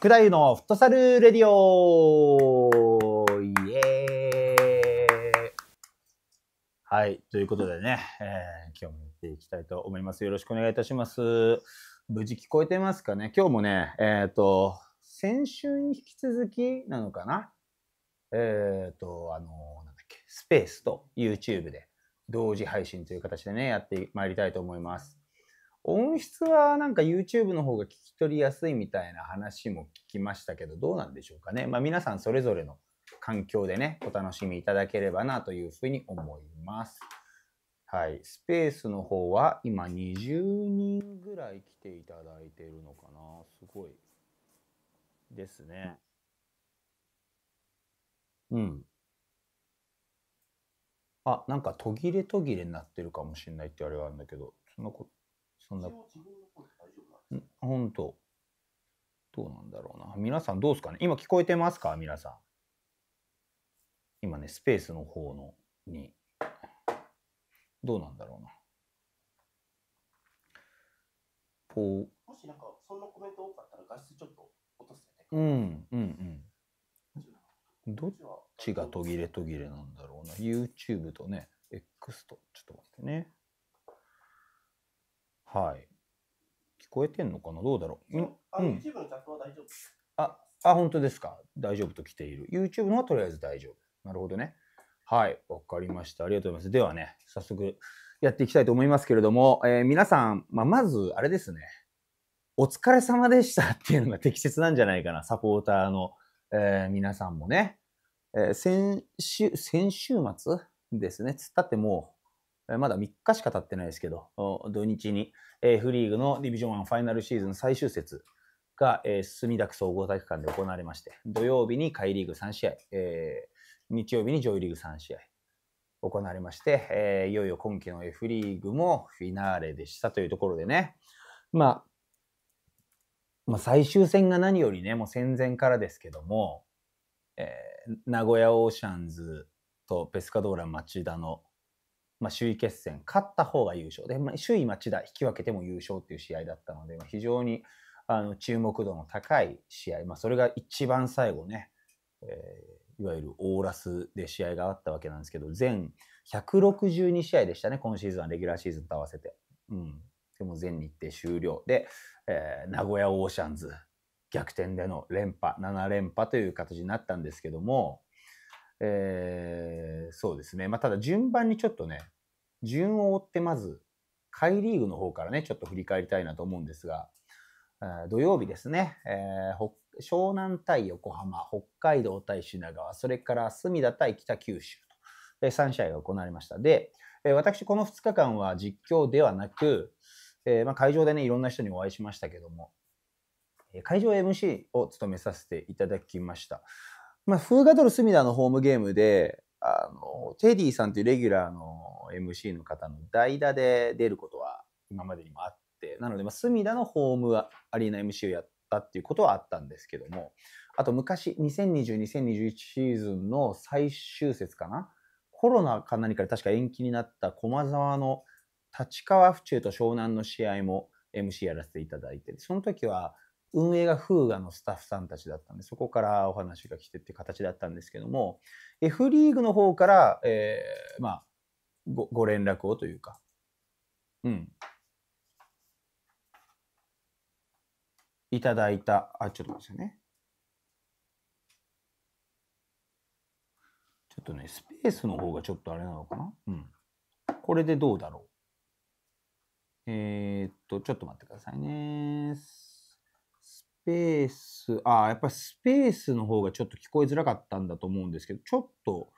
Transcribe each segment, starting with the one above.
福田のフットサルレディオイエーイはい、ということでね、えー、今日もやっていきたいと思います。よろしくお願いいたします。無事聞こえてますかね今日もね、えっ、ー、と、先週に引き続きなのかなえっ、ー、と、あの、なんだっけ、スペースと YouTube で同時配信という形でね、やってまいりたいと思います。音質はなんか YouTube の方が聞き取りやすいみたいな話も聞きましたけど、どうなんでしょうかね。まあ皆さんそれぞれの環境でね、お楽しみいただければなというふうに思います。はい。スペースの方は今20人ぐらい来ていただいているのかな。すごい。ですね。うん。あ、なんか途切れ途切れになってるかもしれないってあれはあるんだけど、そのこと。そんな、本当どうなんだろうな。皆さんどうですかね今聞こえてますか皆さん。今ね、スペースの方のに、どうなんだろうな。こう。もしなんか、そんなコメント多かったら画質ちょっと落とすよね。うんうんうん。どっちが途切れ途切れなんだろうな。YouTube とね、X と、ちょっと待ってね。はい。聞こえてんのかなどうだろう。あ、うん、YouTube のは大丈夫あ、あ、本当ですか。大丈夫と来ている。YouTube のはとりあえず大丈夫。なるほどね。はい。わかりました。ありがとうございます。ではね、早速やっていきたいと思いますけれども、えー、皆さん、まあ、まず、あれですね。お疲れ様でしたっていうのが適切なんじゃないかな。サポーターの、えー、皆さんもね。えー、先週、先週末ですね。つったってもう、まだ3日しか経ってないですけど、土日に、えー、フリーグのディビジョン1ファイナルシーズン最終節が、えー、墨田区総合体育館で行われまして、土曜日に下位リーグ3試合、えー、日曜日に上位リーグ3試合行われまして、えー、いよいよ今季の F リーグもフィナーレでしたというところでね、まあ、まあ、最終戦が何よりね、もう戦前からですけども、えー、名古屋オーシャンズとペスカドーラ町田のまあ、首位決戦、勝った方が優勝で、まあ、首位町田、引き分けても優勝っていう試合だったので、まあ、非常にあの注目度の高い試合、まあ、それが一番最後ね、えー、いわゆるオーラスで試合があったわけなんですけど、全162試合でしたね、今シーズンはレギュラーシーズンと合わせて。うん、でも全日程終了で、えー、名古屋オーシャンズ、逆転での連覇、7連覇という形になったんですけども、えー、そうですね。まあ、ただ順番にちょっとね、順を追ってまず、下位リーグの方からね、ちょっと振り返りたいなと思うんですが、土曜日ですね、えー、湘南対横浜、北海道対品川、それから隅田対北九州と、3試合が行われました。で、私、この2日間は実況ではなく、えー、まあ、会場でね、いろんな人にお会いしましたけども、会場 MC を務めさせていただきました。まあ、フーガドル・スミダのホームゲームで、あの、テディさんというレギュラーの MC の方の代打で出ることは今までにもあって、なので、まあ、スミダのホームアリーナ MC をやったっていうことはあったんですけども、あと昔、2020、2021シーズンの最終節かなコロナか何かで確か延期になった駒沢の立川府中と湘南の試合も MC やらせていただいて、その時は運営がフーガのスタッフさんたちだったんで、そこからお話が来てって形だったんですけども、F リーグの方から、えー、まあ、ご、ご連絡をというか、うん。いただいた、あ、ちょっと待ってくださいね。ちょっとね、スペースの方がちょっとあれなのかなうん。これでどうだろうえー、っと、ちょっと待ってくださいね。ペース、ああ、やっぱスペースの方がちょっと聞こえづらかったんだと思うんですけど、ちょっと、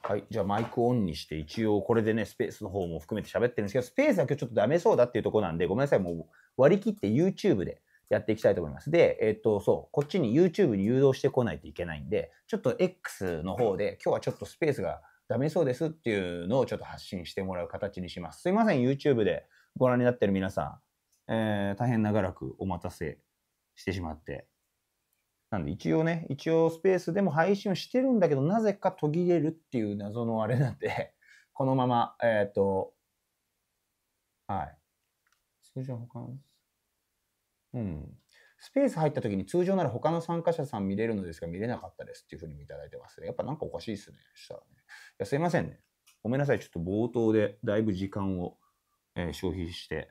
はい、じゃあマイクオンにして、一応これでね、スペースの方も含めて喋ってるんですけど、スペースだけちょっとダメそうだっていうとこなんで、ごめんなさい、もう割り切って YouTube でやっていきたいと思います。で、えっと、そう、こっちに YouTube に誘導してこないといけないんで、ちょっと X の方で、今日はちょっとスペースがダメそうですっていうのをちょっと発信してもらう形にします。すいません、YouTube でご覧になってる皆さん、えー、大変長らくお待たせしてしまって。なんで一応ね、一応スペースでも配信をしてるんだけど、なぜか途切れるっていう謎のあれなんで、このまま、えっ、ー、と、はい。通常他の、うん。スペース入った時に通常なら他の参加者さん見れるのですが見れなかったですっていうふうにもいただいてますね。やっぱなんかおかしいですね。したらね。いや、すいませんね。ごめんなさい。ちょっと冒頭でだいぶ時間を、えー、消費して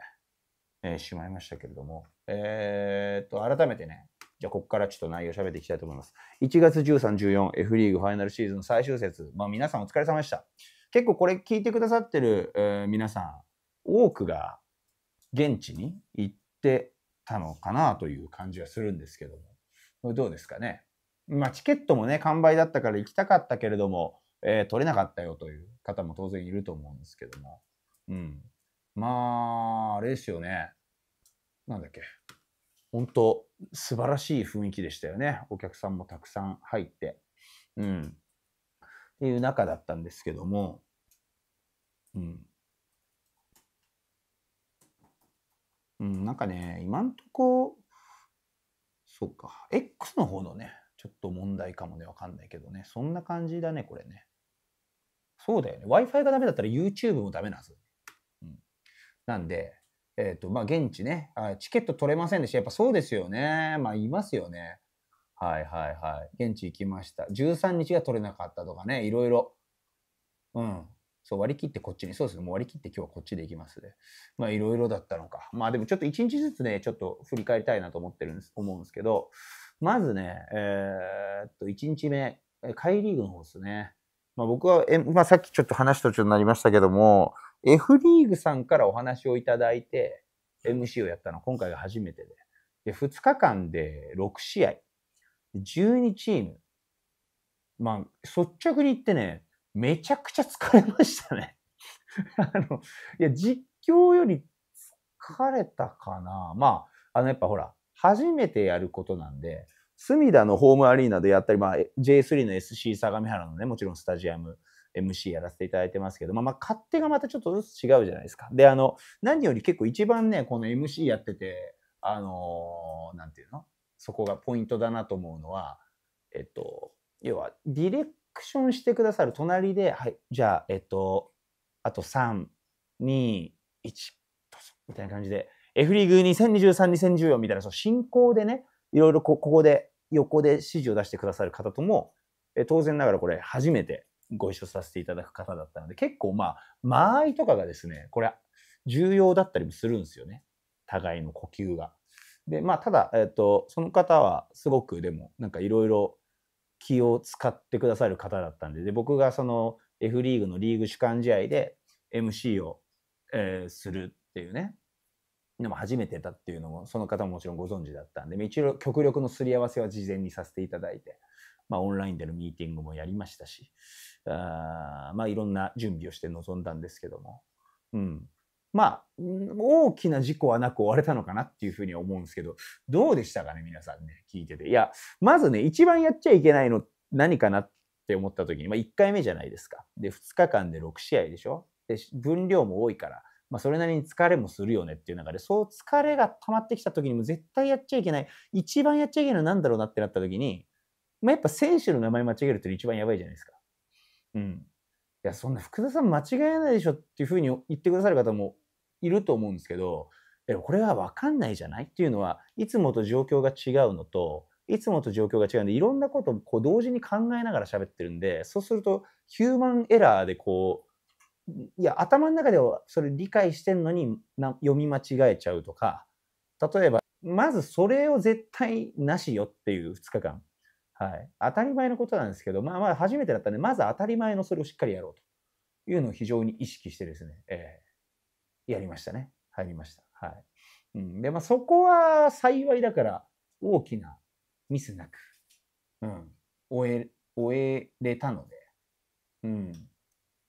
えー、しまいましたけれども、えー、っと、改めてね、じゃあ、ここからちょっと内容喋っていきたいと思います。1月13、14、F リーグファイナルシーズン最終節、まあ、皆さんお疲れ様でした。結構これ聞いてくださってる、えー、皆さん、多くが現地に行ってたのかなという感じはするんですけども、どうですかね。まあ、チケットもね、完売だったから行きたかったけれども、えー、取れなかったよという方も当然いると思うんですけども、うん、まあ、あれですよね。なんだっけ。本当素晴らしい雰囲気でしたよね。お客さんもたくさん入って。うん。っていう中だったんですけども、うん。うん、なんかね、今んとこ、そうか、X の方のね、ちょっと問題かもね、わかんないけどね、そんな感じだね、これね。そうだよね。Wi-Fi がダメだったら YouTube もダメなです。なんで、えっ、ー、と、まあ、現地ね、チケット取れませんでした。やっぱそうですよね。まあ、いますよね。はいはいはい。現地行きました。13日が取れなかったとかね、いろいろ。うん。そう、割り切ってこっちに。そうですね。もう割り切って今日はこっちで行きますで、ね。まあ、いろいろだったのか。まあ、でもちょっと1日ずつね、ちょっと振り返りたいなと思ってるんです、思うんですけど、まずね、えー、っと、1日目、カイリーグの方ですね。まあ、僕はえ、まあ、さっきちょっと話途中になりましたけども、F リーグさんからお話をいただいて、MC をやったのは今回が初めてで。で、2日間で6試合。12チーム。まあ、率直に言ってね、めちゃくちゃ疲れましたね。あの、いや、実況より疲れたかな。まあ、あの、やっぱほら、初めてやることなんで、隅田のホームアリーナでやったり、まあ、J3 の SC 相模原のね、もちろんスタジアム MC やらせていただいてますけど、まあ、まあ勝手がまたちょっとずつ違うじゃないですか。で、あの、何より結構一番ね、この MC やってて、あのー、なんていうのそこがポイントだなと思うのは、えっと、要は、ディレクションしてくださる隣で、はい、じゃあ、えっと、あと3、2、1、みたいな感じで、F リーグ2023、2014みたいな、その進行でね、いろいろここで、横で指示を出してくださる方とも、え当然ながらこれ初めてご一緒させていただく方だったので、結構まあ、間合いとかがですね、これ、重要だったりもするんですよね。互いの呼吸が。で、まあ、ただ、えっ、ー、と、その方はすごくでも、なんかいろいろ気を使ってくださる方だったんで、で、僕がその F リーグのリーグ主観試合で MC を、えー、するっていうね、でも初めてだっていうのも、その方ももちろんご存知だったんで、一応極力のすり合わせは事前にさせていただいて、まあ、オンラインでのミーティングもやりましたし、あまあいろんな準備をして臨んだんですけども、うん、まあ大きな事故はなく終われたのかなっていうふうに思うんですけどどうでしたかね皆さんね聞いてていやまずね一番やっちゃいけないの何かなって思った時に、まあ、1回目じゃないですかで2日間で6試合でしょで分量も多いから。まあ、それなりに疲れもするよねっていう中で、そう疲れが溜まってきた時にも絶対やっちゃいけない。一番やっちゃいけないのは何だろうなってなった時に、まあ、やっぱ選手の名前間違えるって一番やばいじゃないですか。うん、いやそんな福田さん間違えないでしょっていうふうに言ってくださる方もいると思うんですけどこれは分かんないじゃないっていうのはいつもと状況が違うのといつもと状況が違うんでいろんなことをこう同時に考えながら喋ってるんでそうするとヒューマンエラーでこういや頭の中ではそれ理解してんのにな読み間違えちゃうとか例えばまずそれを絶対なしよっていう2日間はい、当たり前のことなんですけど、まあ、まあ初めてだったんでまず当たり前のそれをしっかりやろうというのを非常に意識してですね、えー、やりましたね入りました。はいうん、でまあそこは幸いだから大きなミスなく、うん、終え終えれたので、うん、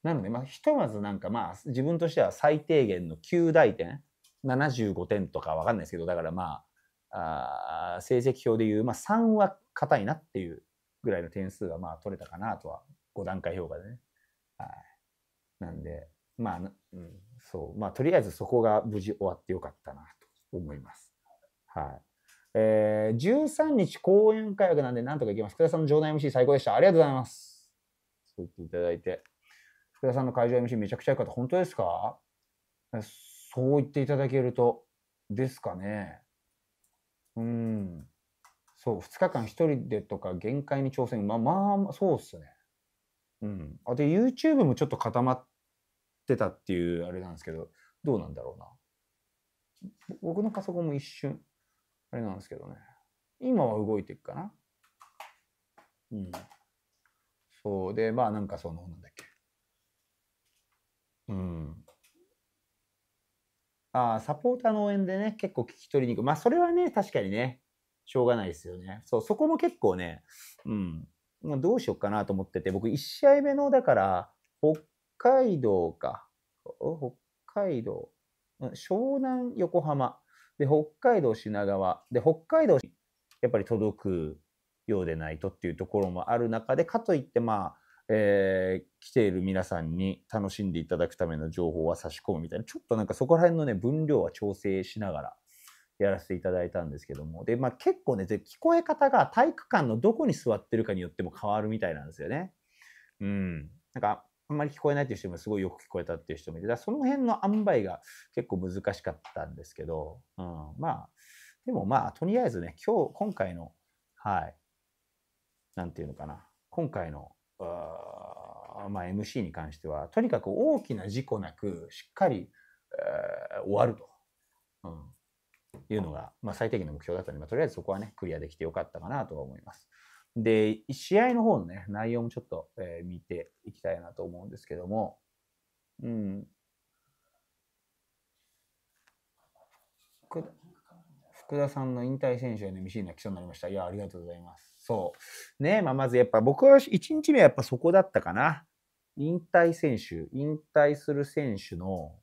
なので、まあ、ひとまずなんかまあ自分としては最低限の9大点75点とかわかんないですけどだからまああ成績表でいう、まあ、3は硬いなっていうぐらいの点数がまあ取れたかなとは、5段階評価でね。はい。なんで、まあ、うん、そう、まあ、とりあえずそこが無事終わってよかったなと思います。はい。えー、13日講演会幕なんで、なんとかいけます。福田さんの場内 MC 最高でした。ありがとうございます。そう言っていただいて。福田さんの会場 MC めちゃくちゃ良かった。本当ですかそう言っていただけると、ですかね。うん。そう、2日間1人でとか限界に挑戦。まあまあ、そうっすね。うん。あと YouTube もちょっと固まってたっていうあれなんですけど、どうなんだろうな。僕のパソコンも一瞬、あれなんですけどね。今は動いていくかな。うん。そうで、まあなんかその、なんだっけ。うん。あサポーターの応援でね、結構聞き取りにくい。まあ、それはね、確かにね、しょうがないですよね。そう、そこも結構ね、うん、まあ、どうしようかなと思ってて、僕1試合目の、だから、北海道か、北海道、湘南、横浜、で、北海道、品川、で、北海道、やっぱり届くようでないとっていうところもある中で、かといって、まあ、えー、来ている皆さんに楽しんでいただくための情報は差し込むみたいな、ちょっとなんかそこら辺のね、分量は調整しながらやらせていただいたんですけども、で、まあ結構ね、聞こえ方が体育館のどこに座ってるかによっても変わるみたいなんですよね。うん。なんか、あんまり聞こえないっていう人もすごいよく聞こえたっていう人もいて、だその辺の塩梅が結構難しかったんですけど、うん、まあ、でもまあ、とりあえずね、今日、今回の、はい、なんていうのかな、今回のまあ、MC に関してはとにかく大きな事故なくしっかり、えー、終わると、うん、いうのが、まあ、最低限の目標だったので、まあ、とりあえずそこはねクリアできてよかったかなとは思います。で試合の方のね内容もちょっと、えー、見ていきたいなと思うんですけども、うん、福田さんの引退選手への MC には基うになりました。いや、ありがとうございます。そう。ね、まあ、まずやっぱ僕は1日目はやっぱそこだったかな。引退選手、引退する選手の、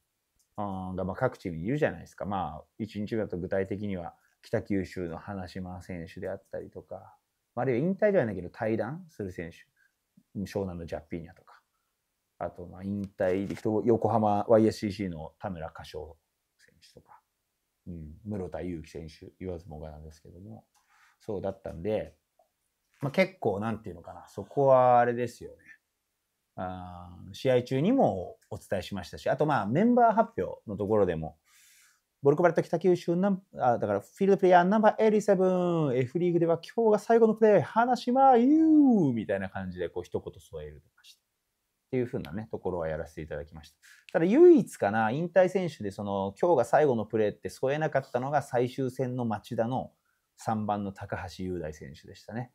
ん、がまあ各チームにいるじゃないですか。まあ、1日目だと具体的には北九州の花島選手であったりとか、あるいは引退ではないけど退団する選手、湘南のジャッピーニャとか、あとまあ引退でいく横浜 YSCC の田村歌唱選手とか、うん、室田祐希選手、言わずもがなんですけども、そうだったんで、まあ、結構なんていうのかな、そこはあれですよね。あ試合中にもお伝えしましたし、あとまあメンバー発表のところでも、ボルコバレット北九州ナンあ、だからフィールドプレイヤーナンバー87、F リーグでは今日が最後のプレー、花島ーみたいな感じでこう一言添えるとかして。っていう風なね、ところはやらせていただきました。ただ唯一かな、引退選手でその、今日が最後のプレーって添えなかったのが最終戦の町田の3番の高橋雄大選手でしたね。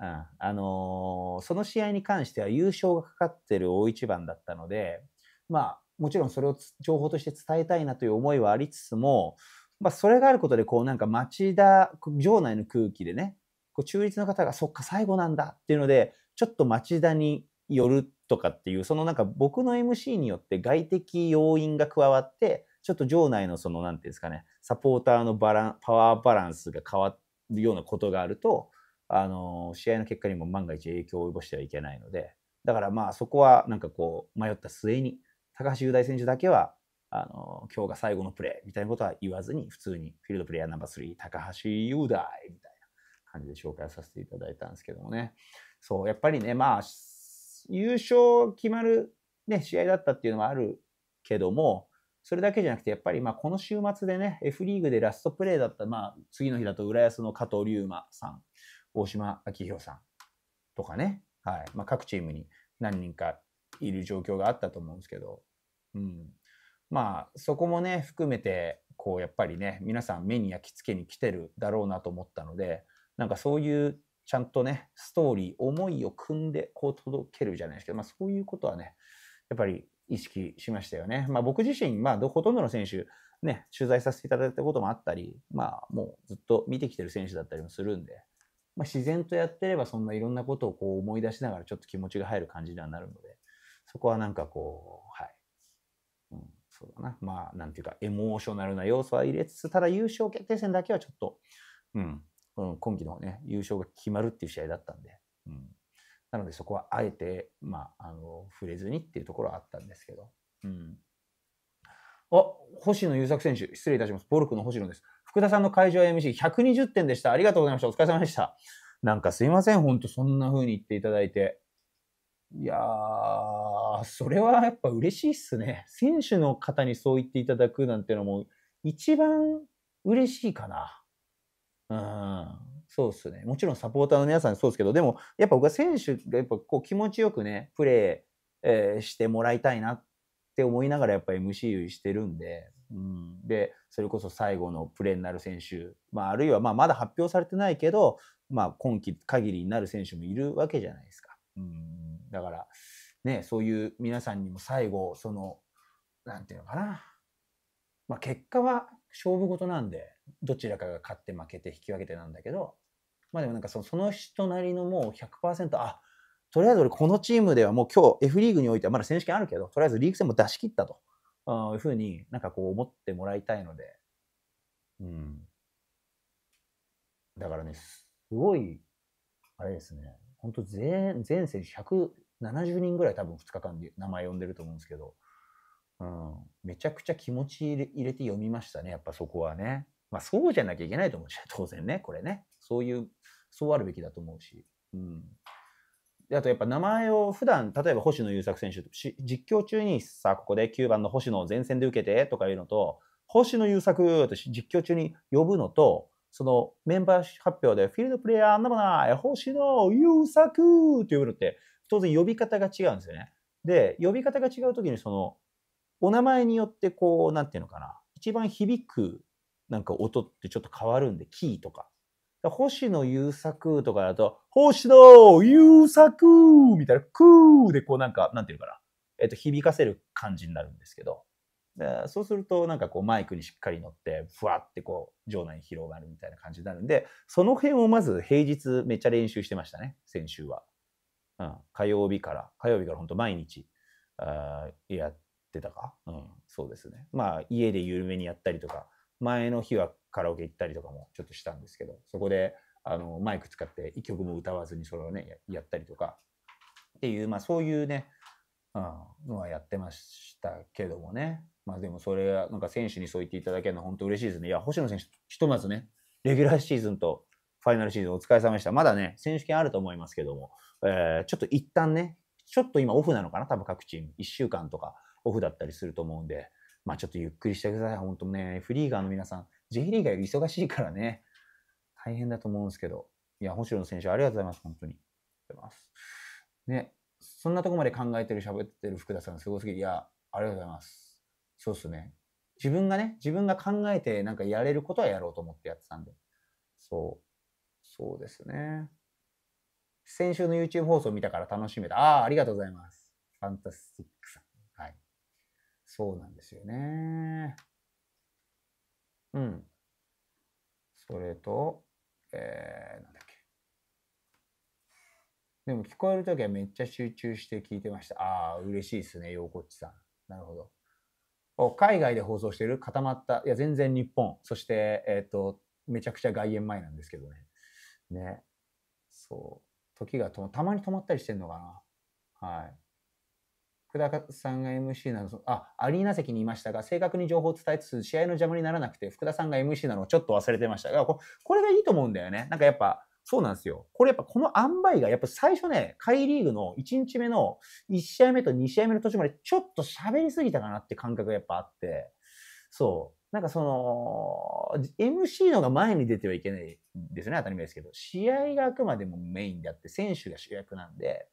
うん、あのー、その試合に関しては優勝がかかってる大一番だったので、まあ、もちろんそれを情報として伝えたいなという思いはありつつも、まあ、それがあることで、こう、なんか町田、場内の空気でね、こう中立の方が、そっか、最後なんだっていうので、ちょっと町田によるとかっていう、そのなんか僕の MC によって外的要因が加わって、ちょっと場内のその、なんていうんですかね、サポーターのバラン、パワーバランスが変わるようなことがあると、あの試合の結果にも万が一影響を及ぼしてはいけないのでだからまあそこはなんかこう迷った末に高橋雄大選手だけはあの今日が最後のプレーみたいなことは言わずに普通にフィールドプレイヤーナンバー3高橋雄大みたいな感じで紹介させていただいたんですけどもねそうやっぱりねまあ優勝決まる、ね、試合だったっていうのもあるけどもそれだけじゃなくてやっぱりまあこの週末でね F リーグでラストプレーだった、まあ、次の日だと浦安の加藤龍馬さん大島昭宏さんとかね、はいまあ、各チームに何人かいる状況があったと思うんですけど、うん、まあそこもね含めてこうやっぱりね皆さん目に焼き付けに来てるだろうなと思ったのでなんかそういうちゃんとねストーリー思いを組んでこう届けるじゃないですけど、まあ、そういうことはねやっぱり意識しましたよね。まあ、僕自身、まあ、ほとんどの選手、ね、取材させていただいたこともあったり、まあ、もうずっと見てきてる選手だったりもするんで、まあ、自然とやってればそんないろんなことをこう思い出しながらちょっと気持ちが入る感じにはなるのでそこはなんかこうはい、うん、そうだなまあなんていうかエモーショナルな要素は入れつつただ優勝決定戦だけはちょっと、うん、今季のね優勝が決まるっていう試合だったんで、うん、なのでそこはあえて、まあ、あの触れずにっていうところはあったんですけど。うんあ、星野優作選手、失礼いたします。ボルクの星野です。福田さんの会場 MC120 点でした。ありがとうございました。お疲れ様でした。なんかすいません。ほんとそんな風に言っていただいて。いやー、それはやっぱ嬉しいっすね。選手の方にそう言っていただくなんてのも一番嬉しいかな。うん。そうっすね。もちろんサポーターの皆さんそうですけど、でも、やっぱ僕は選手がやっぱこう気持ちよくね、プレー、えー、してもらいたいなって思いながらやっぱ MCU してるんで、うん、でそれこそ最後のプレーになる選手、まあ、あるいはまあまだ発表されてないけど、まあ、今季限りになる選手もいるわけじゃないですか。うん、だから、ね、そういう皆さんにも最後そのなんていうのかな、まあ、結果は勝負事なんでどちらかが勝って負けて引き分けてなんだけど、まあ、でもなんかそのその人なりのもう100%あとりあえず俺このチームではもう今日 F リーグにおいてはまだ選手権あるけどとりあえずリーグ戦も出し切ったと。あいうふうになんかこう思ってもらいたいので、うん。だからね、すごい、あれですね、本当全、全選手170人ぐらい多分2日間で名前呼んでると思うんですけど、うん、めちゃくちゃ気持ち入れて読みましたね、やっぱそこはね。まあそうじゃなきゃいけないと思うし、当然ね、これね。そういう、そうあるべきだと思うし。うん。であとやっぱ名前を普段例えば星野優作選手実況中にさここで9番の星野を前線で受けてとかいうのと星野優作と実況中に呼ぶのとそのメンバー発表でフィールドプレイヤーなもない星野優作って呼ぶのって当然呼び方が違うんですよね。で呼び方が違う時にそのお名前によってこう何て言うのかな一番響くなんか音ってちょっと変わるんでキーとか星野優作とかだと、星野優作みたいな、クーでこうなんか、なんていうかな、えっと、響かせる感じになるんですけど、そうするとなんかこうマイクにしっかり乗って、ふわってこう、場内に広がるみたいな感じになるんで、その辺をまず平日めっちゃ練習してましたね、先週は。うん、火曜日から、火曜日から本当毎日、あやってたか、うん、そうですね。まあ家で緩めにやったりとか、前の日はカラオケ行ったりとかもちょっとしたんですけど、そこで、あの、マイク使って一曲も歌わずにそれをね、やったりとか、っていう、まあそういうね、うん、のはやってましたけどもね。まあでもそれは、なんか選手にそう言っていただけるのは本当嬉しいですね。いや、星野選手、ひとまずね、レギュラーシーズンとファイナルシーズンお疲れ様でした。まだね、選手権あると思いますけども、えー、ちょっと一旦ね、ちょっと今オフなのかな、多分各チーム。1週間とかオフだったりすると思うんで、まあちょっとゆっくりしてください。本当ね、フリーガーの皆さん、J リーガーより忙しいからね、大変だと思うんですけど。いや、星野選手、ありがとうございます、本当に。ます。ね、そんなとこまで考えてる、喋ってる福田さん、すごすぎる。いや、ありがとうございます。そうっすね。自分がね、自分が考えて、なんかやれることはやろうと思ってやってたんで。そう。そうですね。先週の YouTube 放送見たから楽しめた。ああ、ありがとうございます。ファンタスティックさん。はい。そうなんですよね。うん。それと、えー、なんだっけ。でも聞こえるときはめっちゃ集中して聞いてました。ああ、嬉しいですね、ようこっちさん。なるほど。お海外で放送してる固まった。いや、全然日本。そして、えっ、ー、と、めちゃくちゃ外苑前なんですけどね。ね。そう。時がとたまに止まったりしてんのかな。はい。福田さんが MC なの、あ、アリーナ席にいましたが、正確に情報を伝えつつ、試合の邪魔にならなくて、福田さんが MC なのをちょっと忘れてましたが、これがいいと思うんだよね。なんかやっぱ、そうなんですよ。これやっぱこの塩梅が、やっぱ最初ね、下位リーグの1日目の1試合目と2試合目の途中までちょっと喋りすぎたかなって感覚がやっぱあって、そう。なんかその、MC のが前に出てはいけないですよね、当たり前ですけど。試合があくまでもメインであって、選手が主役なんで、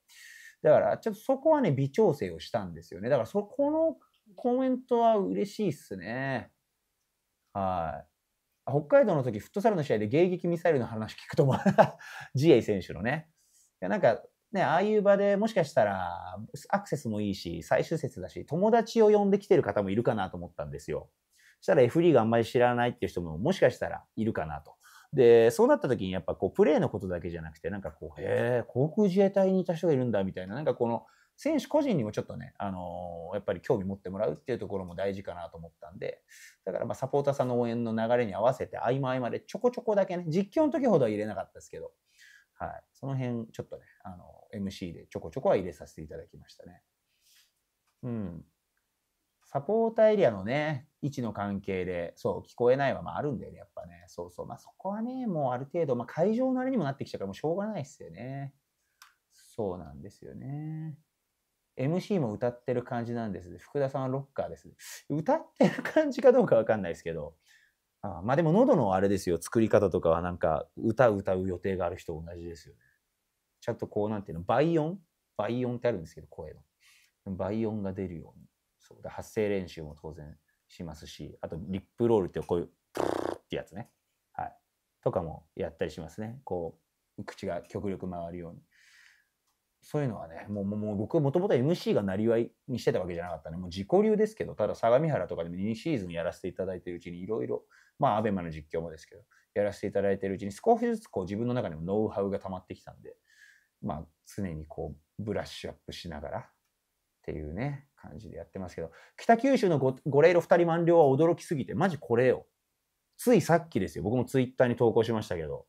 だから、ちょっとそこはね、微調整をしたんですよね。だから、そこのコメントは嬉しいっすね。はい。北海道の時、フットサルの試合で迎撃ミサイルの話聞くと、ジエイ選手のね。いやなんか、ね、ああいう場でもしかしたら、アクセスもいいし、最終節だし、友達を呼んできてる方もいるかなと思ったんですよ。そしたら F リーグあんまり知らないっていう人ももしかしたらいるかなと。で、そうなった時にやっぱこうプレーのことだけじゃなくて、なんかこう、へえ、航空自衛隊にいた人がいるんだみたいな、なんかこの、選手個人にもちょっとね、あのー、やっぱり興味持ってもらうっていうところも大事かなと思ったんで、だからまサポーターさんの応援の流れに合わせて、合間合間でちょこちょこだけね、実況の時ほどは入れなかったですけど、はい、その辺ちょっとね、あのー、MC でちょこちょこは入れさせていただきましたね。うん。サポーターエリアのね、位置の関係で、そう、聞こえないはまああるんだよね、やっぱね。そうそう。まあそこはね、もうある程度、まあ会場のあれにもなってきちゃうから、もうしょうがないっすよね。そうなんですよね。MC も歌ってる感じなんです。福田さんはロッカーです。歌ってる感じかどうかわかんないですけど。あまあでも喉のあれですよ、作り方とかはなんか歌歌う予定がある人同じですよね。ちゃんとこうなんていうの、倍音倍音ってあるんですけど、声の。倍音が出るように。そうで発声練習も当然しますしあとリップロールってこういうプッってやつね、はい、とかもやったりしますねこう口が極力回るようにそういうのはねもうもう僕はもともと MC がなりわいにしてたわけじゃなかったねもう自己流ですけどただ相模原とかでも2シーズンやらせていただいてるうちにいろいろまあ ABEMA の実況もですけどやらせていただいてるうちに少しずつこう自分の中にもノウハウが溜まってきたんでまあ常にこうブラッシュアップしながらっていうね、感じでやってますけど、北九州のご霊路2人満了は驚きすぎて、マジこれよ。ついさっきですよ。僕もツイッターに投稿しましたけど。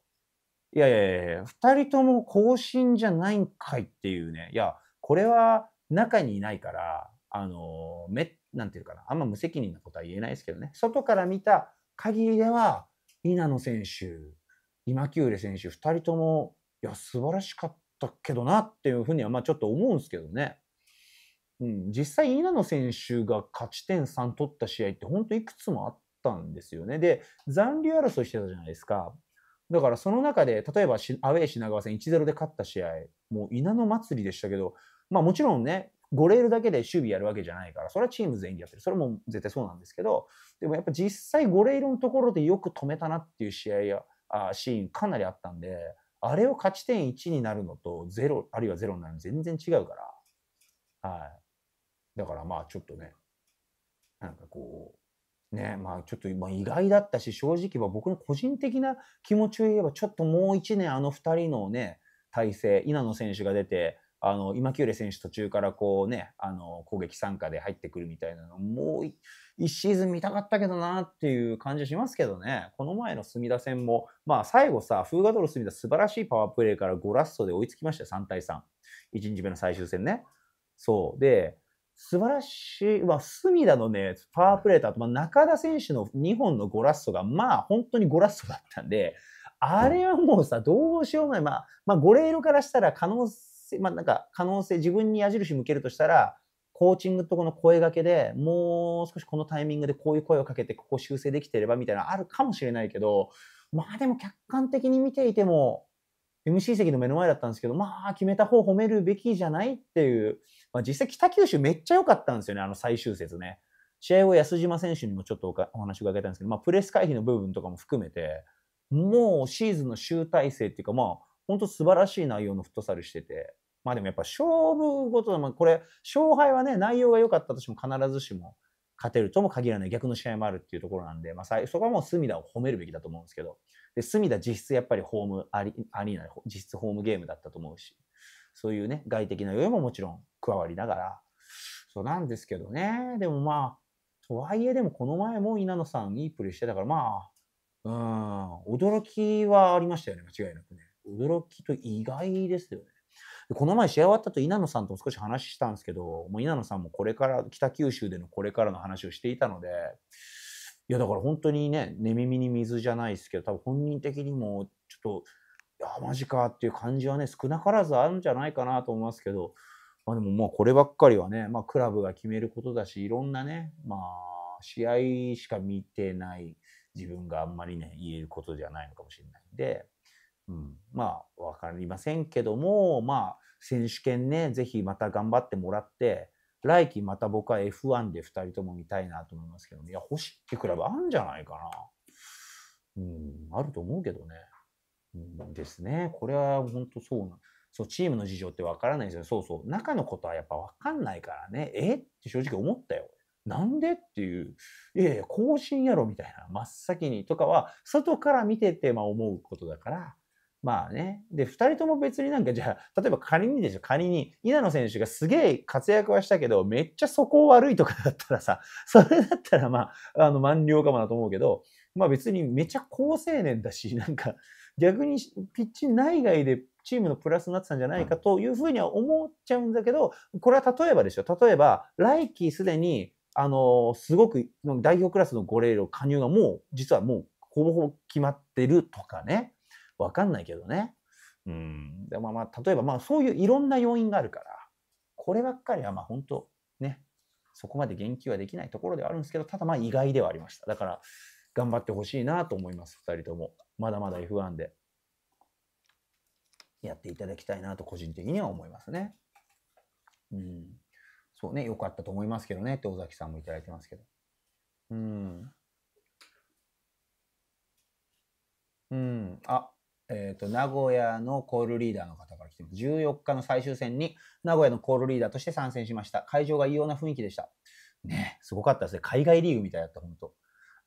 いやいやいや、2人とも更新じゃないんかいっていうね。いや、これは中にいないから、あの、め、なんていうかな。あんま無責任なことは言えないですけどね。外から見た限りでは、稲野選手、今木浦選手、2人とも、いや、素晴らしかったけどなっていうふうには、まあちょっと思うんですけどね。うん、実際、稲野選手が勝ち点3取った試合って本当いくつもあったんですよね。で、残留争いしてたじゃないですか。だからその中で、例えばアウェー品川戦1-0で勝った試合、もう稲野祭りでしたけど、まあもちろんね、5レールだけで守備やるわけじゃないから、それはチーム全員でやってる。それも絶対そうなんですけど、でもやっぱ実際5レールのところでよく止めたなっていう試合やあシーンかなりあったんで、あれを勝ち点1になるのと0、あるいは0になるの全然違うから。はい。だからまあちょっとね、なんかこう、ね、まあちょっと意外だったし、正直は僕の個人的な気持ちを言えば、ちょっともう1年あの2人のね、体制、稲野選手が出て、あの今キュ選手途中からこうねあの攻撃参加で入ってくるみたいなのもう1シーズン見たかったけどなっていう感じしますけどねこの前の隅田戦もまあ最後さフーガドル隅田素晴らしいパワープレーから5ラストで追いつきました3対31日目の最終戦ねそうで素晴らしい、まあ、隅田のね、パワープレーとあと、まあ、中田選手の2本のゴラストが、まあ、本当にゴラストだったんで、あれはもうさ、どうしようもない。まあ、まあ、ゴレールからしたら可能性、まあ、なんか可能性、自分に矢印向けるとしたら、コーチングとこの声がけでもう少しこのタイミングでこういう声をかけてここ修正できてればみたいなあるかもしれないけどまあでも客観的に見ていても MC 席の目の前だったんですけどまあ決めた方褒めるべきじゃないっていうまあ、実際北九州めっちゃ良かったんですよね、あの最終節ね。試合後安島選手にもちょっとお話伺いたんですけど、まあ、プレス回避の部分とかも含めて、もうシーズンの集大成っていうか、まあ、本当素晴らしい内容のフットサルしてて、まあでもやっぱ勝負ごとまあ、これ、勝敗はね、内容が良かったとしても必ずしも勝てるとも限らない逆の試合もあるっていうところなんで、まあ、そこはもう隅田を褒めるべきだと思うんですけど、で隅田実質やっぱりホームアリアリーナ、実質ホームゲームだったと思うし、そういうね、外的な余裕ももちろん加わりながら、そうなんですけどね、でもまあ、とはいえでもこの前も稲野さんいいプレーしてたから、まあ、うん、驚きはありましたよね、間違いなくね。驚きと意外ですよね。この前試合終わったと稲野さんとも少し話したんですけど、もう稲野さんもこれから、北九州でのこれからの話をしていたので、いやだから本当にね、寝耳に水じゃないですけど、多分本人的にもちょっとやマジかっていう感じはね、少なからずあるんじゃないかなと思いますけど、まあでももうこればっかりはね、まあクラブが決めることだし、いろんなね、まあ試合しか見てない自分があんまりね、言えることじゃないのかもしれないんで、うん、まあ分かりませんけども、まあ選手権ね、ぜひまた頑張ってもらって、来季また僕は F1 で2人とも見たいなと思いますけどいや、欲しいってクラブあるんじゃないかな。うん、あると思うけどね。ですね。これは本当そうなそう、チームの事情ってわからないですよね。そうそう。中のことはやっぱわかんないからね。えって正直思ったよ。なんでっていう、いやいや、更新やろみたいな、真っ先にとかは、外から見てて、まあ、思うことだから、まあね。で、2人とも別になんか、じゃあ、例えば仮にですよ、仮に、稲野選手がすげえ活躍はしたけど、めっちゃ素行悪いとかだったらさ、それだったら、まあ、あの、満了かもなと思うけど、まあ別にめちゃ好青年だし、なんか、逆にピッチ内外でチームのプラスになってたんじゃないかというふうには思っちゃうんだけど、これは例えばでしょ。例えば、来季すでに、あの、すごく代表クラスの5レ例の加入がもう、実はもうほぼほぼ決まってるとかね。わかんないけどね。うん。でもまあ、例えばまあそういういろんな要因があるから、こればっかりはまあ本当、ね、そこまで言及はできないところではあるんですけど、ただまあ意外ではありました。だから、頑張ってほしいなと思います、2人とも。まだまだ F1 でやっていただきたいなと個人的には思いますね。うん。そうね、良かったと思いますけどねって尾崎さんも頂いてますけど。うん。うん。あ、えっ、ー、と、名古屋のコールリーダーの方から来てます。14日の最終戦に名古屋のコールリーダーとして参戦しました。会場が異様な雰囲気でした。ね、すごかったですね。海外リーグみたいだった、本当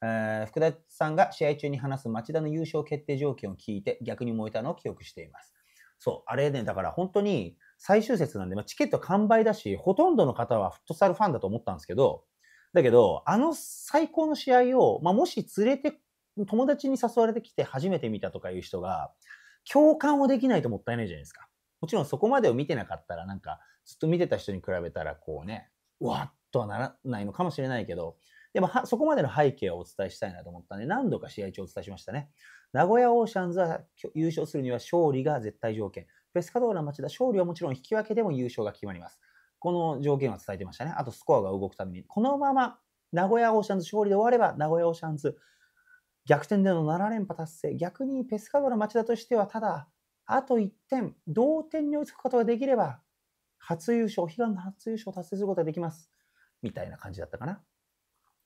えー、福田さんが試合中に話す町田の優勝決定条件を聞いて逆に燃えたのを記憶しています。そう、あれね、だから本当に最終節なんで、まあ、チケット完売だし、ほとんどの方はフットサルファンだと思ったんですけど、だけど、あの最高の試合を、まあ、もし連れて、友達に誘われてきて初めて見たとかいう人が、共感をできないともったいないじゃないですか。もちろんそこまでを見てなかったら、なんか、ずっと見てた人に比べたら、こうね、うわっとはならないのかもしれないけど、でもそこまでの背景をお伝えしたいなと思ったんで、何度か試合中お伝えしましたね。名古屋オーシャンズは優勝するには勝利が絶対条件。ペスカドーラ町田、勝利はもちろん引き分けでも優勝が決まります。この条件は伝えてましたね。あとスコアが動くために。このまま名古屋オーシャンズ勝利で終われば、名古屋オーシャンズ逆転での7連覇達成。逆にペスカドーラ町田としては、ただ、あと1点、同点に追いつくことができれば、初優勝、悲願の初優勝を達成することができます。みたいな感じだったかな。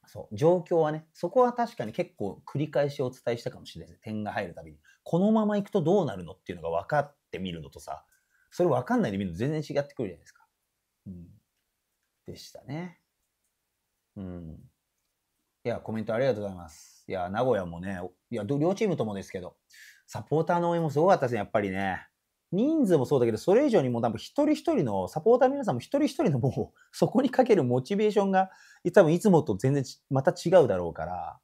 そう、状況はね、そこは確かに結構繰り返しお伝えしたかもしれないです。点が入るたびに。このまま行くとどうなるのっていうのが分かってみるのとさ、それ分かんないで見るの全然違ってくるじゃないですか。うん。でしたね。うん。いや、コメントありがとうございます。いや、名古屋もね、いや、両チームともですけど、サポーターの応援もすごかったですね、やっぱりね。人数もそうだけど、それ以上にもう多分一人一人の、サポーター皆さんも一人一人のもう、そこにかけるモチベーションが、多分いつもと全然また違うだろうから、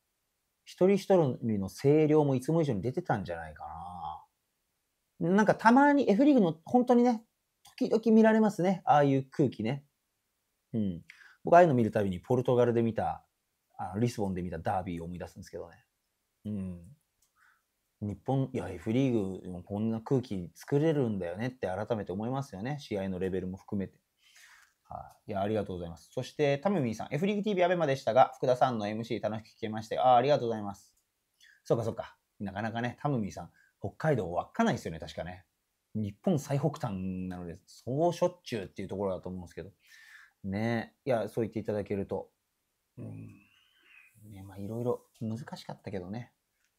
一人一人の声量もいつも以上に出てたんじゃないかな。なんかたまに F リーグの本当にね、時々見られますね。ああいう空気ね。うん。僕ああいうの見るたびにポルトガルで見た、あのリスボンで見たダービーを思い出すんですけどね。うん。日本、いや、F リーグもこんな空気作れるんだよねって改めて思いますよね。試合のレベルも含めて。はい。いや、ありがとうございます。そして、タムミーさん、F リーグ TV アベマでしたが、福田さんの MC 楽しく聞けまして、ああ、ありがとうございます。そうか、そうか。なかなかね、タムミーさん、北海道かないですよね、確かね。日本最北端なので、そうしょっちゅうっていうところだと思うんですけど。ねいや、そう言っていただけると。うん。ねまあいろいろ難しかったけどね。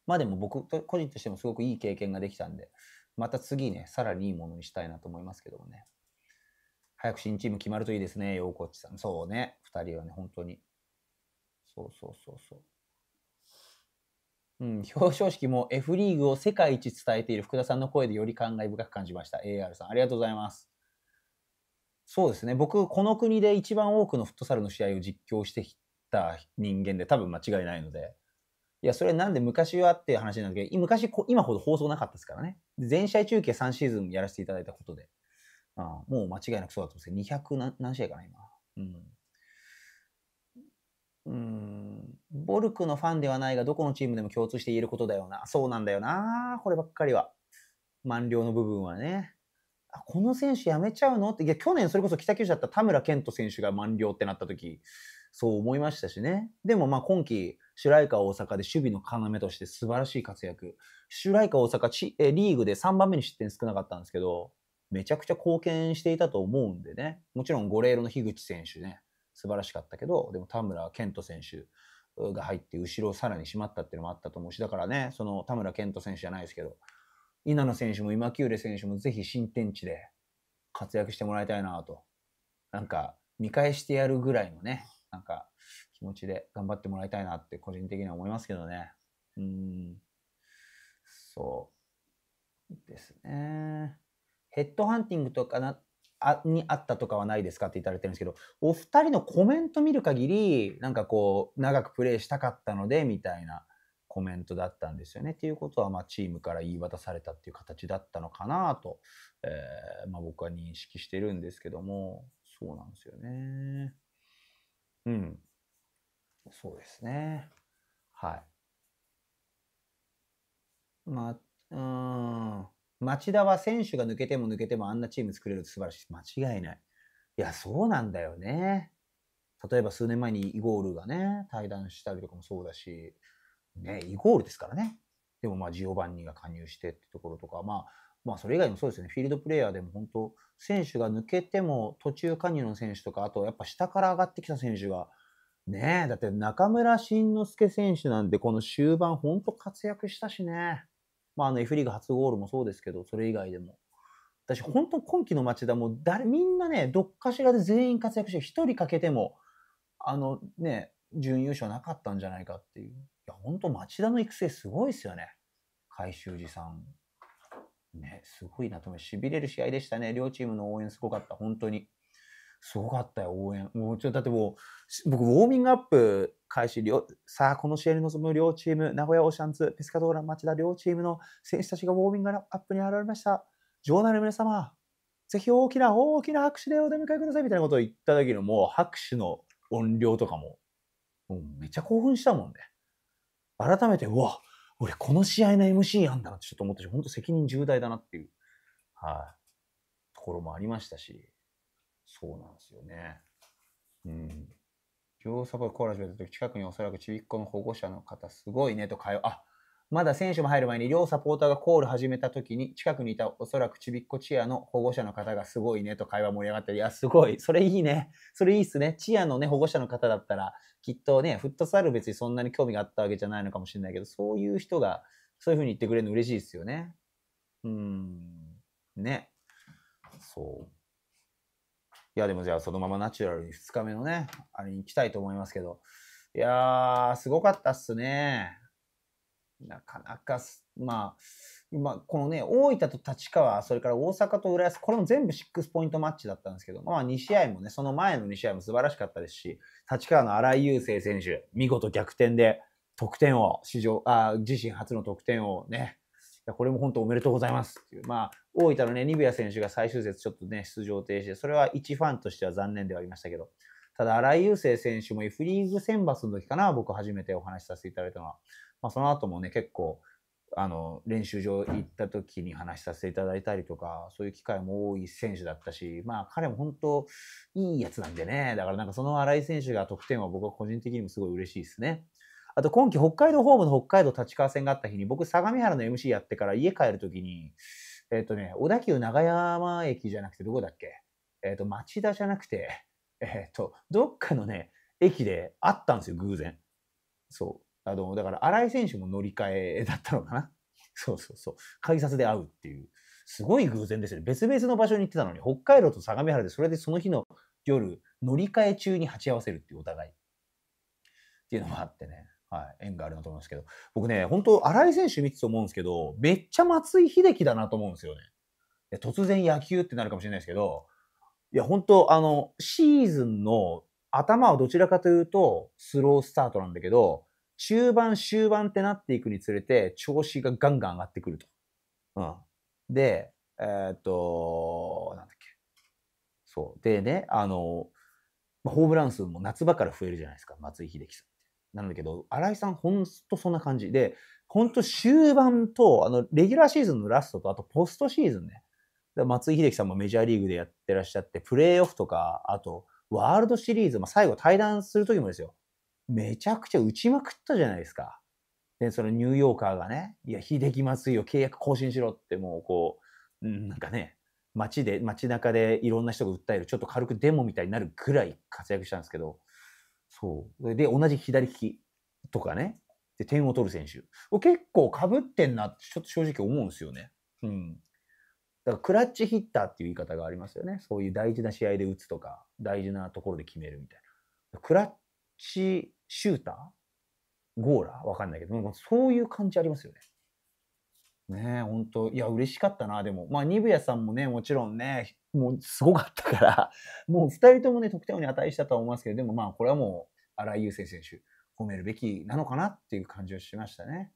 まあでも僕と個人としてもすごくいい経験ができたんで、また次ね、さらにいいものにしたいなと思いますけどもね。早く新チーム決まるといいですね、ようこっちさん。そうね、2人はね、本当に。そうそうそうそう。うん、表彰式も F リーグを世界一伝えている福田さんの声でより感慨深く感じました。AR さん、ありがとうございます。そうですね、僕、この国で一番多くのフットサルの試合を実況してきた人間で多分間違いないので、いや、それなんで昔はっていう話なんだけど、昔、今ほど放送なかったですからね。全試合中継3シーズンやらせていただいたことで。あもう間違いなくそうだと思うんですけど、200何試合かな、今。うん。うん。ボルクのファンではないが、どこのチームでも共通して言えることだよな。そうなんだよな。こればっかりは。満了の部分はね。あ、この選手辞めちゃうのって。いや、去年それこそ北九州だった田村健人選手が満了ってなった時、そう思いましたしね。でもまあ今季、シュラ大阪で守備の要として素晴らしい活躍。シュライカ大阪チえリーグで3番目に失点少なかったんですけど、めちゃくちゃ貢献していたと思うんでね。もちろんゴレールの樋口選手ね、素晴らしかったけど、でも田村健人選手が入って後ろをさらにしまったっていうのもあったと思うし、だからね、その田村健人選手じゃないですけど、稲野選手も今久礼選手もぜひ新天地で活躍してもらいたいなと。なんか見返してやるぐらいのね、なんか気持ちで頑張ってもらいたいなって個人的には思いますけどね。うん。そうですね。ヘッドハンティングとかなあにあったとかはないですかって言われてるんですけど、お二人のコメント見る限り、なんかこう、長くプレーしたかったので、みたいなコメントだったんですよね。っていうことは、まあ、チームから言い渡されたっていう形だったのかなと、えー、まあ、僕は認識してるんですけども、そうなんですよね。うん。そうですね。はい。まあ、うん。町田は選手が抜けても抜けてもあんなチーム作れるって素晴らしい。間違いない。いや、そうなんだよね。例えば数年前にイゴールがね、対談したりとかもそうだし、ね、イゴールですからね。でもまあ、ジオバンニが加入してってところとか、まあ、まあ、それ以外もそうですよね。フィールドプレーヤーでも本当、選手が抜けても途中加入の選手とか、あとやっぱ下から上がってきた選手が、ねえ、だって中村慎之介選手なんで、この終盤、本当活躍したしね。まあ、あの F リーグ初ゴールもそうですけど、それ以外でも。私、本当今季の町田も誰、みんなね、どっかしらで全員活躍して、一人欠けても、あのね、準優勝なかったんじゃないかっていう。いや、本当町田の育成すごいですよね。海修寺さん。ね、すごいなと思いしびれる試合でしたね。両チームの応援すごかった、本当に。すごかったよ、応援。もうちょだってもう、僕、ウォーミングアップ開始、さあ、この試合に臨む両チーム、名古屋オーシャンズ、ペスカドーラ町田両チームの選手たちがウォーミングアップに現れました。場内の皆様、ぜひ大きな大きな拍手でお出迎えくださいみたいなことを言った時のもう拍手の音量とかも、もうめっちゃ興奮したもんね。改めて、うわ、俺この試合の MC やんだなってちょっと思ったし、本当責任重大だなっていう、はい、ところもありましたし。そうなんですよね。うん。両サバコーラ始めた時、近くにおそらくちびっ子の保護者の方、すごいねと会話、あまだ選手も入る前に両サポーターがコール始めた時に、近くにいたおそらくちびっこチアの保護者の方がすごいねと会話盛り上がったり、いや、すごい。それいいね。それいいっすね。チアのね、保護者の方だったら、きっとね、フットサル別にそんなに興味があったわけじゃないのかもしれないけど、そういう人が、そういうふうに言ってくれるの嬉しいですよね。うん。ね。そう。いや、でもじゃあそのままナチュラルに2日目のね、あれに行きたいと思いますけど。いやー、すごかったっすね。なかなかまあ、今、このね、大分と立川、それから大阪と浦安、これも全部6ポイントマッチだったんですけど、まあ2試合もね、その前の2試合も素晴らしかったですし、立川の荒井雄生選手、見事逆転で得点を、史上、あ自身初の得点をね、これも本当おめでとうございますっていう、まあ、大分のね、ニベア選手が最終節ちょっとね、出場停止で、それは一ファンとしては残念ではありましたけど、ただ、荒井雄星選手も F リーグ選抜の時かな、僕初めてお話しさせていただいたのは、まあ、その後もね、結構、あの、練習場行った時に話しさせていただいたりとか、そういう機会も多い選手だったし、まあ彼も本当いいやつなんでね、だからなんかその荒井選手が得点は僕は個人的にもすごい嬉しいですね。あと今季北海道ホームの北海道立川戦があった日に、僕相模原の MC やってから家帰る時に、えっ、とね、小田急長山駅じゃなくて、どこだっけえっ、と、町田じゃなくて、えっ、と、どっかのね、駅で会ったんですよ、偶然。そう。あの、だから新井選手も乗り換えだったのかな。そうそうそう。改札で会うっていう。すごい偶然ですよね。別々の場所に行ってたのに、北海道と相模原で、それでその日の夜、乗り換え中に鉢合わせるっていうお互い。っていうのもあってね。はい、縁があるなと思いますけど、僕ね、本当荒井選手見てて思うんですけど、めっちゃ松井秀喜だなと思うんですよね。突然野球ってなるかもしれないですけど、いや、本当あの、シーズンの頭はどちらかというと、スロースタートなんだけど、中盤、終盤ってなっていくにつれて、調子がガンガン上がってくると。うん。で、えー、っと、なんだっけ。そう。でね、あの、ホームラン数も夏場から増えるじゃないですか、松井秀喜さん。なんだけど、新井さん、ほんとそんな感じで、本当終盤と、あの、レギュラーシーズンのラストと、あとポストシーズンね。松井秀喜さんもメジャーリーグでやってらっしゃって、プレーオフとか、あと、ワールドシリーズ、まあ、最後対談する時もですよ。めちゃくちゃ打ちまくったじゃないですか。で、そのニューヨーカーがね、いや、秀樹松井を契約更新しろって、もうこう、なんかね、街で、街中でいろんな人が訴える、ちょっと軽くデモみたいになるぐらい活躍したんですけど、そう。で、同じ左利きとかね。で、点を取る選手。結構かぶってんなって、ちょっと正直思うんですよね。うん。だから、クラッチヒッターっていう言い方がありますよね。そういう大事な試合で打つとか、大事なところで決めるみたいな。クラッチシューターゴーラーわかんないけど、そういう感じありますよね。ね本当いや、嬉しかったな、でも。まあ、ニブヤさんもね、もちろんね、もうすごかったから、もう2人ともね、得点王に値したとは思いますけど、でもまあ、これはもう、荒井優星選手、褒めるべきなのかなっていう感じをしましたね。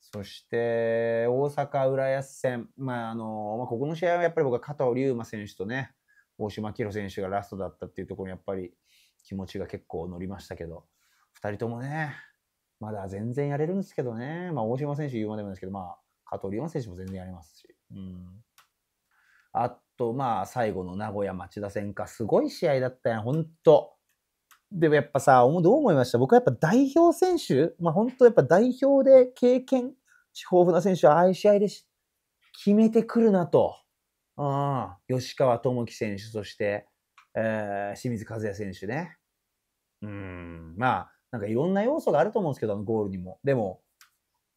そして、大阪浦安戦、まあ、あの、まあ、ここの試合はやっぱり僕は加藤龍馬選手とね、大島明選手がラストだったっていうところにやっぱり気持ちが結構乗りましたけど、2人ともね、まだ全然やれるんですけどね、まあ、大島選手言うまでもですけど、まあ、カトリオン選手も全然やりますし。うん。あと、まあ、最後の名古屋町田戦か。すごい試合だったやん、ほんと。でもやっぱさ、どう思いました僕はやっぱ代表選手、まあ本当やっぱ代表で経験、豊富な選手はああいう試合で決めてくるなと。あ吉川智樹選手、そして、えー、清水和也選手ね。うん、まあ、なんかいろんな要素があると思うんですけど、あのゴールにも。でも、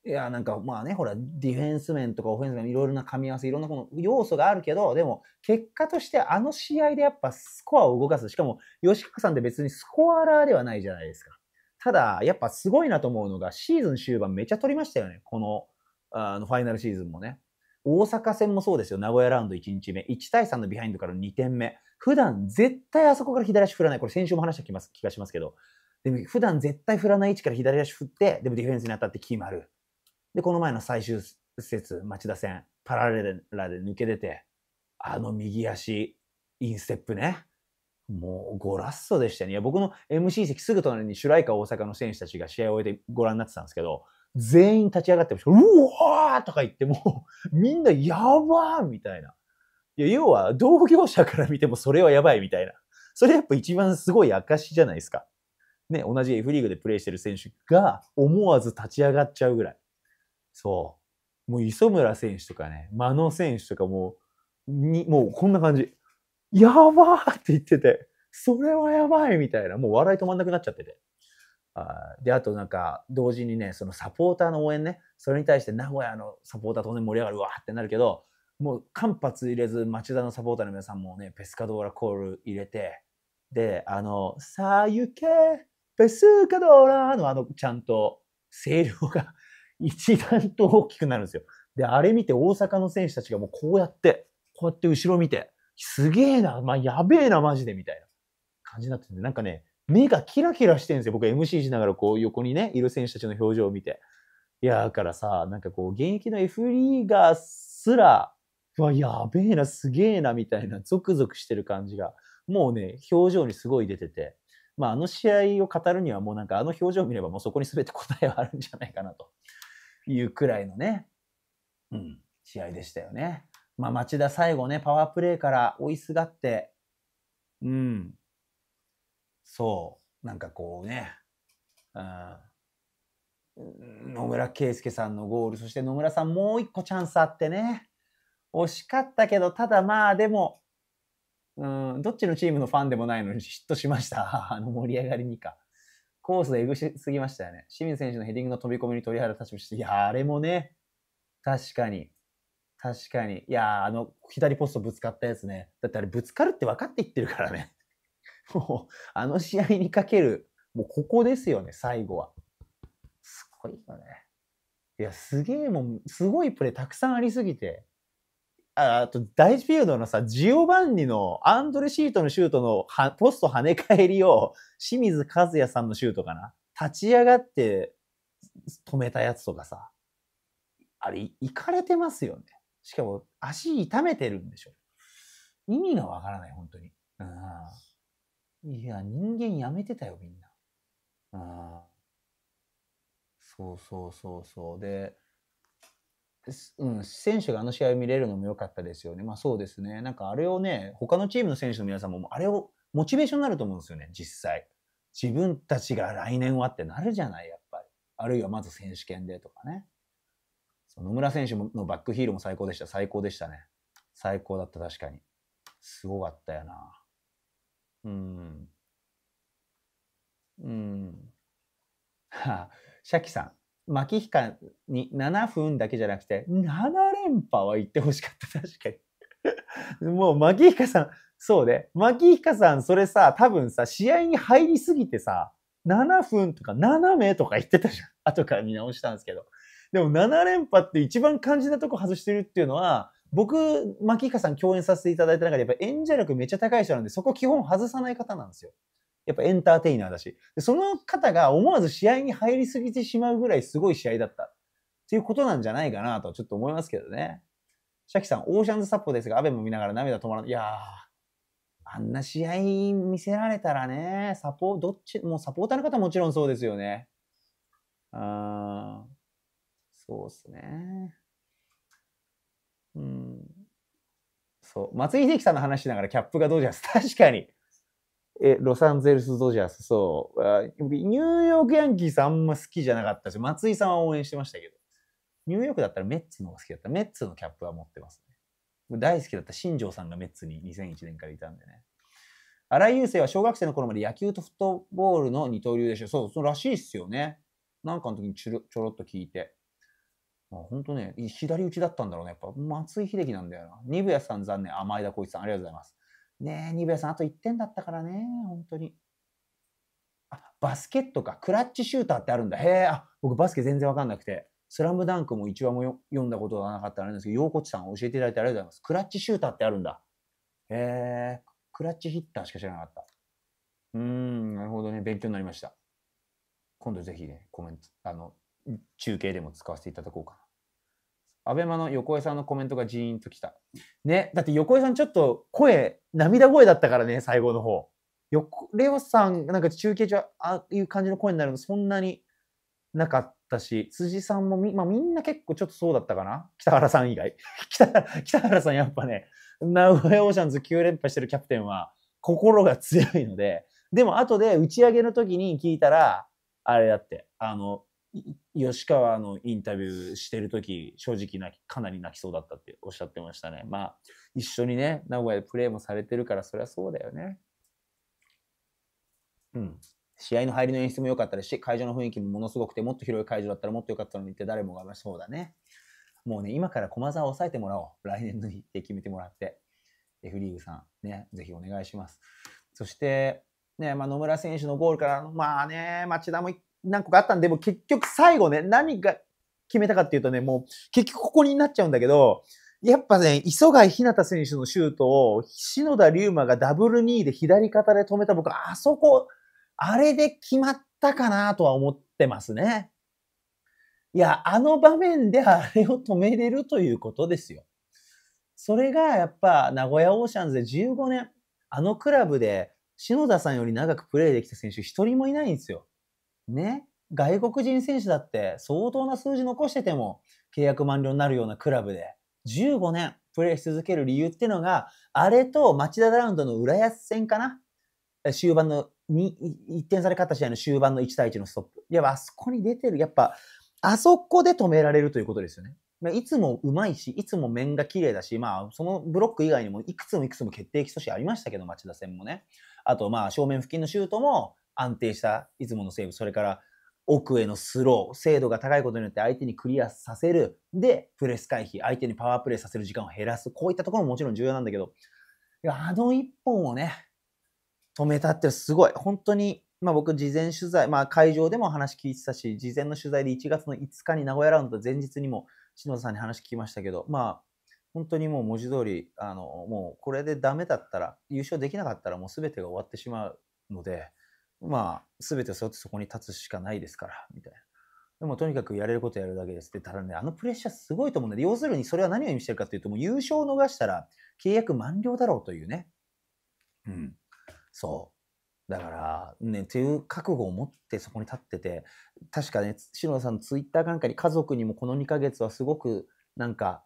いや、なんかまあね、ほら、ディフェンス面とかオフェンス面、いろいろな噛み合わせ、いろんなこの要素があるけど、でも、結果としてあの試合でやっぱスコアを動かす。しかも、吉川さんって別にスコアラーではないじゃないですか。ただ、やっぱすごいなと思うのが、シーズン終盤めっちゃ取りましたよね。この、あの、ファイナルシーズンもね。大阪戦もそうですよ。名古屋ラウンド1日目。1対3のビハインドから2点目。普段絶対あそこから左足振らない。これ先週も話した気がしますけど。でも普段絶対振らない位置から左足振って、でもディフェンスに当たって決まる。で、この前の最終節、町田戦、パラレラで抜け出て、あの右足、インステップね。もう、ゴラッソでしたね。いや、僕の MC 席すぐ隣にシュライカ大阪の選手たちが試合を終えてご覧になってたんですけど、全員立ち上がってました。うわーとか言って、もう、みんなやばーみたいな。いや、要は、同業者から見てもそれはやばいみたいな。それやっぱ一番すごい証じゃないですか。ね、同じ F リーグでプレーしてる選手が思わず立ち上がっちゃうぐらい。そう。もう磯村選手とかね、真野選手とかもう、にもうこんな感じ。やばーって言ってて、それはやばいみたいな、もう笑い止まんなくなっちゃってて。あで、あとなんか、同時にね、そのサポーターの応援ね、それに対して名古屋のサポーター当然盛り上がるわってなるけど、もう間髪入れず、町田のサポーターの皆さんもね、ペスカドーラコール入れて、で、あの、さあ行け、ペスカドーラのあの、ちゃんと声量が一段と大きくなるんですよ。で、あれ見て大阪の選手たちがもうこうやって、こうやって後ろ見て、すげえな、まあ、やべえな、マジで、みたいな感じになってて、なんかね、目がキラキラしてるんですよ。僕 MC しながらこう横にね、いる選手たちの表情を見て。いや、だからさ、なんかこう、現役の F リーガーすら、うわ、やべえな、すげえな、みたいな、ゾクゾクしてる感じが、もうね、表情にすごい出てて、まあ、あの試合を語るにはもうなんか、あの表情を見ればもうそこに全て答えはあるんじゃないかなというくらいのね、うん、試合でしたよね。まあ、町田最後ね、パワープレーから追いすがって、うん、そう、なんかこうね、うん、野村圭介さんのゴール、そして野村さんもう一個チャンスあってね、惜しかったけど、ただまあでも、うん、どっちのチームのファンでもないのに嫉妬しました。あの盛り上がりにか。コースでえぐしすぎましたよね。清水選手のヘディングの飛び込みに鳥肌立ちました。いや、あれもね、確かに。確かに。いや、あの、左ポストぶつかったやつね。だってあれぶつかるって分かっていってるからね。もう、あの試合にかける、もうここですよね、最後は。すごいよね。いや、すげえもん、すごいプレーたくさんありすぎて、あと、第1ピリオドのさ、ジオバンニのアンドレシートのシュートのはポスト跳ね返りを、清水和也さんのシュートかな立ち上がって止めたやつとかさ、あれ、いかれてますよね。しかも、足痛めてるんでしょ。意味がわからない、本当に。うん。いや、人間やめてたよ、みんな。うん。そうそうそうそう。で、うん、選手があの試合見れるのも良かったですよね。まあそうですね。なんかあれをね、他のチームの選手の皆さんも、あれをモチベーションになると思うんですよね、実際。自分たちが来年はってなるじゃない、やっぱり。あるいはまず選手権でとかね。野村選手のバックヒールも最高でした。最高でしたね。最高だった、確かに。すごかったよな。うん。うん。はあ、シャキさん。巻き期間に7分だけじゃなくて、7連覇は言ってほしかった、確かに。もう、巻きヒカさん、そうね。巻きヒカさん、それさ、多分さ、試合に入りすぎてさ、7分とか7名とか言ってたじゃん。後から見直したんですけど。でも7連覇って一番肝心なとこ外してるっていうのは、僕、牧彦さん共演させていただいた中で、やっぱ演者力めっちゃ高い人なんで、そこ基本外さない方なんですよ。やっぱエンターテイナーだし、その方が思わず試合に入りすぎてしまうぐらいすごい試合だったっていうことなんじゃないかなとちょっと思いますけどね。シャキさん、オーシャンズサポですが、アベも見ながら涙止まらない。いやー、あんな試合見せられたらね、サポー、どっち、もうサポーターの方もちろんそうですよね。あー、そうっすね。うん。そう。松井秀喜さんの話しながらキャップがどうじゃ 確かに。えロサンゼルス・ドジャース、そう。ニューヨーク・ヤンキースあんま好きじゃなかったし、松井さんは応援してましたけど、ニューヨークだったらメッツの方が好きだった。メッツのキャップは持ってますね。大好きだった新庄さんがメッツに2001年からいたんでね。荒井雄生は小学生の頃まで野球とフットボールの二刀流でした。そう、そうらしいっすよね。なんかの時にちょろちょろっと聞いて。まあ、ほんとね、左打ちだったんだろうね。やっぱ松井秀喜なんだよな。二部屋さん残念。いだ田浩一さん、ありがとうございます。ねえ、ニベさん、あと1点だったからね、本当に。あ、バスケットか。クラッチシューターってあるんだ。へえ、あ、僕バスケ全然わかんなくて。スラムダンクも1話も読んだことがなかったらあれですけど、洋子さん教えていただいてありがとうございます。クラッチシューターってあるんだ。へえ、クラッチヒッターしか知らなかった。うーん、なるほどね。勉強になりました。今度ぜひね、コメント、あの、中継でも使わせていただこうかな。アベマの横江さんのコメントがジーンときた。ね、だって横江さんちょっと声、涙声だったからね、最後の方。よレオさん、なんか中継中、ああいう感じの声になるのそんなになかったし、辻さんもみ,、まあ、みんな結構ちょっとそうだったかな北原さん以外 北。北原さんやっぱね、名古屋オーシャンズ9連覇してるキャプテンは心が強いので、でも後で打ち上げの時に聞いたら、あれだって、あの、吉川のインタビューしてる時正直泣きかなり泣きそうだったっておっしゃってましたねまあ一緒にね名古屋でプレーもされてるからそりゃそうだよねうん試合の入りの演出も良かったですし会場の雰囲気もものすごくてもっと広い会場だったらもっと良かったのにって誰もがそうだねもうね今から駒沢を抑えてもらおう来年の日って決めてもらって F リーグさんねぜひお願いしますそしてねまあ、野村選手のゴールから、まあね、町田も1何個かあったんで、も結局最後ね、何が決めたかっていうとね、もう結局ここになっちゃうんだけど、やっぱね、磯貝ひなた選手のシュートを、篠田龍馬がダブル2で左肩で止めた僕、あそこ、あれで決まったかなとは思ってますね。いや、あの場面であれを止めれるということですよ。それがやっぱ名古屋オーシャンズで15年、あのクラブで篠田さんより長くプレーできた選手一人もいないんですよ。ね、外国人選手だって相当な数字残してても契約満了になるようなクラブで15年プレーし続ける理由ってのが、あれと町田ラウンドの浦安戦かな終盤のに1点差で勝った試合の終盤の1対1のストップ。いや、あそこに出てる。やっぱ、あそこで止められるということですよね。いつもうまいし、いつも面が綺麗だし、まあ、そのブロック以外にもいくつもいくつも決定基礎士ありましたけど、町田戦もね。あと、まあ、正面付近のシュートも、安定したいつものセーブ、それから奥へのスロー、精度が高いことによって相手にクリアさせる。で、プレス回避、相手にパワープレイさせる時間を減らす。こういったところももちろん重要なんだけど、いやあの一本をね、止めたってすごい。本当に、まあ僕、事前取材、まあ会場でも話聞いてたし、事前の取材で1月の5日に名古屋ラウンド前日にも篠田さんに話聞きましたけど、まあ、本当にもう文字通り、あの、もうこれでダメだったら、優勝できなかったらもう全てが終わってしまうので、まあ、すべてそうやってそこに立つしかないですから、みたいな。でもとにかくやれることやるだけですって、ただね、あのプレッシャーすごいと思うんで、要するにそれは何を意味してるかというと、もう優勝を逃したら契約満了だろうというね。うん。そう。だから、ね、という覚悟を持ってそこに立ってて、確かね、篠田さんのツイッターなんかに家族にもこの2ヶ月はすごく、なんか、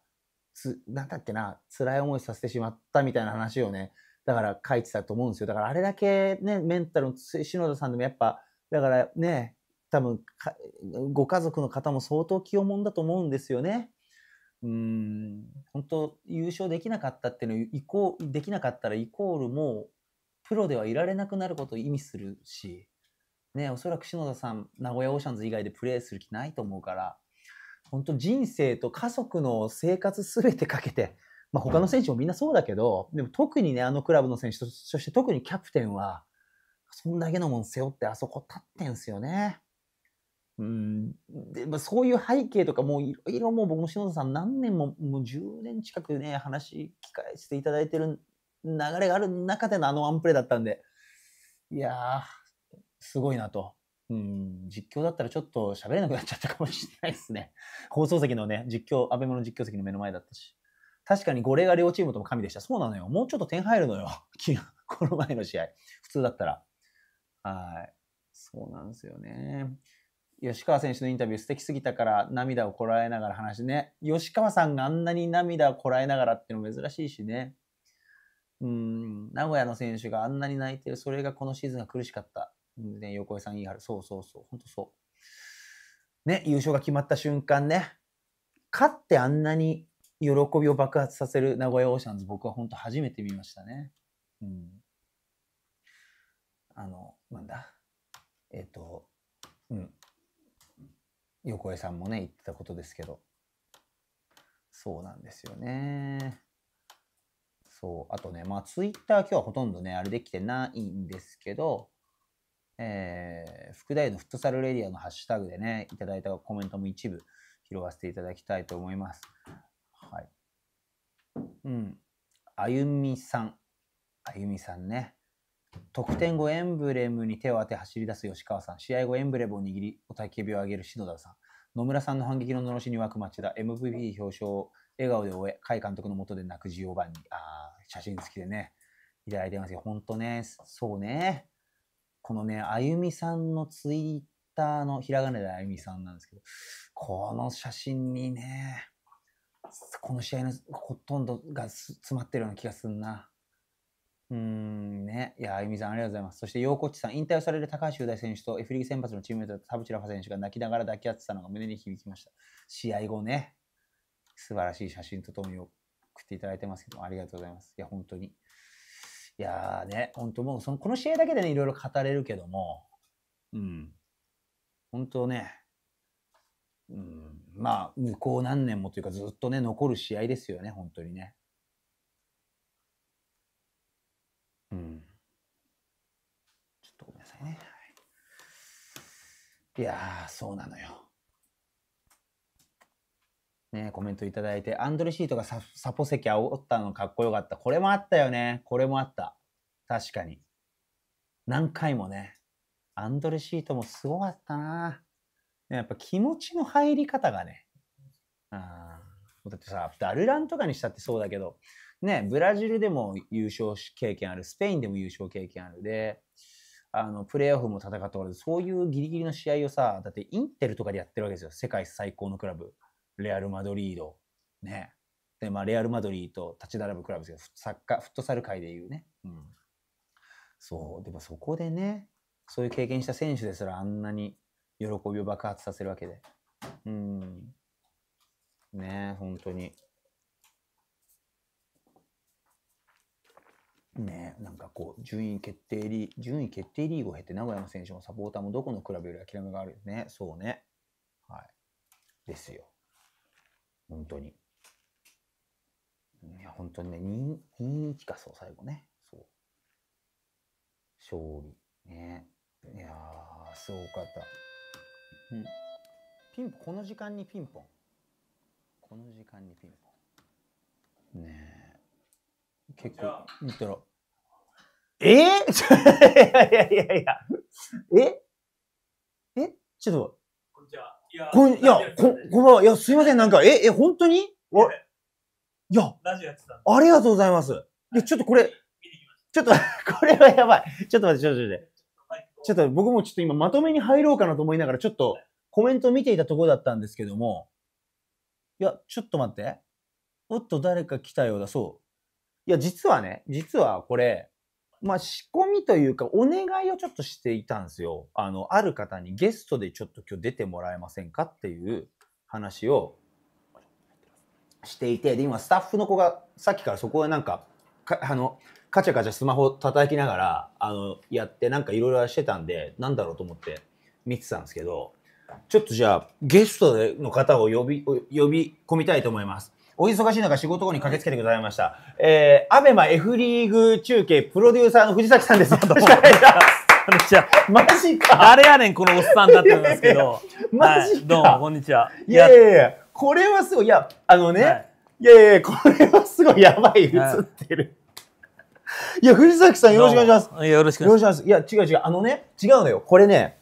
つ、なんだっけな、辛い思いさせてしまったみたいな話をね、だから書いてたと思うんですよ。だからあれだけね、メンタルの篠田さんでもやっぱ、だからね、多分ご家族の方も相当気をもんだと思うんですよね。うん本当優勝できなかったっていうのイコできなかったらイコールもうプロではいられなくなることを意味するし、ね、おそらく篠田さん名古屋オーシャンズ以外でプレーする気ないと思うから本当人生と家族の生活全てかけてまあ、他の選手もみんなそうだけど、でも特にね、あのクラブの選手と、そして特にキャプテンは、そんだけのもん背負ってあそこ立ってんすよね。うん、でまあ、そういう背景とかもういろいろもう僕も篠田さん何年ももう10年近くね話聞かせていただいてる流れがある中でのあのワンプレーだったんでいやすごいなと、うん、実況だったらちょっと喋れなくなっちゃったかもしれないですね放送席のね実況安倍の実況席の目の前だったし確かに5例が両チームとも神でした。そうなのよ。もうちょっと点入るのよ。この前の試合。普通だったら。はい。そうなんですよね。吉川選手のインタビュー素敵すぎたから涙をこらえながら話ね。吉川さんがあんなに涙をこらえながらっていうの珍しいしね。うん、名古屋の選手があんなに泣いてる。それがこのシーズンが苦しかった。ね、横井さん言い張る。そうそうそう。ほんとそう。ね、優勝が決まった瞬間ね。勝ってあんなに喜びを爆発させる名古屋オーシャンズ、僕は本当初めて見ましたね。うん。あの、なんだ。えっ、ー、と、うん。横江さんもね、言ってたことですけど。そうなんですよね。そう。あとね、まあ、ツイッター今日はほとんどね、あれできてないんですけど、えー、副題のフットサルレディアのハッシュタグでね、いただいたコメントも一部拾わせていただきたいと思います。うん。あゆみさん。あゆみさんね。得点後エンブレムに手を当て走り出す吉川さん。試合後エンブレムを握り、おたけびを上げる篠田さん。野村さんの反撃ののろしに沸く町田。MVP 表彰を笑顔で終え、甲斐監督のもとで泣くジ4番に。ああ写真付きでね、いただいてますけど、ほんとね、そうね。このね、あゆみさんのツイッターのひらがなであゆみさんなんですけど、この写真にね、この試合のほとんどが詰まってるような気がするな。うんね、いや、あゆみさん、ありがとうございます。そして、陽子っちさん、引退をされる高橋雄大選手と F リーグ先発のチームメート、田淵ラファ選手が泣きながら抱き合ってたのが胸に響きました。試合後ね、素晴らしい写真とともに送っていただいてますけど、ありがとうございます。いや、本当に。いやね、本当もうその、この試合だけでね、いろいろ語れるけども、うん、本当ね、うん、まあ、向こう何年もというか、ずっとね、残る試合ですよね、本当にね。うん。ちょっとごめんなさいね。いやそうなのよ。ね、コメントいただいて、アンドレシートがササポ席煽ったのかっこよかった。これもあったよね。これもあった。確かに。何回もね。アンドレシートもすごかったな。やっぱ気持ちの入り方がね、あだってさ、ダルランとかにしたってそうだけど、ね、ブラジルでも優勝経験ある、スペインでも優勝経験あるで、あのプレーオフも戦っておらず、そういうギリギリの試合をさ、だってインテルとかでやってるわけですよ、世界最高のクラブ、レアル・マドリード、ね。で、まあ、レアル・マドリード、立ち並ぶクラブですけど、サッカー、フットサル界でいうね。うん。そう、でもそこでね、そういう経験した選手ですらあんなに喜びを爆発させるわけで。うん。ねえ、本当に。ねえ、なんかこう、順位決定リーグ、順位決定リーグを経て、名古屋の選手もサポーターもどこのクラブより諦めがあるよね。そうね。はい。ですよ。本当に。いや、本当にね、2、2、1か、そう、最後ね。そう。勝利。ねいやー、すごかった。うん、ピンポンこの時間にピンポンこの時間にピンポンねえ結構見たらえー、いやいやいやいやええちょっとこんにちはいやこんいやここんばんはいやすいませんなんかええ本当においやありがとうございますや、ちょっとこれちょっと これはやばいちょっと待ってちょっと待ってちょっと僕もちょっと今まとめに入ろうかなと思いながら、ちょっとコメント見ていたとこだったんですけども、いや、ちょっと待って。おっと、誰か来たようだ、そう。いや、実はね、実はこれ、まあ、仕込みというか、お願いをちょっとしていたんですよ。あの、ある方にゲストでちょっと今日出てもらえませんかっていう話をしていて、で、今、スタッフの子がさっきからそこはなんか、かあの、カチャカチャスマホ叩きながらあのやってなんかいろいろしてたんでなんだろうと思って見てたんですけどちょっとじゃあゲストの方を呼び呼び込みたいと思います。お忙しい中仕事後に駆けつけてくださいました。えー、アベマ F リーグ中継プロデューサーの藤崎さんです。どうも。こんにちは。マジか。誰やねん、このおっさんだって言うんですけど。いやいやマジか、はい、どうも、こんにちは。いやいやいや、これはすごい。いや、あのね、はい、いやいやこれはすごいやばい、映ってる。はいいや、藤崎さんよろしくお願いします。いや、よろしくお願いします。いや、違う違う。あのね、違うのよ。これね、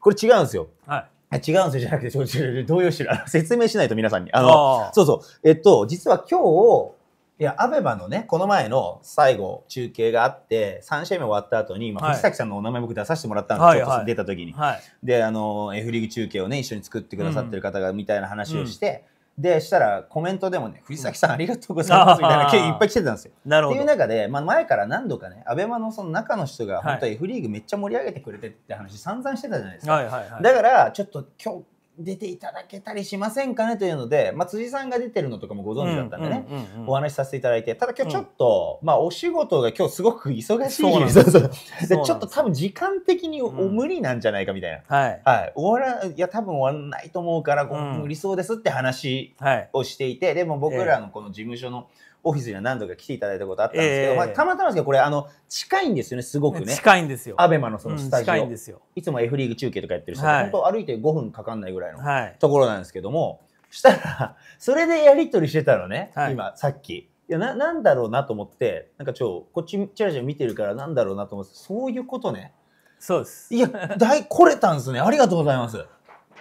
これ違うんですよ。はい。違うんですよじゃなくて、動揺してる。説明しないと皆さんに。あの、そうそう。えっと、実は今日、いや、アベマのね、この前の最後、中継があって、3試合目終わった後に、ま藤崎さんのお名前僕出させてもらったんです、はい、ちょっと出た時に。はい、で、あの、F リーグ中継をね、一緒に作ってくださってる方が、みたいな話をして、うんで、したらコメントでもね、藤崎さんありがとうございますみたいな件いっぱい来てたんですよ。なるほど。っていう中で、まあ、前から何度かね、アベマのその中の人が本当は F リーグめっちゃ盛り上げてくれてって話散々してたじゃないですか。はいはいはい、だから、ちょっと今日、出ていただけたりしませんかねというので、まあ、辻さんが出てるのとかもご存知だったんでね、お話しさせていただいてただ今日ちょっと、うん、まあ、お仕事が今日すごく忙しいでちょっと多分時間的にお、うん、無理なんじゃないかみたいな、はい、はい、終わらいや多分終わらないと思うから、うん、無理そうですって話をしていて、でも僕らのこの事務所の、オフィスには何度か来ていただいたことあったんですけど、えー、まあ、たまたまですけどこれあの近いんですよねすごくね近いんですよアベマのそのスタジオ、うん、近いんですよいつも F リーグ中継とかやってる人、はい、本当歩いて5分かかんないぐらいのところなんですけども、はい、したら それでやり取りしてたのね、はい、今さっき。いやななんだろうなと思ってなんかちょこっちチラチラ見てるからなんだろうなと思ってそういうことねそうですいや大来れたんですねありがとうございます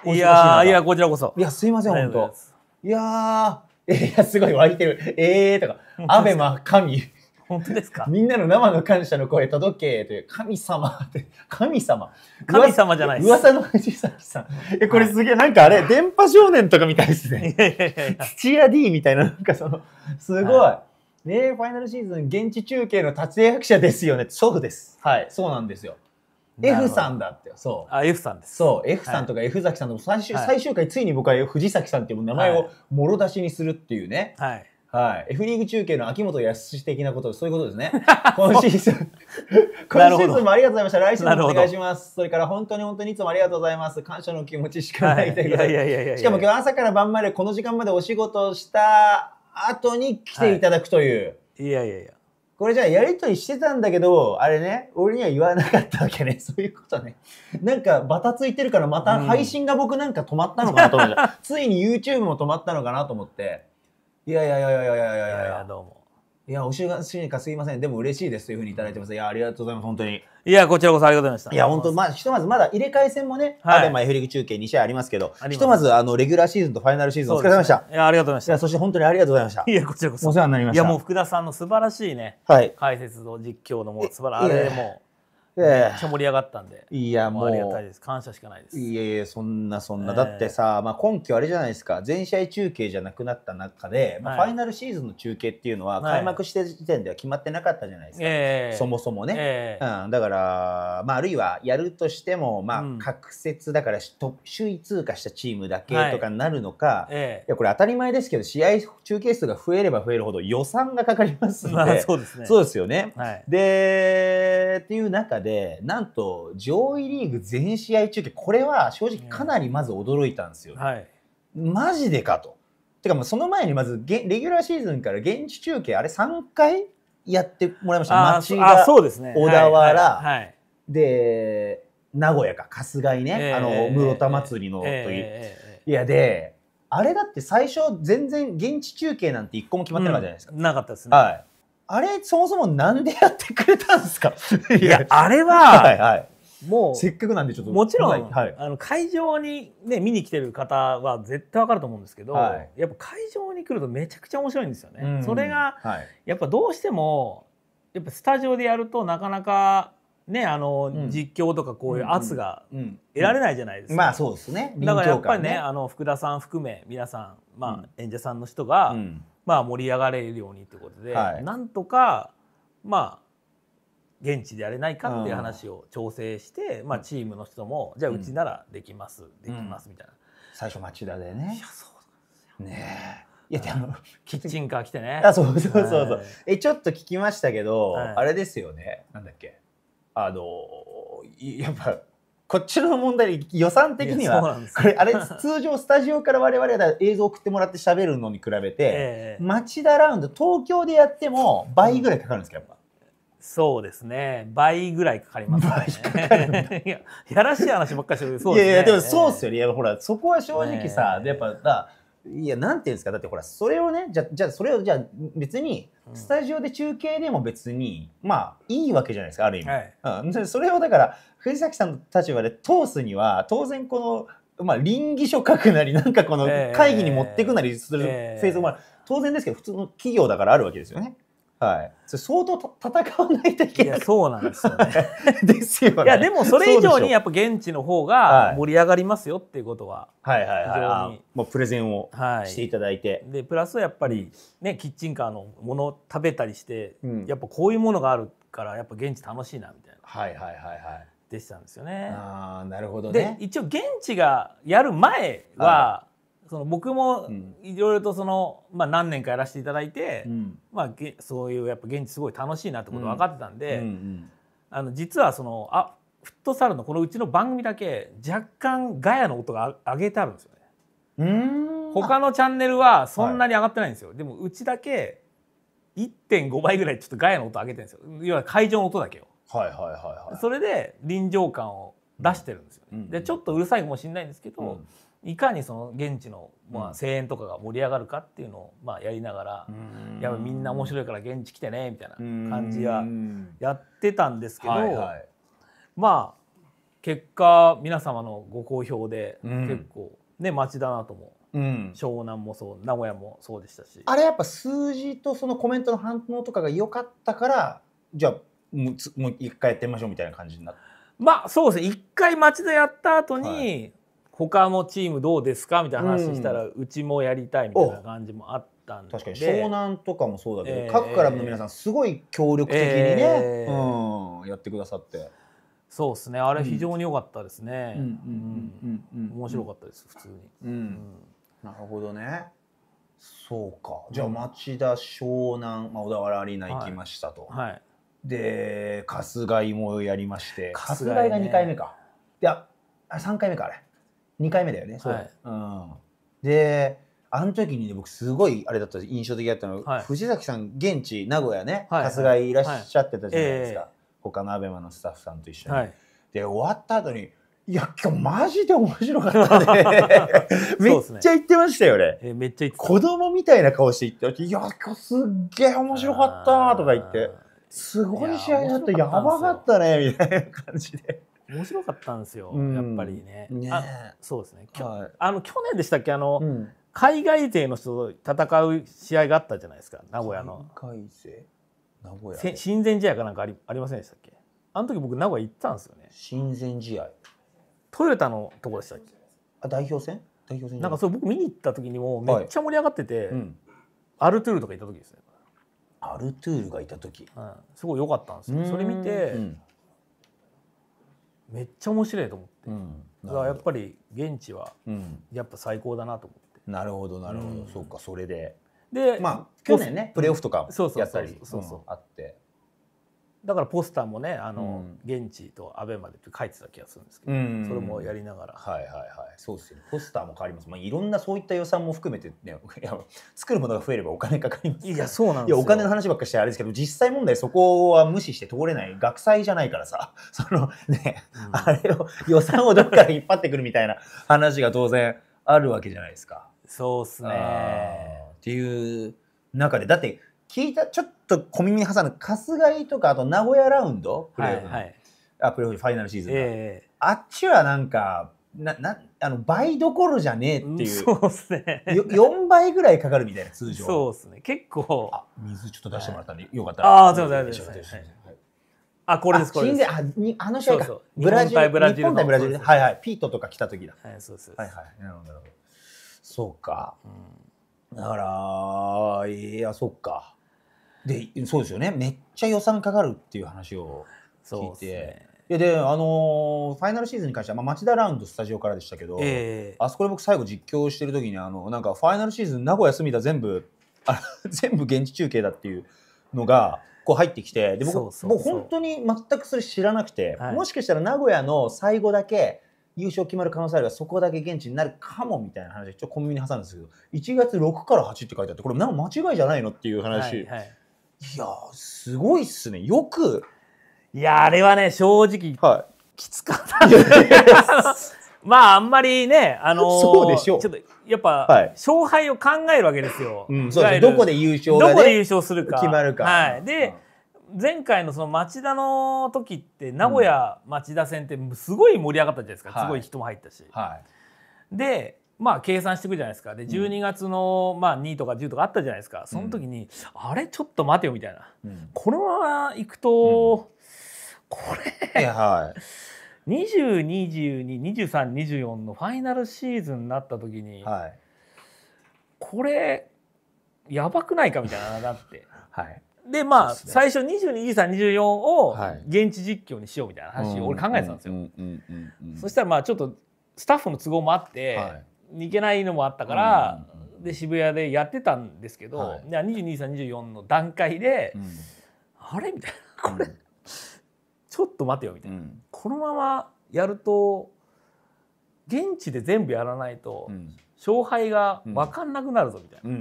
いやいやこちらこそいやすいません本当いやえや、すごい湧いてる。ええー、とか、アベマ神。本当ですかみんなの生の感謝の声届けという神様って神様神様じゃないです噂の藤崎さんえこれすげえ、はい、なんかあれ電波少年とかみたいですね土屋 D みたいななんかそのすごい、はい、ねファイナルシーズン現地中継の成役者ですよねそうですはいそうなんですよ F さんだってそう。あ、F さんです。そう、F さんとか F 崎さんの最終、はい、最終回、ついに僕は藤崎さんっていう名前をもろ出しにするっていうね。はい。はい。F リーグ中継の秋元康的なこと、そういうことですね。今シーズン 今シーズンもありがとうございました。来シーズンお願いします。それから本当に本当にいつもありがとうございます。感謝の気持ちしかないということで。しかも今日朝から晩までこの時間までお仕事した後に来ていただくという。はいいやいやいや、これじゃあやりとりしてたんだけど、あれね、俺には言わなかったわけね。そういうことね。なんかバタついてるからまた配信が僕なんか止まったのかなと思って、うん、ついに YouTube も止まったのかなと思って。いやいやいやいやいやいやいやいやどうも。いや、お正にかすいません。でも嬉しいですというふうにいただいてます。いや、ありがとうございます。本当に。いや、こちらこそありがとうございました。いや、本当まあ、ひとまずまだ入れ替え戦もね、はい、アベマ F リーグ中継2試合ありますけど、ひとまず、あの、レギュラーシーズンとファイナルシーズンお疲れ様でした。いや、ありがとうございました。いや、そして本当にありがとうございました。いや、こちらこそ。お世話になりました。いや、もう福田さんの素晴らしいね、はい、解説と実況のもう素晴らしい、あれもう。めっちゃ盛り上がったんで、いやもうありがたいです感謝しかないですいやいやそんなそんな、だってさ、まあ、今季あれじゃないですか全試合中継じゃなくなった中で、まあ、ファイナルシーズンの中継っていうのは開幕して時点では決まってなかったじゃないですか、そもそもね、うん、だから、まあ、あるいはやるとしても、まあ、隔節だから、首位通過したチームだけとかになるのか、いやこれ当たり前ですけど試合中継数が増えれば増えるほど予算がかかりますので、そうですねそうですよね。はい、でっていう中ででなんと上位リーグ全試合中継これは正直かなりまず驚いたんですよ、うんはい、マジでかとてかもうその前にまずレギュラーシーズンから現地中継あれ3回やってもらいました町田そうです、ね、小田原、はいはいはい、で名古屋か春日井ね、えー、あの室田祭りの時、えー、いやであれだって最初全然現地中継なんて一個も決まってなかったじゃないですか、うん、なかったですね、はいあれ、そもそもなんでやってくれたんですかいや、あれは、はいはい、もう、せっかくなんでちょっと。もちろん、はい、あの会場にね、見に来てる方は絶対わかると思うんですけど、はい、やっぱ会場に来るとめちゃくちゃ面白いんですよね。うんそれが、はい、やっぱどうしても、やっぱスタジオでやるとなかなか、ね、あの、うん、実況とかこういう圧が得られないじゃないですか。うんうん、まあそうですね。だからやっぱりね、ねあの福田さん含め皆さん、まあ演者さんの人が、うんまあ、盛り上がれるようにということで、はい、なんとか、まあ、現地でやれないかっていう話を調整して、うん、まあ、チームの人もじゃあうちならできます、うん、できますみたいな。最初町田でね。いやそうねいやでも、うん、キッチンカー来てね。あそうそうそうそう。えちょっと聞きましたけど、あれですよね。なんだっけ。あのやっぱこっちの問題予算的にはこれあれ通常スタジオから我々は映像送ってもらって喋るのに比べて、町田ラウンド東京でやっても倍ぐらいかかるんですかやっぱ、そうですね倍ぐらいかかりますねやらしい話ばっかりしてるそうです、ね、いやいやでもそうっすよね、えー、ほらそこは正直さ、えー、やっぱだいや、なんていうんですか、だってほら、それをね、じゃ、じゃそれを、じゃ別に、スタジオで中継でも別に、うん、まあ、いいわけじゃないですか、ある意味。はい、うん、それをだから、藤崎さんの立場で通すには、当然この、まあ、臨時書書くなり、なんかこの会議に持ってくなりする製造も、えーえー、当然ですけど、普通の企業だからあるわけですよね。はい、相当戦わないといけないそうなんですよね ですよねいやでもそれ以上にやっぱ現地の方が盛り上がりますよっていうことは非常に、はいはいはいプレゼンをしていただいて、はい、でプラスやっぱりねキッチンカーのもの食べたりして、うん、やっぱこういうものがあるからやっぱ現地楽しいなみたいなはいはいはいはいでしたんですよねああなるほどねで一応現地がやる前は、はいその僕もいろいろとその、まあ、何年かやらせていただいて、うん、まあ、そういうやっぱ現地すごい楽しいなってこと分かってたんで、うんうんうん、あの実はそのあフットサルのこのうちの番組だけ若干ガヤの音が上げてあるんですよね。うん他のチャンネルはそんなに上がってないんですよ、はい、でもうちだけ1.5倍ぐらいちょっとガヤの音上げてるんですよ要は会場の音だけを、はいはいはいはい、それで臨場感を出してるんですよね、うん、でちょっとうるさいかもしれないんですけど、うんいかにその現地のまあ声援とかが盛り上がるかっていうのをまあやりながら、やみんな面白いから現地来てねみたいな感じはやってたんですけど、まあ結果皆様のご好評で結構ね、町田のともうん、湘南もそう名古屋もそうでしたしあれやっぱ数字とそのコメントの反応とかが良かったからじゃあもう一回やってみましょうみたいな感じになってまあそうですね一回町でやった後に、はい、他のチームどうですかみたいな話したら、うん、うちもやりたいみたいな感じもあったんで確かに湘南とかもそうだけど、えー、各クラブの皆さんすごい協力的にね、えー、うん、やってくださってそうですねあれ非常に良かったですね面白かったです普通に、うん、うん、なるほどねそうかじゃあ町田湘南、まあ、小田原アリーナ行きましたと、はい、はい、で春日井もやりまして春日井、が2回目かいや3回目かあれ2回目だよね。はいうん、であの時に、ね、僕すごいあれだった印象的だったのが、はい、藤崎さん現地名古屋ね、はい、春日井いらっしゃってたじゃないですか、はい、他のアベマのスタッフさんと一緒に。はい、で終わった後にいや今日マジで面白かったね めっちゃ言ってましたよね、えめっちゃ子供みたいな顔して言って「いや今日すっげえ面白かった」とか言って「すごい試合だったやばかったね」みたいな感じで。面白かったんですよ、うん、やっぱりね。ねそうですね、はい、あの去年でしたっけあの、うん、海外勢の人と戦う試合があったじゃないですか名古屋の。海外勢名古屋親善試合かなんかありありませんでしたっけあの時僕名古屋行ったんですよね。親善試合トヨタのとこでしたっけあ代表戦代表戦なんかそう僕見に行った時にもめっちゃ盛り上がってて、はいうん、アルトゥールとかいた時ですね。アルトゥールがいた時、うん、すごい良かったんですよそれ見て、うん、めっちゃ面白いと思って、うん、だからやっぱり現地はやっぱ最高だなと思って、なるほどなるほど、うん、そっかそれででまあ去年ねプレーオフとかやったりあってだからポスターもねあの、現地とアベマで書いてた気がするんですけど、それもやりながらはいはいはいそうですよねポスターも変わります、まあ、いろんなそういった予算も含めてね いや作るものが増えればお金かかりますいやそうなんですよいやお金の話ばっかしてあれですけど実際問題そこは無視して通れない学祭じゃないからさ そのね、うん、あれを予算をどっから引っ張ってくるみたいな話が当然あるわけじゃないですかそうっすねっていう中でだって聞いたちょっと小耳に挟む春日井とかあと名古屋ラウンドプレーオフ、はいはい、あフファイナルシーズン、えー、あっちはなんかななあの倍どころじゃねえっていう、そうっすね4倍ぐらいかかるみたいな通常そうっすね結構あ水ちょっと出してもらったんで、はい、よかったらああそう大丈夫です、あこれですこれですあにあの試合かブラジルブラジル日本対ブラジルはいはいピートとか来た時だはいそうですはいはいなるほどそうか、うん、だからいやそっかでそうですよねめっちゃ予算かかるっていう話を聞いて。いやであのー、ファイナルシーズンに関しては、まあ、町田ラウンドスタジオからでしたけど、えー、あそこで僕最後実況してる時にあのなんかファイナルシーズン名古屋隅田全部あ 全部現地中継だっていうのがこう入ってきてで僕もう本当に全くそれ知らなくて、はい、もしかしたら名古屋の最後だけ優勝決まる可能性あるがそこだけ現地になるかもみたいな話ちょっとコンビニ挟んだんですけど1月6から8って書いてあってこれなんか間違いじゃないのっていう話。はいはいいやすごいっすね。よく。いや、あれはね、正直、はい、きつかったです。まあ、あんまりね、あのー、そうでしょう。ちょっとやっぱ、はい、勝敗を考えるわけですよ。うん、そうですどこで優勝、ね、どこで優勝するか。決まるか。はい。で、うん、前回のその町田の時って、名古屋町田戦ってすごい盛り上がったじゃないですか。うん、すごい人も入ったし。はい。で、まあ計算してくるじゃないですかで12月の、まあ、2とか10とかあったじゃないですかその時に、あれちょっと待てよみたいな、このままいくと、これ、はい、20222324のファイナルシーズンになった時に、はい、これやばくないかみたいななって。はいでまあ最初222324を現地実況にしようみたいな話を俺考えてたんですよ。そしたらまあちょっとスタッフの都合もあって、はい、行けないのもあったから、で渋谷でやってたんですけど、はい、2 2 3 2 4の段階で、あれみたいなこれ、ちょっと待てよみたいな、このままやると現地で全部やらないと、勝敗が分かんなくなるぞみたいな、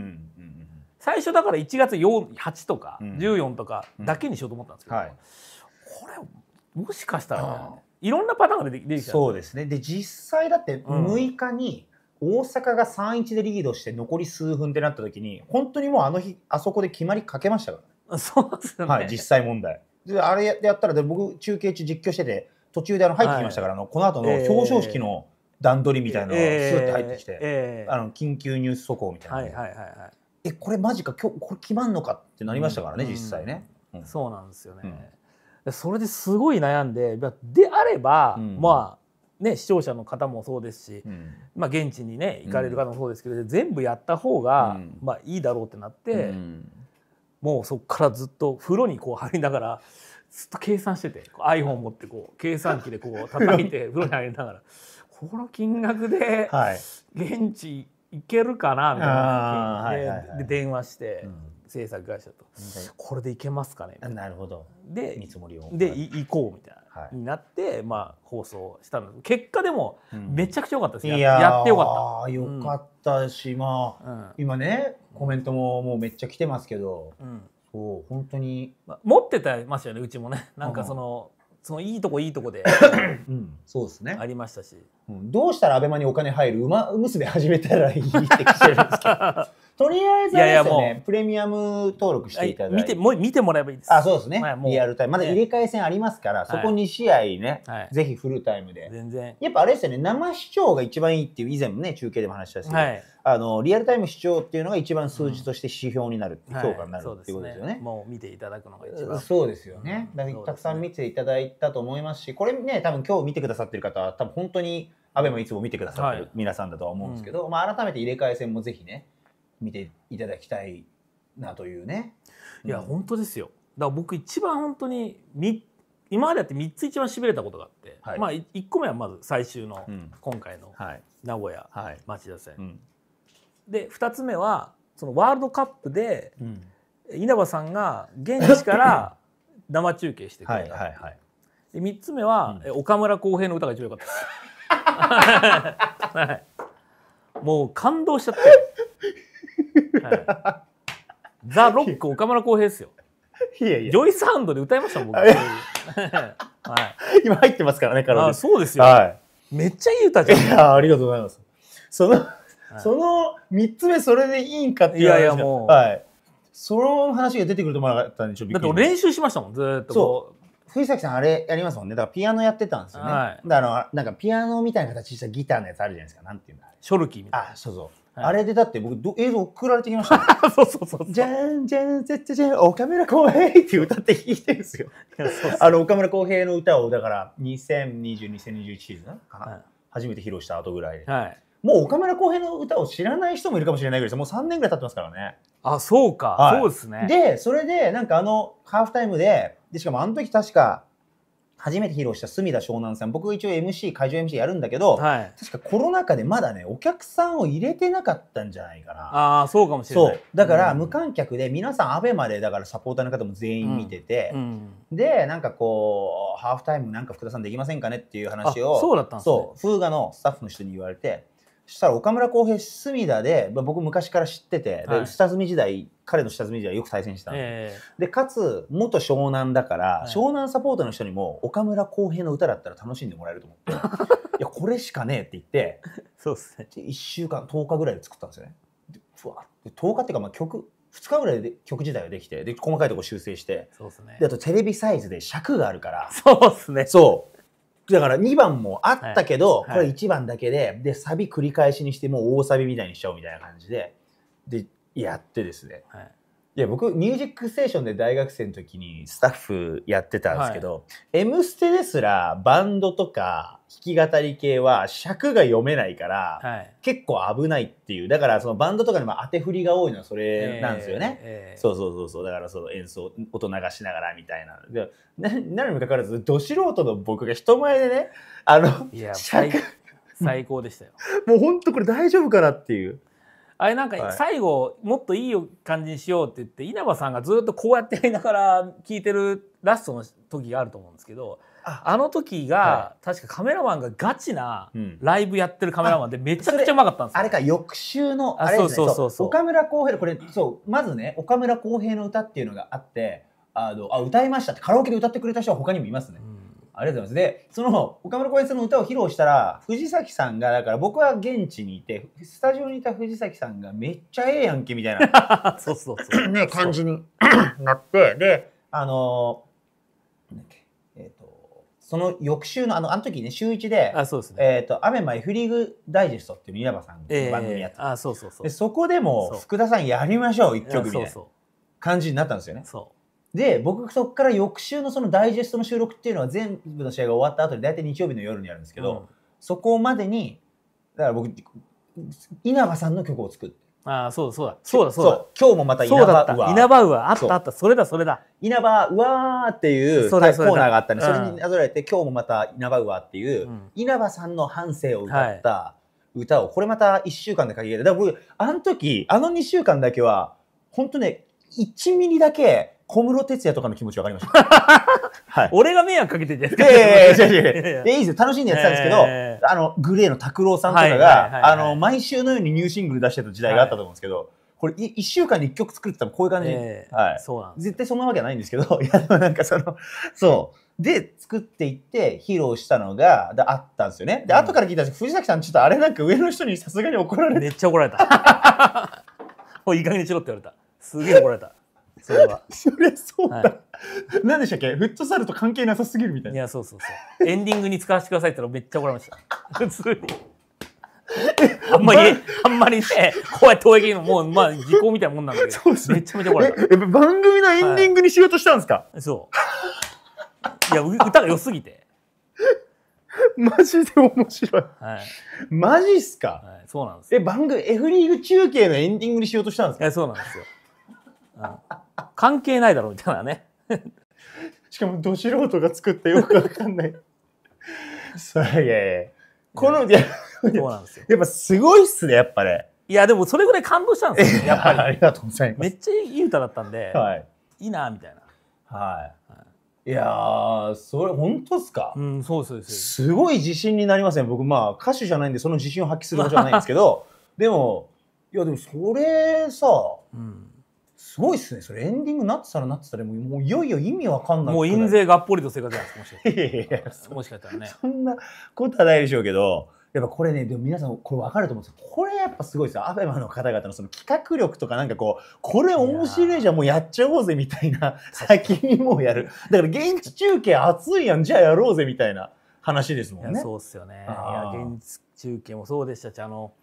最初だから1月8とか14とかだけにしようと思ったんですけど、これもしかしたら、いろんなパターンが出てきたそうですねで実際だって6日に大阪が3-1でリードして残り数分ってなった時に本当にもうあの日あそこで決まりかけましたから そうですね、はい、実際問題。であれやったらで僕中継中実況してて途中であの入ってきましたから、はい、あのこの後の表彰式の段取りみたいなのがスーッて入ってきて、えーえー、あの緊急ニュース速報みたいな。はいはいはいはい、えこれマジか今日これ決まんのかってなりましたからね、うん、実際ね、うん、そうなんですよね、うん、それですごい悩んでであれば、まあね、視聴者の方もそうですし、うん、まあ、現地にね行かれる方もそうですけど、うん、全部やった方が、まあ、いいだろうってなって、うん、もうそこからずっと風呂にこう入りながらずっと計算してて iPhone 持ってこう計算機でこう叩いて 風呂に入りながらこの金額で現地行けるかなみたいなで,、はいはい、で電話して。制作会社と、これでいけますかねなるほどで見積もりをで行こうみたいなになって、まあ、放送したんです結果でもめちゃくちゃ良かったです、うん、やってよかったあよかったし、まあ、うん、今ねコメントももうめっちゃ来てますけど、うん、そう本当に、ま持ってたますよねうちもねなんかその、そのいいとこいいとこで、うん、そうですねありましたし、うん、どうしたらアベマにお金入る馬娘始めたらいいって来てるんですけど とりあえず、ね、いやいやプレミアム登録していただいて見ても見てもらえばいいですあそうですね、はい、リアルタイムまだ入れ替え戦ありますから、そこ2試合ね、はい、ぜひフルタイムで全然やっぱあれですよね生視聴が一番いいっていう以前もね中継でも話したんですけど、はい、あのリアルタイム視聴っていうのが一番数字として指標になる、うん、評価になるっていうことですよねね、もう見ていただくのが一番そうですよね、うん、たくさん見ていただいたと思いますしこれね多分今日見てくださってる方多分本当にアベもいつも見てくださってる皆さんだとは思うんですけど、はい、まあ、改めて入れ替え戦もぜひね見ていただきたいなというね。いや、うん、本当ですよ。だから僕一番本当に今までやって3つ一番しびれたことがあって、はい、まあ1個目はまず最終の、今回の名古屋町田戦。はいうん、で2つ目はそのワールドカップで稲葉さんが現地から 生中継してくれた。はいはいはい、で3つ目は、うん、岡村航平の歌が一番良かったです。はい、もう感動しちゃって。ザ・ロック岡村浩平ですよ。いやいや。ジョイサウンドで歌いましたもん、僕。はい、今入ってますからね、体。あ、そうですよ。はい。めっちゃいい歌じゃん。ありがとうございます。その、その3つ目それでいいんかっていういやいやもう、はい、その話が出てくると思わなかったんでちょだって練習しましたもんずっとそう藤崎さんあれやりますもんねだからピアノやってたんですよね、はい、だからなんかピアノみたいな形したギターのやつあるじゃないですかなんていうんだショルキーみたいなあそうそうはい、あれでだって僕ど映像送られてきました そうそうそうじゃんじゃんじゃんじゃん岡村航平って歌って弾いてるんですよあの岡村航平の歌をだから20202021シーズンかな、はい、初めて披露した後ぐらいで、はい、もう岡村航平の歌を知らない人もいるかもしれないぐらいですもう3年ぐらい経ってますからねあそうか、そうですねでそれでなんかあのハーフタイムででしかもあの時確か初めて披露した隅田湘南さん僕一応 MC 会場 MC やるんだけど、はい、確かコロナ禍でまだねお客さんを入れてなかったんじゃないかなあそうかもしれないだから無観客で皆さん ABEMA でだからサポーターの方も全員見てて、うんうん、でなんかこうハーフタイムなんか福田さんできませんかねっていう話をそうだったんです、ね、そう風雅のスタッフの人に言われてしたら岡村航平隅田で、まあ、僕昔から知ってて、はい、下積み時代彼の下積み時代よく対戦したんでえー、でかつ元湘南だから、はい、湘南サポートの人にも岡村航平の歌だったら楽しんでもらえると思って いやこれしかねえって言ってそうっすね1週間10日ぐらいで作ったんですよねでふわ10日っていうかまあ曲2日ぐらいで曲自体はできてで細かいとこ修正してそうす、ね、であとテレビサイズで尺があるからそうっすねそうだから2番もあったけど、これ1番だけで、で、サビ繰り返しにして、もう大サビみたいにしちゃおうみたいな感じで、で、やってですね。はいいや僕「ミュージックステーション」で大学生の時にスタッフやってたんですけど「はい、M ステ」ですらバンドとか弾き語り系は尺が読めないから、はい、結構危ないっていうだからそのバンドとかにも当て振りが多いのはそれなんですよね、えーえー、そうそうそうそうだからその演奏音流しながらみたいなでなにもかかわらずど素人の僕が人前でねあの最高でしたよ もう本当これ大丈夫かなっていう。あれなんか最後、もっといい感じにしようって言って稲葉さんがずっとこうやってやりながら聞いてるラストの時があると思うんですけどあの時が、確かカメラマンがガチなライブやってるカメラマンでめちゃくちゃうまかったんですよ。あれか翌週のあれですねそうそうそう岡村航平これそうまずね岡村航平の歌っていうのがあってあのあ歌いましたってカラオケで歌ってくれた人は他にもいますね。うんありがとうございます。で、その岡村光一さんの歌を披露したら、藤崎さんが、だから僕は現地にいて、スタジオにいた藤崎さんがめっちゃええやんけみたいな そうそうそうね、感じに なって、で、あのー、えっ、と、その翌週の、あのあの時ね、週1で、あそうですね、えっ、ー、と、アベマイフリーグダイジェストっていう稲葉さんの番組やって、えー、あそうそうそうでそこでも、福田さんやりましょう、一曲みたいな感じになったんですよね。そうで、僕そこから翌週のそのダイジェストの収録っていうのは全部の試合が終わった後で大体日曜日の夜にやるんですけど、うん、そこまでに、だから僕、稲葉さんの曲を作って。ああ、そうそうだ。そうだそうだ。今日もまた稲葉うわ稲葉うわあったあった。それだそれだ。稲葉うわーっていうコーナーがあったんで、それになぞらえて、今日もまた稲葉うわっていう、稲葉さんの半生を歌った歌を、これまた1週間で上げて、だから僕、あの時、あの2週間だけは、本当ね、1ミリだけ小室哲哉とかの気持ちわかりました。はい、俺が迷惑かけてるじゃないですか。いやいやいや いやいいですよ。楽しんでやってたんですけど、えー、あの、グレーの拓郎さんとかが、はいはいはいはい、あの、毎週のようにニューシングル出してた時代があったと思うんですけど、はい、これ一週間に一曲作るってたこういう感じ、えー、はい、そうなん絶対そんなわけないんですけど、いやでもなんかその、そう。で、作っていって、披露したのが、で、あったんですよね。で、うん、後から聞いたんですけど、藤崎さん、ちょっとあれなんか上の人にさすがに怒られた。めっちゃ怒られた。もういい加減にしろって言われた。すげえ怒られた。それは そりゃそうだ、はい、何でしたっけフットサルと関係なさすぎるみたいないやそうそうそうエンディングに使わせてくださいって言たらめっちゃ怒られました 普通にあんまり、あんまりね、こうやって追い切るのも、まあ、時効みたいなもんなんだそうですね、めちゃめちゃ怒られた。番組のエンディングにしようとしたんですか、はい、そう。いや、歌が良すぎて。マジで面白い。はい、マジっすか、はい、そうなんですえ、番組、F リーグ中継のエンディングにしようとしたんですかそうなんですよ。うん関係ないだろうみたいなねしかもど素人が作ってよくわかんないそれいやいやこの、いやそうなんですよやっぱすごいっすねやっぱねいやでもそれぐらい感動したんですよやっぱりありがとうございますめっちゃいい歌だったんで、はい、いいなみたいなはい、いや、それ本当っすかうんそうそうですすごい自信になりますね僕まあ歌手じゃないんでその自信を発揮する場所ゃないんですけど でもいやでもそれさ、うん、すごいっすね。それエンディングなってたらなってたらもういよいよ意味わかんない。もう印税がっぽりと生活ないです。もしかしたら。いやいやいや。もしかしたらね。そんなことはないでしょうけど。やっぱこれね、でも皆さんこれわかると思うんですよ。これやっぱすごいっすよ。アベマの方々のその企画力とかなんかこう、これ面白いじゃん、もうやっちゃおうぜみたいな、先にもうやる。だから現地中継熱いやん、じゃあやろうぜみたいな話ですもんね。そうっすよね。いや、現地中継もそうでしたし、あの、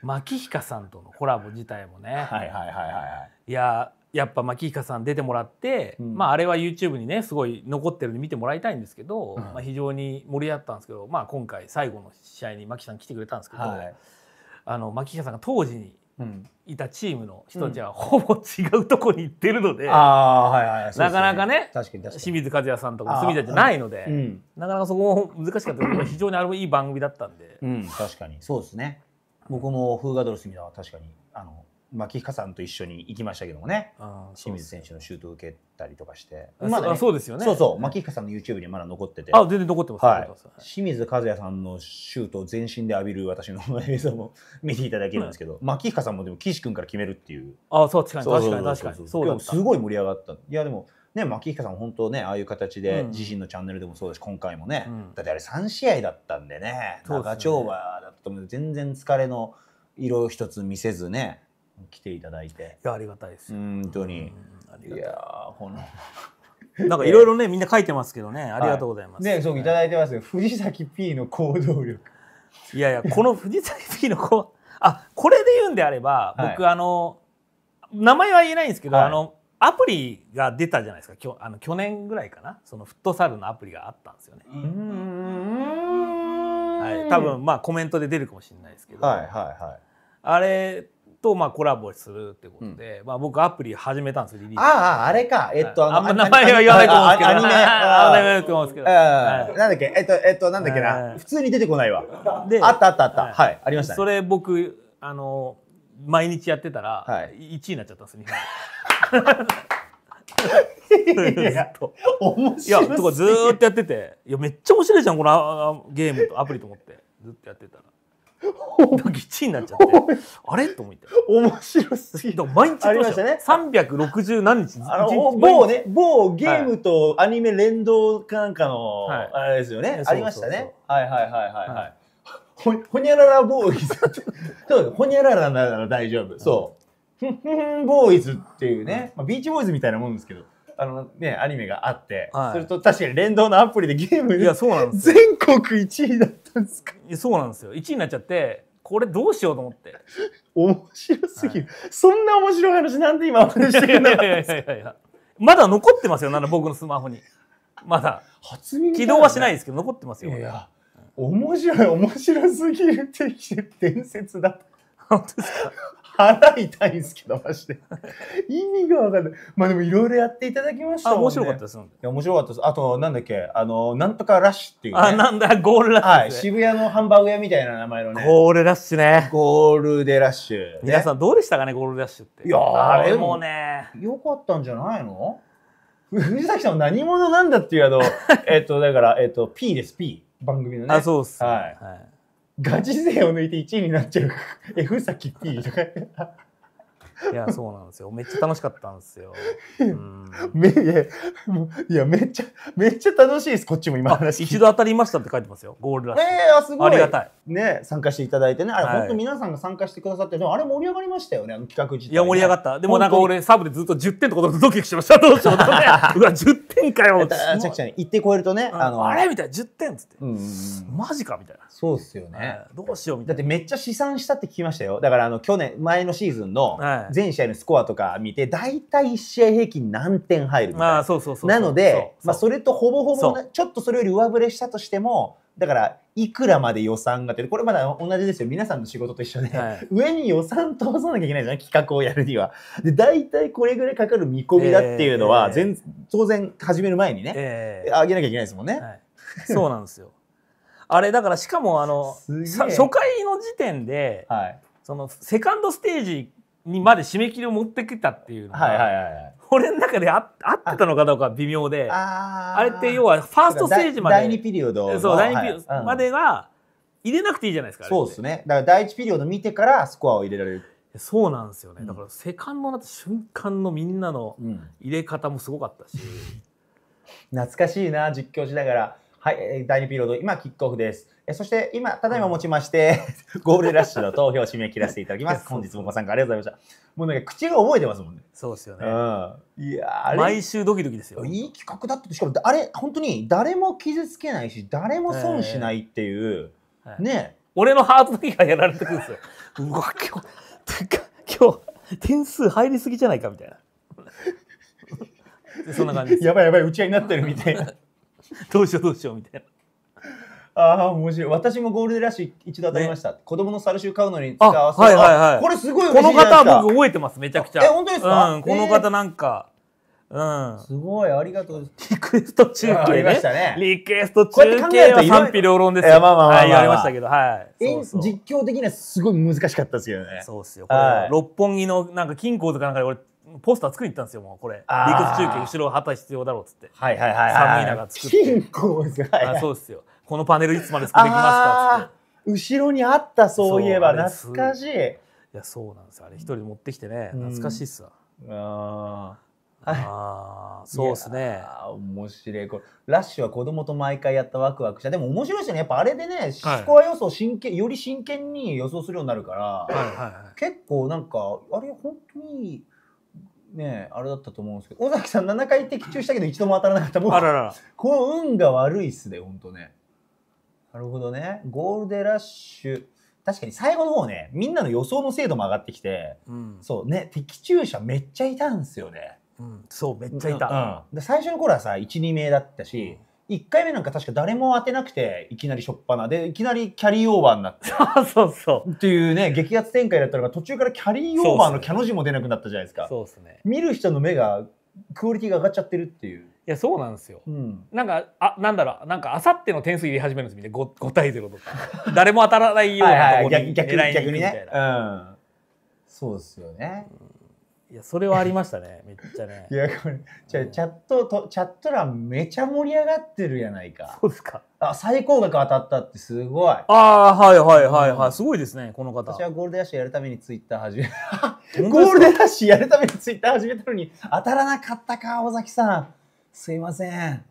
牧彦さんとのコラボ自体もね。はいはいはいはい。いややっぱ牧彦さん出てもらって、うん、まあ、あれは YouTube にねすごい残ってるんで見てもらいたいんですけど、うん、まあ、非常に盛り上がったんですけど、まあ、今回最後の試合に牧さん来てくれたんですけど、はい、あの牧彦さんが当時にいたチームの人たちは ほぼ違うとこに行ってるのでなかなかね清水和也さんとか住田じゃないので、うん、なかなかそこも難しかったけど非常にあれもいい番組だったんで、確かにそうですね僕もフーガドルスミは確かにあの牧彦さんと一緒に行きましたけどもね清水選手のシュートを受けたりとかしてまだ、ね、そうですよねそうそう牧彦さんの YouTube にまだ残っててあ全然残ってます、はい、清水和也さんのシュートを全身で浴びる私の映像も見ていただけるんですけど、うん、牧彦さんもでも岸君から決めるっていうあそう確かに確かに確かにそうすごい盛り上がったいやでもね牧彦さん本当ねああいう形で自身のチャンネルでもそうだし、今回もね、うん、だってあれ3試合だったんでね長丁場だったので全然疲れの色一つ見せずね来ていただいていやありがたいです本当にいやこの なんかいろいろねみんな書いてますけどねありがとうございます、ねそういただいてます藤崎 P の行動力いやいやこの藤崎 P のこあこれで言うんであれば僕、あの名前は言えないんですけど、あのアプリが出たじゃないですかきょあの去年ぐらいかなそのフットサルのアプリがあったんですよね。はい、多分まあコメントで出るかもしれないですけど、はいはいはい、あれとまあコラボするってことで、うん、まあ僕アプリ始めたんですリリース。あああれか。えっと、あんま名前は言わないと思うんですけど。アニメ。あと思うんですけど。なんだっけえっとえっとなんだっけな。普通に出てこないわ。で、あったあったあった。はい、はい、ありました、ね、それ僕あの毎日やってたら、1位になっちゃったんです日本。ず面白い。やとかずっとやってて、いやめっちゃ面白いじゃんこのゲームとアプリと思ってずっとやってたら。ぎっちになっちゃって あれと思って面白すぎる毎日ありましたね360何日あの某ね某ゲームとアニメ連動かなんかの、はい、あれですよねありましたねはいはいはいはいはいほほにゃららボーイズ そうほにゃららなら大丈夫そうふんふんボーイズっていうね、まあ、ビーチボーイズみたいなもんですけどあのね、アニメがあって、はい、それと確かに連動のアプリでゲームいやそうなんです全国1位だったんですかそうなんですよ1位になっちゃってこれどうしようと思って面白すぎる、はい、そんな面白い話なんで今ましてまだ残ってますよなら僕のスマホにまだね、起動はしないですけど残ってますよいや面白い面白すぎるって伝説だと本当ですか腹痛いんですけど、まして。意味がわかんない。まあでもいろいろやっていただきましたもん、ね、面白かったです。いや、面白かったです。あと、なんだっけ、あの、なんとかラッシュっていう、ね、あ、なんだ、ゴールラッシュ、はい、渋谷のハンバーグ屋みたいな名前のね。ゴールラッシュね。ゴールデラッシュ、ね、皆さんどうでしたかね、ゴールラッシュって。いやあれもね。よかったんじゃないの藤崎さん何者なんだっていう、あの、えっと、だから、えっと、P です、P。番組のね。あ、そうっす、はい。はいガチ勢を抜いて1位になっちゃう F 先 P とかいやそうなんですよめっちゃ楽しかったんですよ、うん、いやめっちゃめっちゃ楽しいですこっちも今話一度当たりましたって書いてますよゴールラッシュ、えー、すごいありがたいね参加していただいてねあれ、はい、本当皆さんが参加してくださってでもあれ盛り上がりましたよねあの企画自体、ね、いや盛り上がったでもなんか俺サブでずっと10点てことドキドキしましたどうしようとね うわ10点かよって超えるとね、うん、あのあれみたいな10点っつって、うん、マジかみたいなそうっすよね、どうしようみたいなだってめっちゃ試算したって聞きましたよだからあの去年前のシーズンの、はい全試合のスコアとか見て大体1試合平均何点入るみたいなのでそれとほぼほぼちょっとそれより上振れしたとしてもだからいくらまで予算がってこれまだ同じですよ皆さんの仕事と一緒で、はい、上に予算通さなきゃいけないじゃない企画をやるには。で大体これぐらいかかる見込みだっていうのは、えー、全当然始める前にね、えー、上げなきゃいけないですもんね。はい、そうなんですよあれだからしかもあの初回の時点で、はい、そのセカンドステージにまで締め切りを持ってきたっていうのが、はいはいはい俺の中で合ってたのかどうか微妙であれって要はファーストステージまで第2ピリオドそう第2ピリオドまでは入れなくていいじゃないですか、そうですねだから第1ピリオド見てからスコアを入れられるそうなんですよね、だからセカンドになった瞬間のみんなの入れ方もすごかったし、懐かしいな実況しながら「はい第2ピリオド今キックオフです」えそして今、ただいまもちまして、ゴールラッシュの投票締め切らせていただきます。本日もご参加ありがとうございました。もうなんか口が覚えてますもんね。そうですよね。いや毎週ドキドキですよ。いい企画だったしかもあれ、本当に誰も傷つけないし、誰も損しないっていう、ね、俺のハートだけがやられてくるんですよ。うわ、今日、てか、今日、点数入りすぎじゃないかみたいな。そんな感じやばいやばい、打ち合いになってるみたいな。どうしようどうしようみたいな。ああ、面白い。私もゴールデンラッシュ一度当たりました。ね、子供の猿集買うのに使わせる。はいはいはい。これすごいこの方は僕覚えてます、めちゃくちゃ。え、本当ですか、うん、この方なんか。うん、すごい、ありがとうリクエスト中継、ねね、リクエスト中継は賛否両論ですよ。まあまあまあ、はい、ましたけど、はい。そうそう実況的にはすごい難しかったですよね。そうですよ。これ、はい、六本木のなんか金庫とかなんかで俺、ポスター作りに行ったんですよ、もうこれ。リクエスト中継、後ろ旗必要だろうっつって。はいはいはい、はい、寒い中作って。金庫ですか、はいあそうですよ。このパネルいつまで作ってきますか後ろにあったそういえば懐かしいいやそうなんですよあれ一人持ってきてね懐かしいっすわ、うん、ああそうっすねああ面白いこれラッシュは子供と毎回やったワクワクしたでも面白いですねやっぱあれでねスコア予想真剣、より真剣に予想するようになるから、はいはい、結構なんかあれ本当にねあれだったと思うんですけど尾崎さん7回的中したけど一度も当たらなかったもうあららこの運が悪いっすね本当ねなるほどね。ゴールデラッシュ。確かに最後の方ね、みんなの予想の精度も上がってきて、うん、そうね、的中者めっちゃいたんですよね。うん、そうめっちゃいた、うん、で最初の頃はさ12名だったし、うん、1回目なんか確か誰も当てなくていきなりしょっぱなでいきなりキャリーオーバーになって そうそうっていうね激アツ展開だったのが途中からキャリーオーバーのキャの字も出なくなったじゃないですかそうす、ね、見る人の目がクオリティが上がっちゃってるっていうやそうなんですよ、うん、なんかあなんだろうなんかあさっての点数入れ始めるんですみたいな 5, 5対0とか 誰も当たらないようなところに狙いに行くみたいな、そうですよね、いやそれはありましたね めっちゃねいやこれじゃチャットとチャット欄めちゃ盛り上がってるやないかそうですかあ最高額当たったってすごいああはいはいはいはい、うん、すごいですねこの方私はゴールデンラッシュやるためにツイッター始めゴールデンラッシュやるためにツイッター始めたのに当たらなかったか尾崎さんすいません。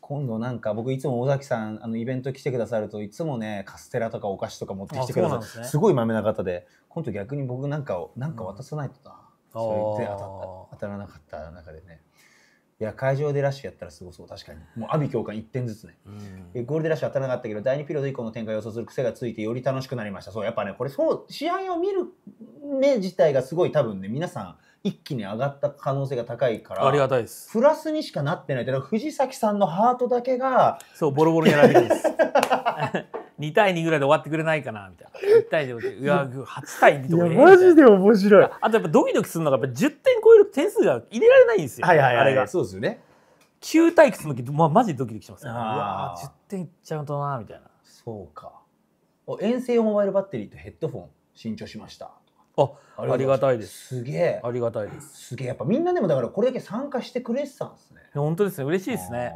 今度なんか僕いつも尾崎さんあのイベント来てくださるといつもねカステラとかお菓子とか持ってきてくださるす、ね,、ごいまめな方で今度逆に僕なんかなんか渡さないとな、うん、そう言って当た当たらなかった中でねいや会場でラッシュやったらすごそう確かにもう阿炎教官1点ずつね、うん、ゴールでラッシュ当たらなかったけど第2ピリオド以降の展開を予想する癖がついてより楽しくなりましたそうやっぱねこれそう試合を見る目自体がすごい多分ね皆さん一気に上がった可能性が高いからありがたいですプラスにしかなってないだから藤崎さんのハートだけがそうボロボロにやられてるんです2 対2ぐらいで終わってくれないかなみたいな1対2で8対2とかいやマジで面白いあとやっぱドキドキするのがやっぱ10点超える点数が入れられないんですよ、はいはいはい、あれがそうですよね9対9の時、まあ、マジでドキドキします、ね、いや10点いっちゃうとなみたいなそうかお遠征用モバイルバッテリーとヘッドフォン新調しましたあありがたいですすげえありがたいですすげえやっぱみんなでもだからこれだけ参加してくれてたんですね本当ですね嬉しいですね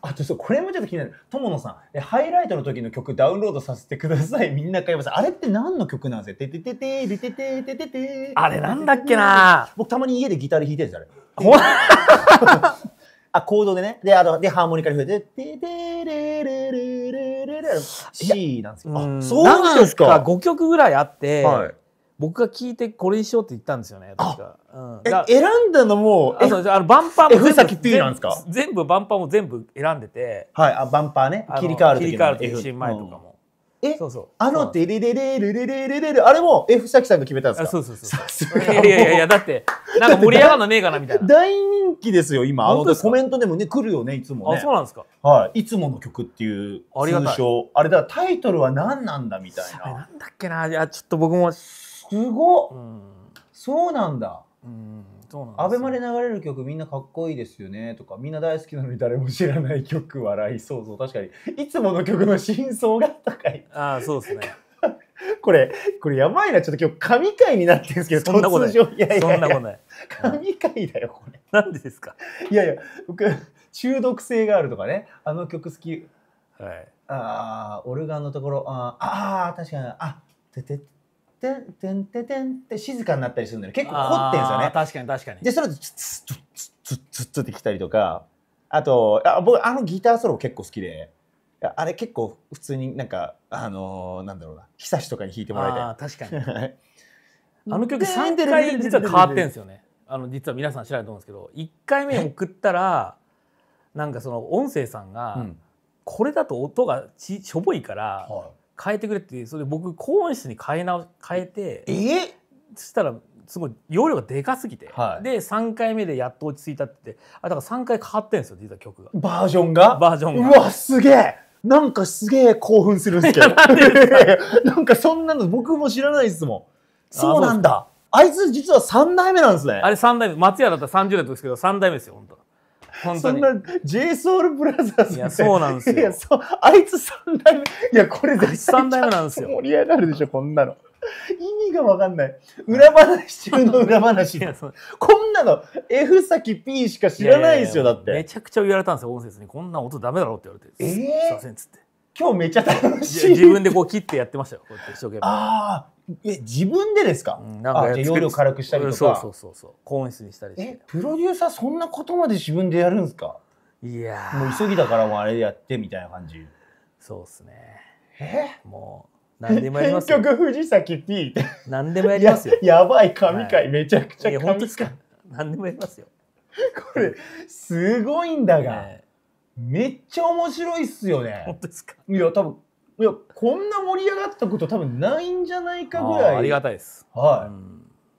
あとそうこれもちょっと気になる友野さんえハイライトの時の曲ダウンロードさせてくださいみんな会話さんあれって何の曲なんですよててててててててててあれなんだっけな僕たまに家でギターで弾いてるんですあれ あ、コードでね。で、あの、で、ハーモニカに増えて、で、で、れ、れ、れ、れ、れ、れ、C なんですよ。あ、そうなんですか。5曲ぐらいあって、はい、僕が聞いてこれにしようって言ったんですよね確か、うん、え選んだのもあそうであのバンパーも全 F 部先 P なんですか全部バンパーも全部選んでてはいあバンパーね切り替わる切り替わる F 前とかも、えそうそうあのデレレレレレレレレレあれも F さきさんが決めたんですかそうそうそういやいやいやだってなんか盛り上がるのねえかなみたいな大人気ですよ今あのコメントでもね来るよねいつもあそうなんですかはい、いつもの曲っていうありがたい通称あれだタイトルは何なんだみたいななんだっけなじゃちょっと僕もすごっ、うん、そうなんだ。うんそうなんアベマで流れる曲みんなかっこいいですよねとかみんな大好きなのに誰も知らない曲笑いそうそう確かにいつもの曲の真相が高いああそうですね これこれやばいなちょっと今日神回になってるんですけどそんなことないいやいやそんなことない神回だよこれなんでですかいやいや僕中毒性があるとかねあの曲好きはいああオルガンのところああ確かにあてててんてんてんてんって静かになったりするんだよ結構凝ってんですよね確かに確かにでそれでツッツッツッツッツッツッってきたりとかあとあ僕あのギターソロ結構好きであれ結構普通になんかあのー、なんだろうな久しとかに弾いてもらいたい確かに あの曲3回実は変わってんですよねあの実は皆さん知らないと思うんですけど1回目送ったらなんかその音声さんが、これだと音がちしょぼいから、はい変えてくれってそれで僕高音質に変えな変えてえそしたらすごい容量がでかすぎて、はい、で3回目でやっと落ち着いたってあだから3回変わってんですよ実は曲がバージョンがバージョンがうわすげえなんかすげえ興奮するんですけど なんかそんなの僕も知らないですもんそうなんだあいつ実は3代目なんですねあれ3代目松屋だったら30代ですけど3代目ですよ本当本当に。そんな JSOUL ブラザーズいや、そうなんですよ。いや、そう、あいつ3代目。いや、これ絶対3代目なんですよ。盛り上がるでしょ、こんなの。意味がわかんない。裏話中の裏話。こんなの F 先 P しか知らないですよ、だって。めちゃくちゃ言われたんですよ、音節に。こんな音ダメだろうって言われて。えー、すいません、つって。今日めっちゃ楽しい。自分でこう切ってやってましたよ。こうやって一生懸命。ああ、え自分でですか？うん、なんか夜を軽くしたりとか。そうそうそうそう。高音質にしたりして。えプロデューサーそんなことまで自分でやるんですか？いやもう急ぎだからもうあれやってみたいな感じ。そうっすね。えもう。何でもやりますよ。結局藤崎 P って。何でもやりますよ。ややばい神回、めちゃくちゃ神回。本当ですか？何でもやりますよ。これすごいんだが。めっちゃ面白いっすよね。本当ですか。いや、多分、いや、こんな盛り上がったこと多分ないんじゃないかぐらい。ありがたいです。は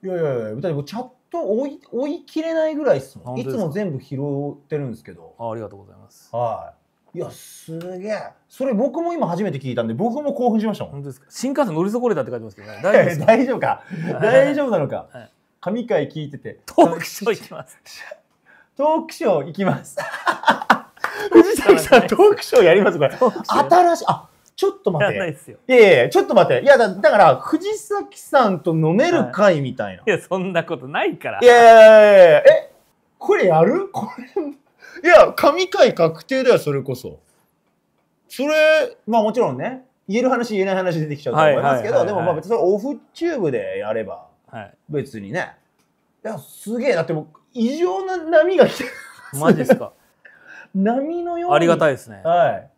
い。いやいやいや、だってチャット追い追い切れないぐらいっすもん。いつも全部拾ってるんですけど。あ、ありがとうございます。はい。いや、すげえ。それ僕も今初めて聞いたんで、僕も興奮しましたもん。本当ですか。新幹線乗り損ねたって書いてますけどね。大丈夫 大丈夫か。大丈夫なのか。はい、神回聞いてて。トークショー行きます。トークショー行きます。藤崎さん、トークショーやりますこれ。新しい。あちょっと待って。いやいやいや、ちょっと待って。いやだ、だから、藤崎さんと飲める会みたいな。い、や、そんなことないから。いやいやいやいやえ、これやるこれ。いや、神回確定だよ、それこそ。それ、まあもちろんね、言える話言えない話出てきちゃうと思いますけど、でもまあ別にオフチューブでやれば、はい、別にね。いや、すげえ。だってもう、異常な波が来てる。マジですか。波のようにありがたいですねはい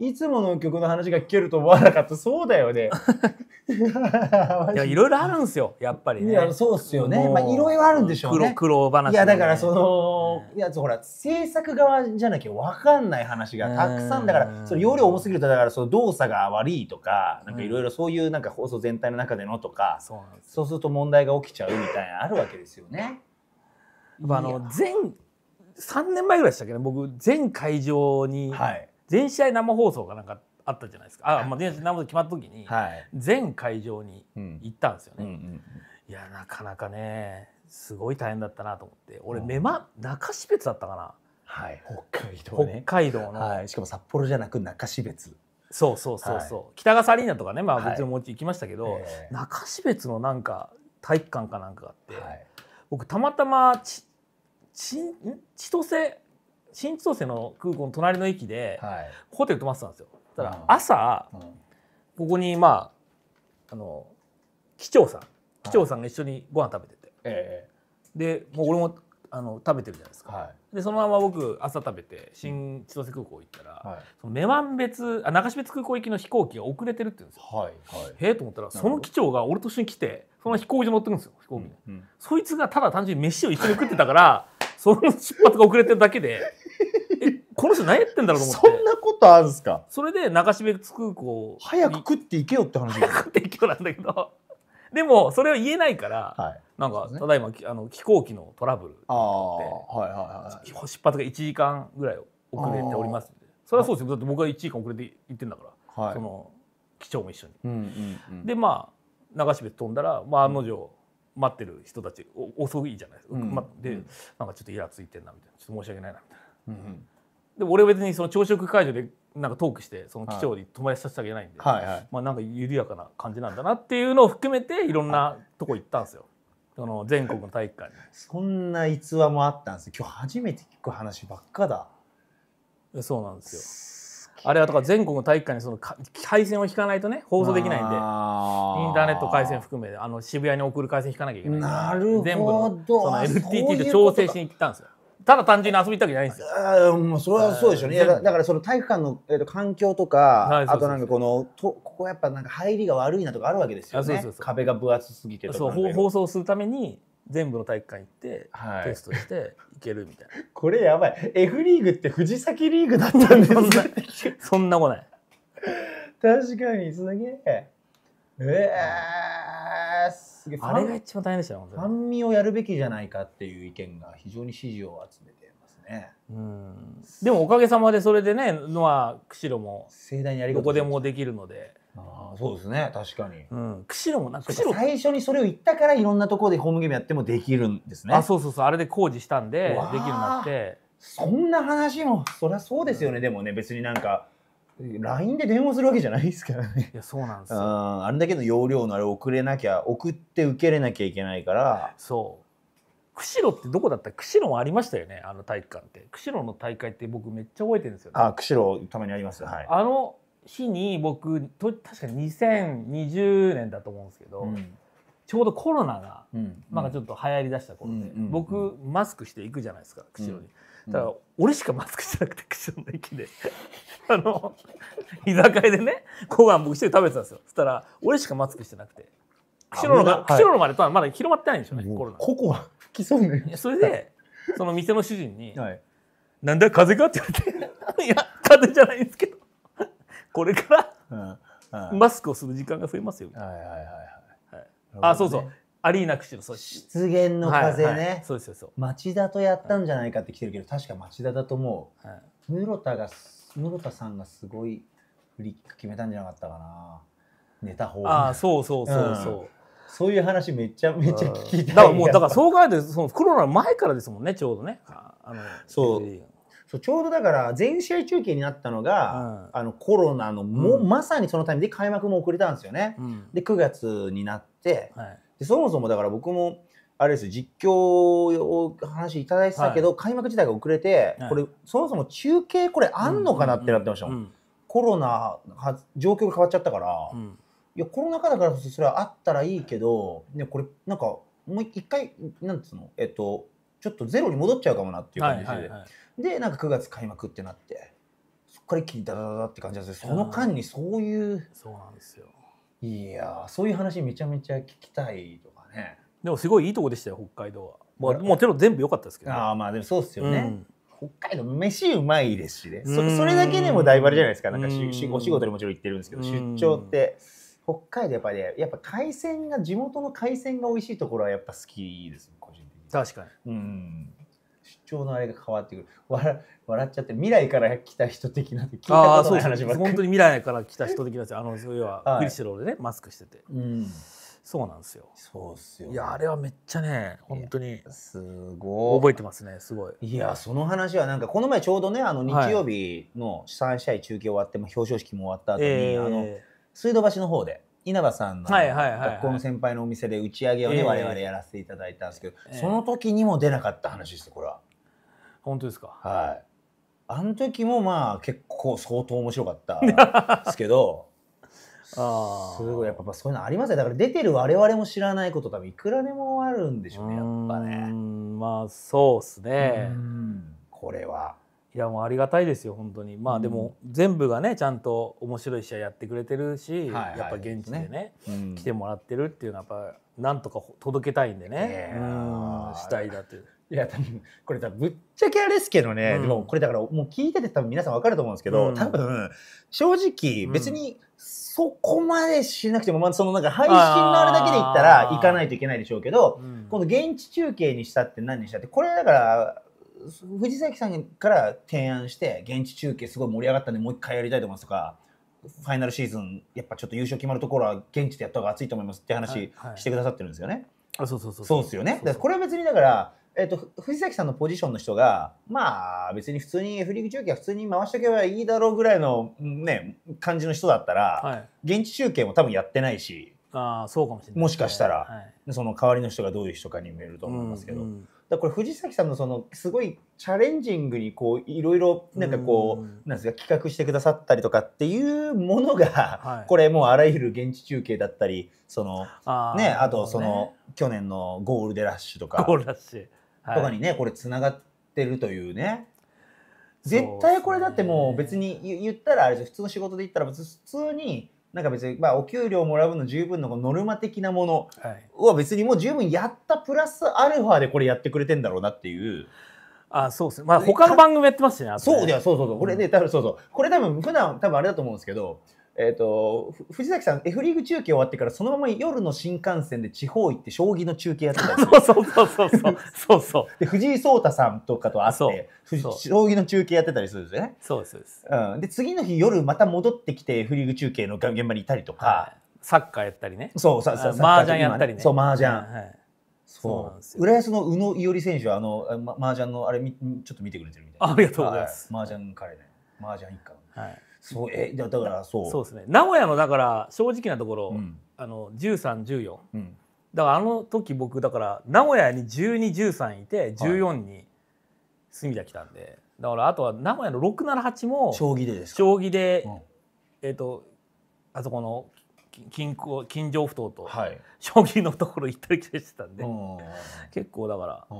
いつもの曲の話が聞けると思わなかったそうだよね いやいろいろあるんですよやっぱりねいやそうっすよねまあいろいろあるんでしょうね苦労話、ね、いやだからその、ういやほら制作側じゃなきゃ分かんない話がたくさんだからそれ容量重すぎるとだからその動作が悪いとかなんかいろいろそういうなんか放送全体の中でのとか、うん、そうすると問題が起きちゃうみたいなあるわけですよね。あの全3年前ぐらいでしたっけね僕全会場に、はい、全試合生放送がなんかあったじゃないですかあ、まあ、全試合生放送決まった時に、はい、全会場に行ったんですよね。うんいやなかなかねすごい大変だったなと思って俺目ま、うん、中標津だったかな、はい、北海道、ね、北海道の、はい、しかも札幌じゃなく中標津そうそうそうそう、はい、北笠アリーナとかねまあ別のもち行きましたけど、はい中標津のなんか体育館かなんかがあって、はい、僕たまたまち新千歳新千歳の空港の隣の駅で、ホテル泊まってたんですよ。たら朝、うん、ここにまああの機長さん機長さんが一緒にご飯食べてて、ええ、でもう俺もあの食べてるじゃないですか、はい、でそのまま僕朝食べて新千歳空港行ったら、うんはい、その満別あ中標津空港行きの飛行機が遅れてるって言うんですよ。はいはい、へえと思ったらその機長が俺と一緒に来てその飛行機に乗ってるんですよ飛行機うんうん、そいつがただ単純に飯を一緒に食ってたからその出発が遅れてるだけで、この人何やってんだろうと思って。そんなことあるんすかそれで中標津空港。早く食っていけよって話。早く食っていけよなんだけど。でもそれは言えないから、はい、なんか、ね、ただいまあの飛行機のトラブルああ、はいはいはい、出発が1時間ぐらい遅れておりますそれはそうですよ、だって僕は1時間遅れて行ってんだから、はい、その機長も一緒に。うんうんうん、でまあ中標津飛んだら、まあ、案の定、うん待ってる人たち遅いじゃないですか、うん、で、うん、なんかちょっとイラついてんなみたいなちょっと申し訳ないなみたいな、うんで俺は別にその朝食会場でなんかトークしてその機長に友達させてあげないんで、はいはい、まあなんか緩やかな感じなんだなっていうのを含めていろんなとこ行ったんですよ、その全国の体育館にそんな逸話もあったんです今日初めて聞く話ばっかだそうなんですよあれはとか全国の体育館にその回線を引かないとね放送できないんでインターネット回線含めあの渋谷に送る回線引かなきゃいけないなるほど全部のその NTT で調整しに行ったんですよただ単純に遊びたわけじゃないんですよ。あもうそれはそうでしょうね。だからその体育館の、えー、と環境とか、はい、あとなんかこのとここやっぱなんか入りが悪いなとかあるわけですよね。そうそうそう壁が分厚すぎてとかそう放送するために全部の体育館行ってテストしていけるみたいな、これやばい F リーグって藤崎リーグだったんですねそんなことない確かにすげええー、すげえあれが一番大変でしたよファンミをやるべきじゃないかっていう意見が非常に支持を集めてね、うん、でもおかげさまでそれでねのは釧路もどこでもできるので。あそうですね確かに、うん、釧路もなんか最初にそれを言ったからいろんなところでホームゲームやってもできるんですねあそうそうそうあれで工事したんでできるようになってそんな話もそりゃそうですよね、うん、でもね別になんか LINE で電話するわけじゃないですからねいやそうなんですよあれだけの容量のあれ送れなきゃ送って受けれなきゃいけないからそう釧路ってどこだった釧路もありましたよねあの体育館って釧路の大会って僕めっちゃ覚えてるんですよ、ね、あ釧路たまにあります、はい、あの日に僕と確か2020年だと思うんですけど、うん、ちょうどコロナが、なんかちょっと流行りだした頃で、うん、僕マスクして行くじゃないですか釧路に。だから俺しかマスクしてなくて釧路の駅で あの居酒屋でねご飯僕一人食べてたんですよそしたら俺しかマスクしてなくて釧路の釧路のまでまだ広まってないんでしょうねコロナ。ココアきそうそれでその店の主人に「はい、なんだ風か?」って言われて「いや風じゃないんですけどこれから、うんマスクをする時間が増えますよ」はいはいはいはい、はい、あそうそうアリーナ釧のそう湿原の風ね、はいはい、そうですそう町田とやったんじゃないかって来てるけど確か町田だと思う、はい、室田が室田さんがすごいフリック決めたんじゃなかったかな寝た方がああそうそうそうそう、うんそういう話めっちゃめっちゃ聞きたい。だからもうだからそう考えてそのコロナ前からですもんねちょうどね。あのそう。そうちょうどだから全試合中継になったのが、うん、あのコロナのも、うん、まさにそのタイミングで開幕も遅れたんですよね。うん、で9月になって、はい、でそもそもだから僕もあれです実況を話いただいてたけど、はい、開幕自体が遅れて、はい、これそもそも中継これあんのかなってなってましたもん。コロナ状況が変わっちゃったから、うん、いや、コロナ禍だからそそれはあったらいいけど、ね、これ、なんか、もう一回、なんつうの、えっと、ちょっとゼロに戻っちゃうかもなっていう感じで、はいはいはい、で、なんか9月開幕ってなって、そっから一気にダダダダって感じなんですけど、その間にそういう、そうなんですよ。いやそういう話めちゃめちゃ聞きたいとかね。でもすごいいいとこでしたよ、北海道は。まあ、もちろん全部良かったですけど、ね、ああ、まあでもそうっすよね。うん北海道飯うまいですしねそれだけでも大バレじゃないですかなんかしお仕事でもちろん行ってるんですけど出張って北海道やっぱねやっぱ海鮮が地元の海鮮が美味しいところはやっぱ好きです個人的に確かにうん主張のあれが変わってくる笑笑っちゃって未来から来た人的なって聞いたことない話ばっかり本当に未来から来た人的なあのそういはクリシローでね、はい、マスクしてて、うん、そうなんですよそうっすよ、ね、いやあれはめっちゃね本当にすごい覚えてますねすごいいやその話はなんかこの前ちょうどねあの日曜日の三試合中継終わって、はい、表彰式も終わった後に、えー、あの水道橋の方で稲葉さんの学校の先輩のお店で打ち上げをね、はいはい、我々やらせていただいたんですけど、えー、その時にも出なかった話ですこれは。本当ですかはいあの時もまあ結構相当面白かったですけど あすごいやっぱそういうのありますねだから出てる我々も知らないこと多分いくらでもあるんでしょうねやっぱねまあそうっすねこれはいやもうありがたいですよ本当にまあでも全部がねちゃんと面白い試合やってくれてるし、やっぱ現地でね、来てもらってるっていうのはやっぱなんとか届けたいんでね、うん、したいだという。いや多分これ多分ぶっちゃけあれですけどね、うん、でもこれだからもう聞いてて多分皆さん分かると思うんですけど、うん、多分正直別にそこまでしなくても、まあ、そのなんか配信のあれだけで言ったら行かないといけないでしょうけど、今度現地中継にしたって何にしたってこれだから藤崎さんから提案して現地中継すごい盛り上がったんでもう一回やりたいと思いますとかファイナルシーズンやっぱちょっと優勝決まるところは現地でやった方が熱いと思いますって話してくださってるんですよね。はいはい、あそうそうそうそうですよね。これは別にだから、えーと、藤崎さんのポジションの人がまあ別に普通に F リーグ中継は普通に回しておけばいいだろうぐらいの、ね、感じの人だったら、はい、現地中継も多分やってないしあそうかもしれない、ね、もしかしたら、はい、その代わりの人がどういう人かにもよると思いますけど。うんうんだこれ藤崎さんのそのすごいチャレンジングにこういろいろなんかこう、うん、なんですか企画してくださったりとかっていうものが、はい、これもうあらゆる現地中継だったりそのあねあとその、ね、去年のゴールデラッシュとかゴールラッシュ、はい、とかにねこれつながってるというね。絶対これだってもう別に言ったらあれです普通の仕事で言ったら普通になんか別に、まあ、お給料もらうの十分のノルマ的なものは別にもう十分やったプラスアルファでこれやってくれてんだろうなっていう。あそうですね。まあ他の番組やってますしね。そうそうそうそう。これね、多分そうそう。これ多分普段多分あれだと思うんですけど、えっ、ー、と、藤崎さん、F リーグ中継終わってから、そのまま夜の新幹線で地方行って、将棋の中継やってた そうそうそうそうそう。そうそう。で、藤井聡太さんとかと会って、将棋の中継やってたりするんですよね。そうです。うん。で、次の日夜また戻ってきて、F リーグ中継の現場にいたりとか。はい、サッカーやったりね。そう、そささ麻雀やったりね。そう、麻雀。はい。そう浦安の宇野伊織選手はあの麻雀のあれちょっと見てくれてるみたいなありがとうございます麻雀彼ね麻雀一家はいそうえだからそうそうですね名古屋のだから正直なところ、うん、あの1314、うん、だからあの時僕だから名古屋に1213いて14に隅田来たんで、だからあとは名古屋の678も将棋でです将棋で、うん、えっ、ー、とあそこの金金城不頭と、はい、将棋のところ行ったり来たりしてたんで、結構だから、うん、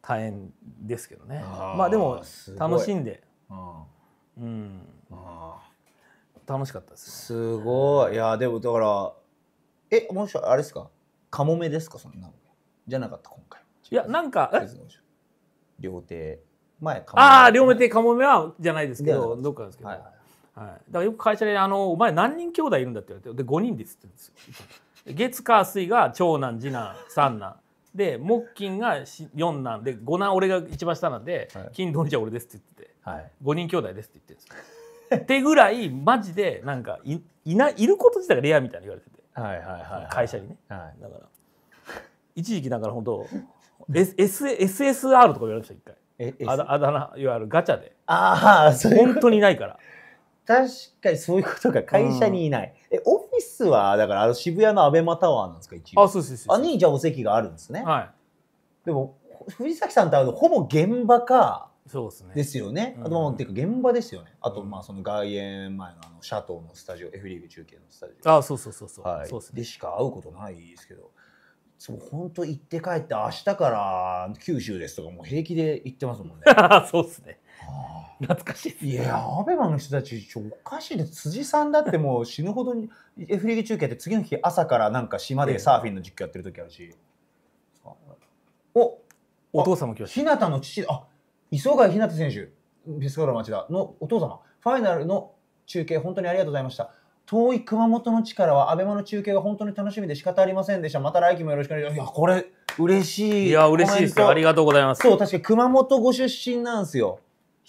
大変ですけどねまあでも楽しんで。うんうん、あ楽しかったです、ね、すごいいやでもだからえもしあれですかカモメですかそんなじゃなかった今回いやなんか両手前ああ両手カモメはじゃないですけどどっかですけど、はい、はい、だからよく会社で「あのお前何人兄弟いるんだ」って言われて「で5人です」って言うんですよ。月火水が長男次男三男で木金が四男で五男俺が一番下なんで、はい、金土日は俺ですって言ってて。はい、5人兄弟ですって言ってるんですよ。ってぐらいマジでなんかいいないること自体がレアみたいな言われてて、はいはいはい、会社にね、はい、だから一時期だから本当 S S SSR とか言われました一回あだあだ名いわゆるガチャでああそういう本当にないから。確かにそういうことか会社にいない、うん、えオフィスはだからあの渋谷のアベマタワーなんですか一応あそうですそうであにじゃあお席があるんですねはいでも藤崎さんと会うとほぼ現場かそうですね。ですよね。あと、まあ、ていうか現場ですよね。あと、まあ、その外苑前のあのシャトーのスタジオ、F リーグ中継のスタジオ。あそうそうそうそう。はい、そうで、ね、しか会うことないですけど、そう本当行って帰って明日から九州ですとかもう平気で行ってますもんね。そうですね。あ、懐かしいです、ね、いやアベマの人たちちょおかしいで辻さんだってもう死ぬほどに F リーグ中継って次の日朝からなんか島でサーフィンの実況やってる時あるし、ええ、おお父さんもした。日向の父あ磯貝日向選手、ビスカロ町田のお父様、ファイナルの中継、本当にありがとうございました。遠い熊本の地からは、アベマの中継が本当に楽しみで仕方ありませんでした。また来季もよろしくお願いします。いや、これ、嬉しい。いや、嬉しいですよ。ありがとうございます。そう、確か熊本ご出身なんですよ。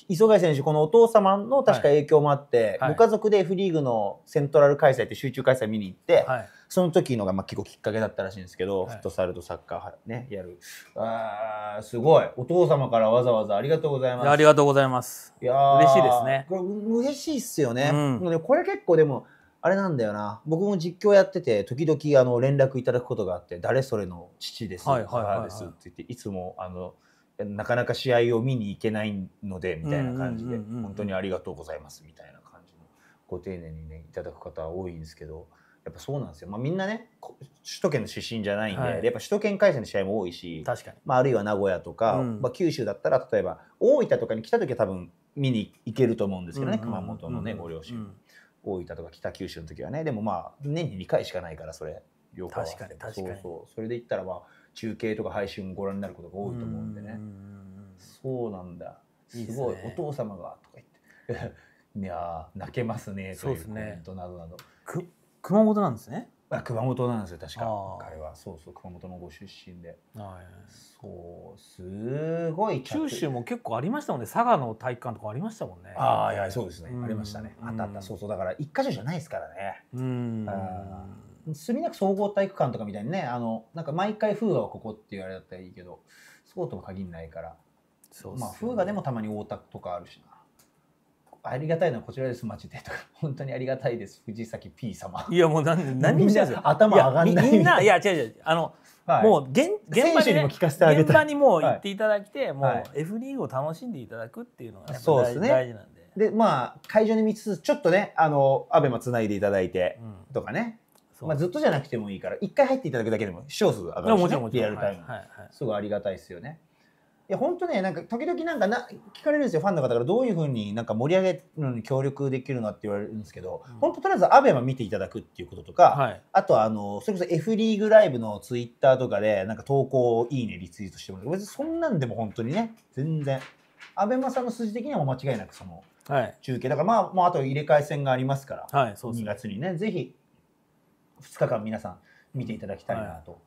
磯貝選手、このお父様の確か影響もあって、はい、ご家族で F リーグのセントラル開催って集中開催見に行って、はいその時のがまあ結構きっかけだったらしいんですけど、はい、フットサルとサッカーねやるあーすごいお父様からわざわざありがとうございますありがとうございますいや嬉しいですねこれ嬉しいっすよね、うん、これ結構でもあれなんだよな僕も実況やってて時々あの連絡いただくことがあって「誰それの父です」はいはいはいはい、です」って言っていつもあのなかなか試合を見に行けないのでみたいな感じで「本当にありがとうございます」みたいな感じのご丁寧にねいただく方は多いんですけど。やっぱそうなんですよ、まあ、みんなね首都圏の出身じゃないんで、はい、やっぱ首都圏開催の試合も多いし確かに、まあ、あるいは名古屋とか、うん、まあ、九州だったら例えば大分とかに来た時は多分見に行けると思うんですけどね、うんうん、熊本のねご両親、うん、大分とか北九州の時はねでもまあ年に2回しかないからそれ両方確かに確かにそうそうそれで言ったらまあ中継とか配信もご覧になることが多いと思うんでね、うんそうなんだすごい、ね、お父様がとか言って いや泣けますねというコメントなどなど。ね、熊本なんですねあ熊本なんですよ確か彼はそうそう熊本のご出身で、はい、そうすごい九州も結構ありましたもんね佐賀の体育館とかありましたもんねああいやそうですね、うん、ありましたねあったあったそうそうだから一か所じゃないですからねうん墨田区総合体育館とかみたいにねあのなんか毎回風雅はここって言われたらいいけどそうとも限んないからそう、す、ね、まあ風雅でもたまに大田区とかあるしなありがたいのはこちらですマジでとか 本当にありがたいです藤崎 P 様いやもう何何 みんな頭上がんないみんないや違う違う あの、はい、もう現現場に、ね,、も聞かせてあげた現場にも行っていただいて、はい、もう F リーグを楽しんでいただくっていうのが、ね、そうですね、大事なんででまあ会場に見つつちょっとねあのアベマつないでいただいてとかね、うん、まあ、ずっとじゃなくてもいいから一回入っていただくだけでも視聴数上がるし、ね、もちろんもちろんリアルタイム、はいはい、すごいありがたいですよねいや本当ねなんか時々なんかな聞かれるんですよファンの方からどういうふうになんか盛り上げるのに協力できるのって言われるんですけど、うん、本当とりあえずアベマ見ていただくっていうこととか、はい、あとはあのそれこそ F リーグライブのツイッターとかでなんか投稿いいねリツイートしてもらう別にそんなんでも本当にね全然アベマさんの数字的には間違いなくその中継、はい、だからまあもうあと入れ替え戦がありますから、はい、2月にねぜひ2日間皆さん見ていただきたいなと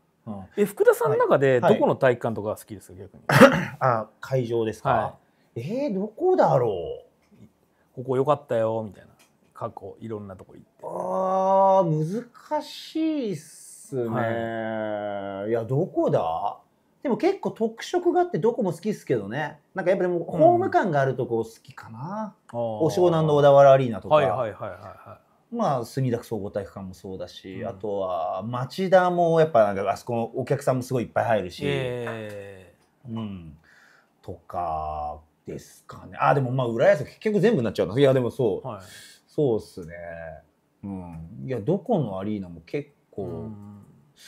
え福田さんの中でどこの体育館とか好きですか、逆に あ会場ですか、はい、えー、どこだろうここ良かったよみたいな過去いろんなとこ行ってあ難しいっすね、はい、いやどこだでも結構特色があってどこも好きっすけどねなんかやっぱでもホーム感があるとこ好きかな、うん、お湘南の小田原アリーナとかはいはいはいはい、はいまあ、墨田区総合体育館もそうだし、うん、あとは町田もやっぱなんかあそこお客さんもすごいいっぱい入るし、えー、うん、とかですかねあでもまあ浦安結局全部になっちゃうのいやでもそう、はい、そうっすね、うん、いやどこのアリーナも結構好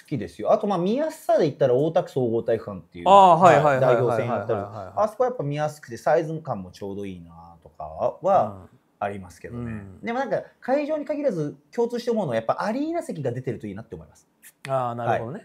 きですよ、あとまあ見やすさで言ったら大田区総合体育館っていう代表戦やったりあそこはやっぱ見やすくてサイズ感もちょうどいいなとかは、ありますけどね、うん、でもなんか会場に限らず共通して思うのはやっぱアリーナ席が出てるといいなって思いますああなるほどね、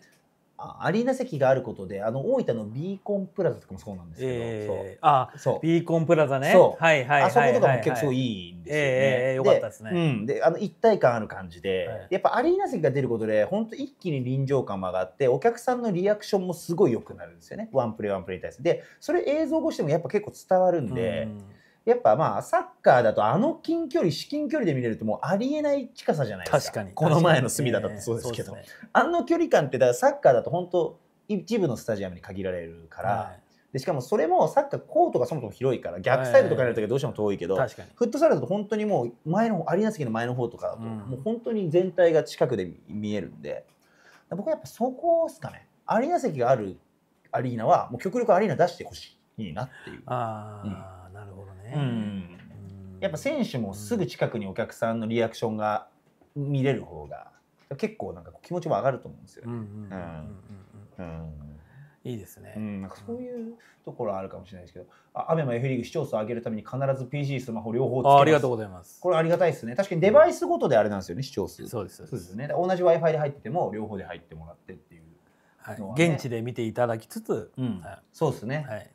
はい、アリーナ席があることであの大分のビーコンプラザとかもそうなんですけど、えー、あそうビーコンプラザねはいはい、はい、あそことかも結構いいんですよね、えー、よかったですねで,、うん、であの一体感ある感じで、はい、やっぱアリーナ席が出ることで本当一気に臨場感も上がってお客さんのリアクションもすごい良くなるんですよねワンプレーワンプレーに対してでそれ映像越してもやっぱ結構伝わるんで、うんやっぱまあサッカーだとあの近距離至近距離で見れるともうありえない近さじゃないですか確かにこの前の隅田だってそうですけど、ねあの距離感ってだからサッカーだと本当一部のスタジアムに限られるから、はいでしかもそれもサッカーコートがそもそも広いから逆サイドとかやるときはどうしても遠いけど、フットサルだと本当にもう前のアリーナ席の前の方とかだと、もう本当に全体が近くで見えるんで僕はやっぱそこですかねアリーナ席があるアリーナはもう極力アリーナ出してほしいなっていう。あうんね、うん、やっぱ選手もすぐ近くにお客さんのリアクションが見れる方が結構なんか気持ちも上がると思うんですよね。いいですね、うん、なんかそういうところあるかもしれないですけど、アベマ F リーグ視聴数を上げるために必ず PC スマホ両方つけありがとうございます。これありがたいですね。確かにデバイスごとであれなんですよね、視聴数。そうです。そうですね。同じ Wi-Fi で入ってても両方で入ってもらってっていう、ねはい、現地で見ていただきつつ、うんはい、そうですね。はい。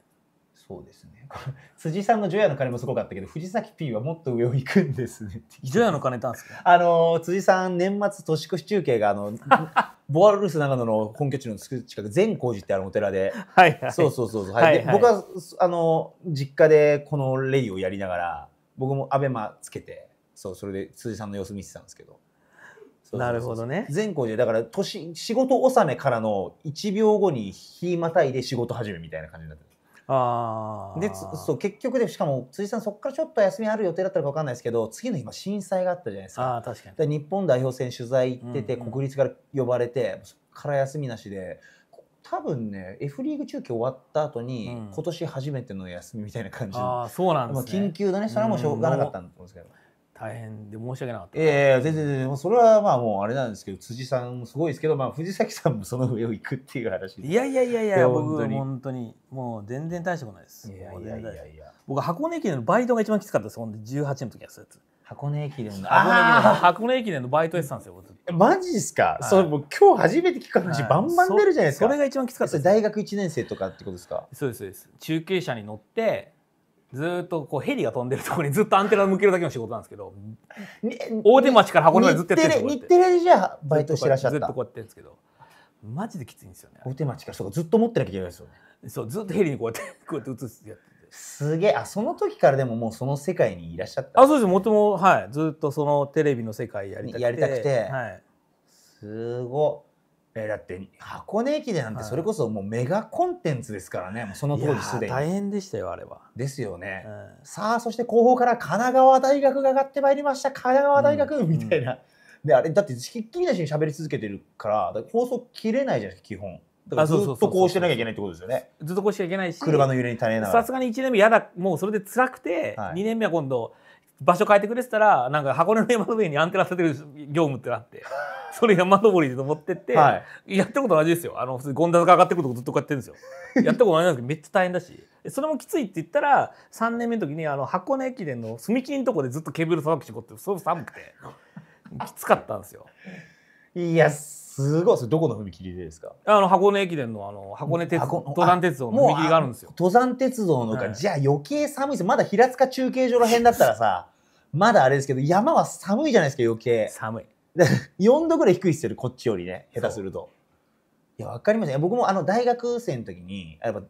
そうですね。辻さんの除夜の鐘もすごかったけど、藤崎 P はもっと上を行くんですね。除夜の鐘たんですか。あの辻さん年末年越し中継があの ボアルルス長野の本拠地の近く善光寺ってあるお寺で、はいはい、そうそうそうそう。はい、はい、僕はあの実家でこのレイをやりながら、僕もアベマつけて、そうそれで辻さんの様子見てたんですけど。なるほどね。善光寺だから年仕事納めからの1秒後に日またいで仕事始めみたいな感じになってあでそう結局でしかも辻さんそこからちょっと休みある予定だったか分かんないですけど次の今震災があったじゃないですかあ確かにで日本代表戦取材行ってて、うんうん、国立から呼ばれてそこから休みなしで多分ね F リーグ中継終わった後に、うん、今年初めての休みみたいな感じあそうなんです、ね、まあ、緊急だねそれはもうしょうがなかったんですけど。うん大変で申し訳なかった。いやいや、全然全然、それはまあもうあれなんですけど、辻さんもすごいですけど、まあ藤崎さんもその上を行くっていう話いやいやいやいや、僕本当本当に、もう全然大したことないです。いやいやいやいや。僕、箱根駅伝のバイトが一番きつかったです、ほんで18の時はそうやつ。箱根駅伝の箱根駅伝のバイトやってたんですよマジっすか、はい、それもう今日初めて聞く話、はい、バンバン出るじゃないですかそれが一番きつかった大学1年生とかってことですかそうですそうです中継車に乗ってずっとこうヘリが飛んでるところにずっとアンテナ向けるだけの仕事なんですけど大手町から箱根までずっとやってる日テレでじゃあバイトしてらっしゃったずっとこうやってるんですけどマジできついんですよね大手町からそずっと持ってなきゃいけないですよねそうずっとヘリにこうやって こうやって映すやっててすげえあその時からでももうその世界にいらっしゃった、ね、あそうですもともはいずっとそのテレビの世界やりたくてやりたくて、はい、すごっえー、だって箱根駅伝なんてそれこそもうメガコンテンツですからね、はい、その当時すでに大変でしたよあれはですよね、うん、さあそして後方から神奈川大学が上がってまいりました神奈川大学、みたいな、うん、であれだってひっきりなしに喋り続けてるから放送切れないじゃないですか基本だからずっとこうしてなきゃいけないってことですよねずっとこうしちゃいけないし車の揺れに耐えながらさすがに1年目やだもうそれで辛くて、はい、2年目は今度場所変えてくれてたらなんか箱根の山の上にアンテナ立てる業務ってなって それ山登りで登ってって、はい、やったこと同じですよあの普通に権田坂上がってくるとずっとこうやってるんですよ やったこと同じなんですけどめっちゃ大変だしそれもきついって言ったら3年目の時にあの箱根駅伝の踏切のとこでずっとケーブルさばく仕事ってすごく寒くてきつかったんですよ。いやすごいどこの踏切ですかあの箱根駅伝のあの箱根鉄道登山鉄道の踏切があるんですよ登山鉄道のか、じゃあ余計寒いですまだ平塚中継所ら辺だったらさまだあれですけど 山は寒いじゃないですか余計寒い4 度ぐらい低いっすよこっちよりね下手するといや分かりました僕もあの大学生の時にやっぱ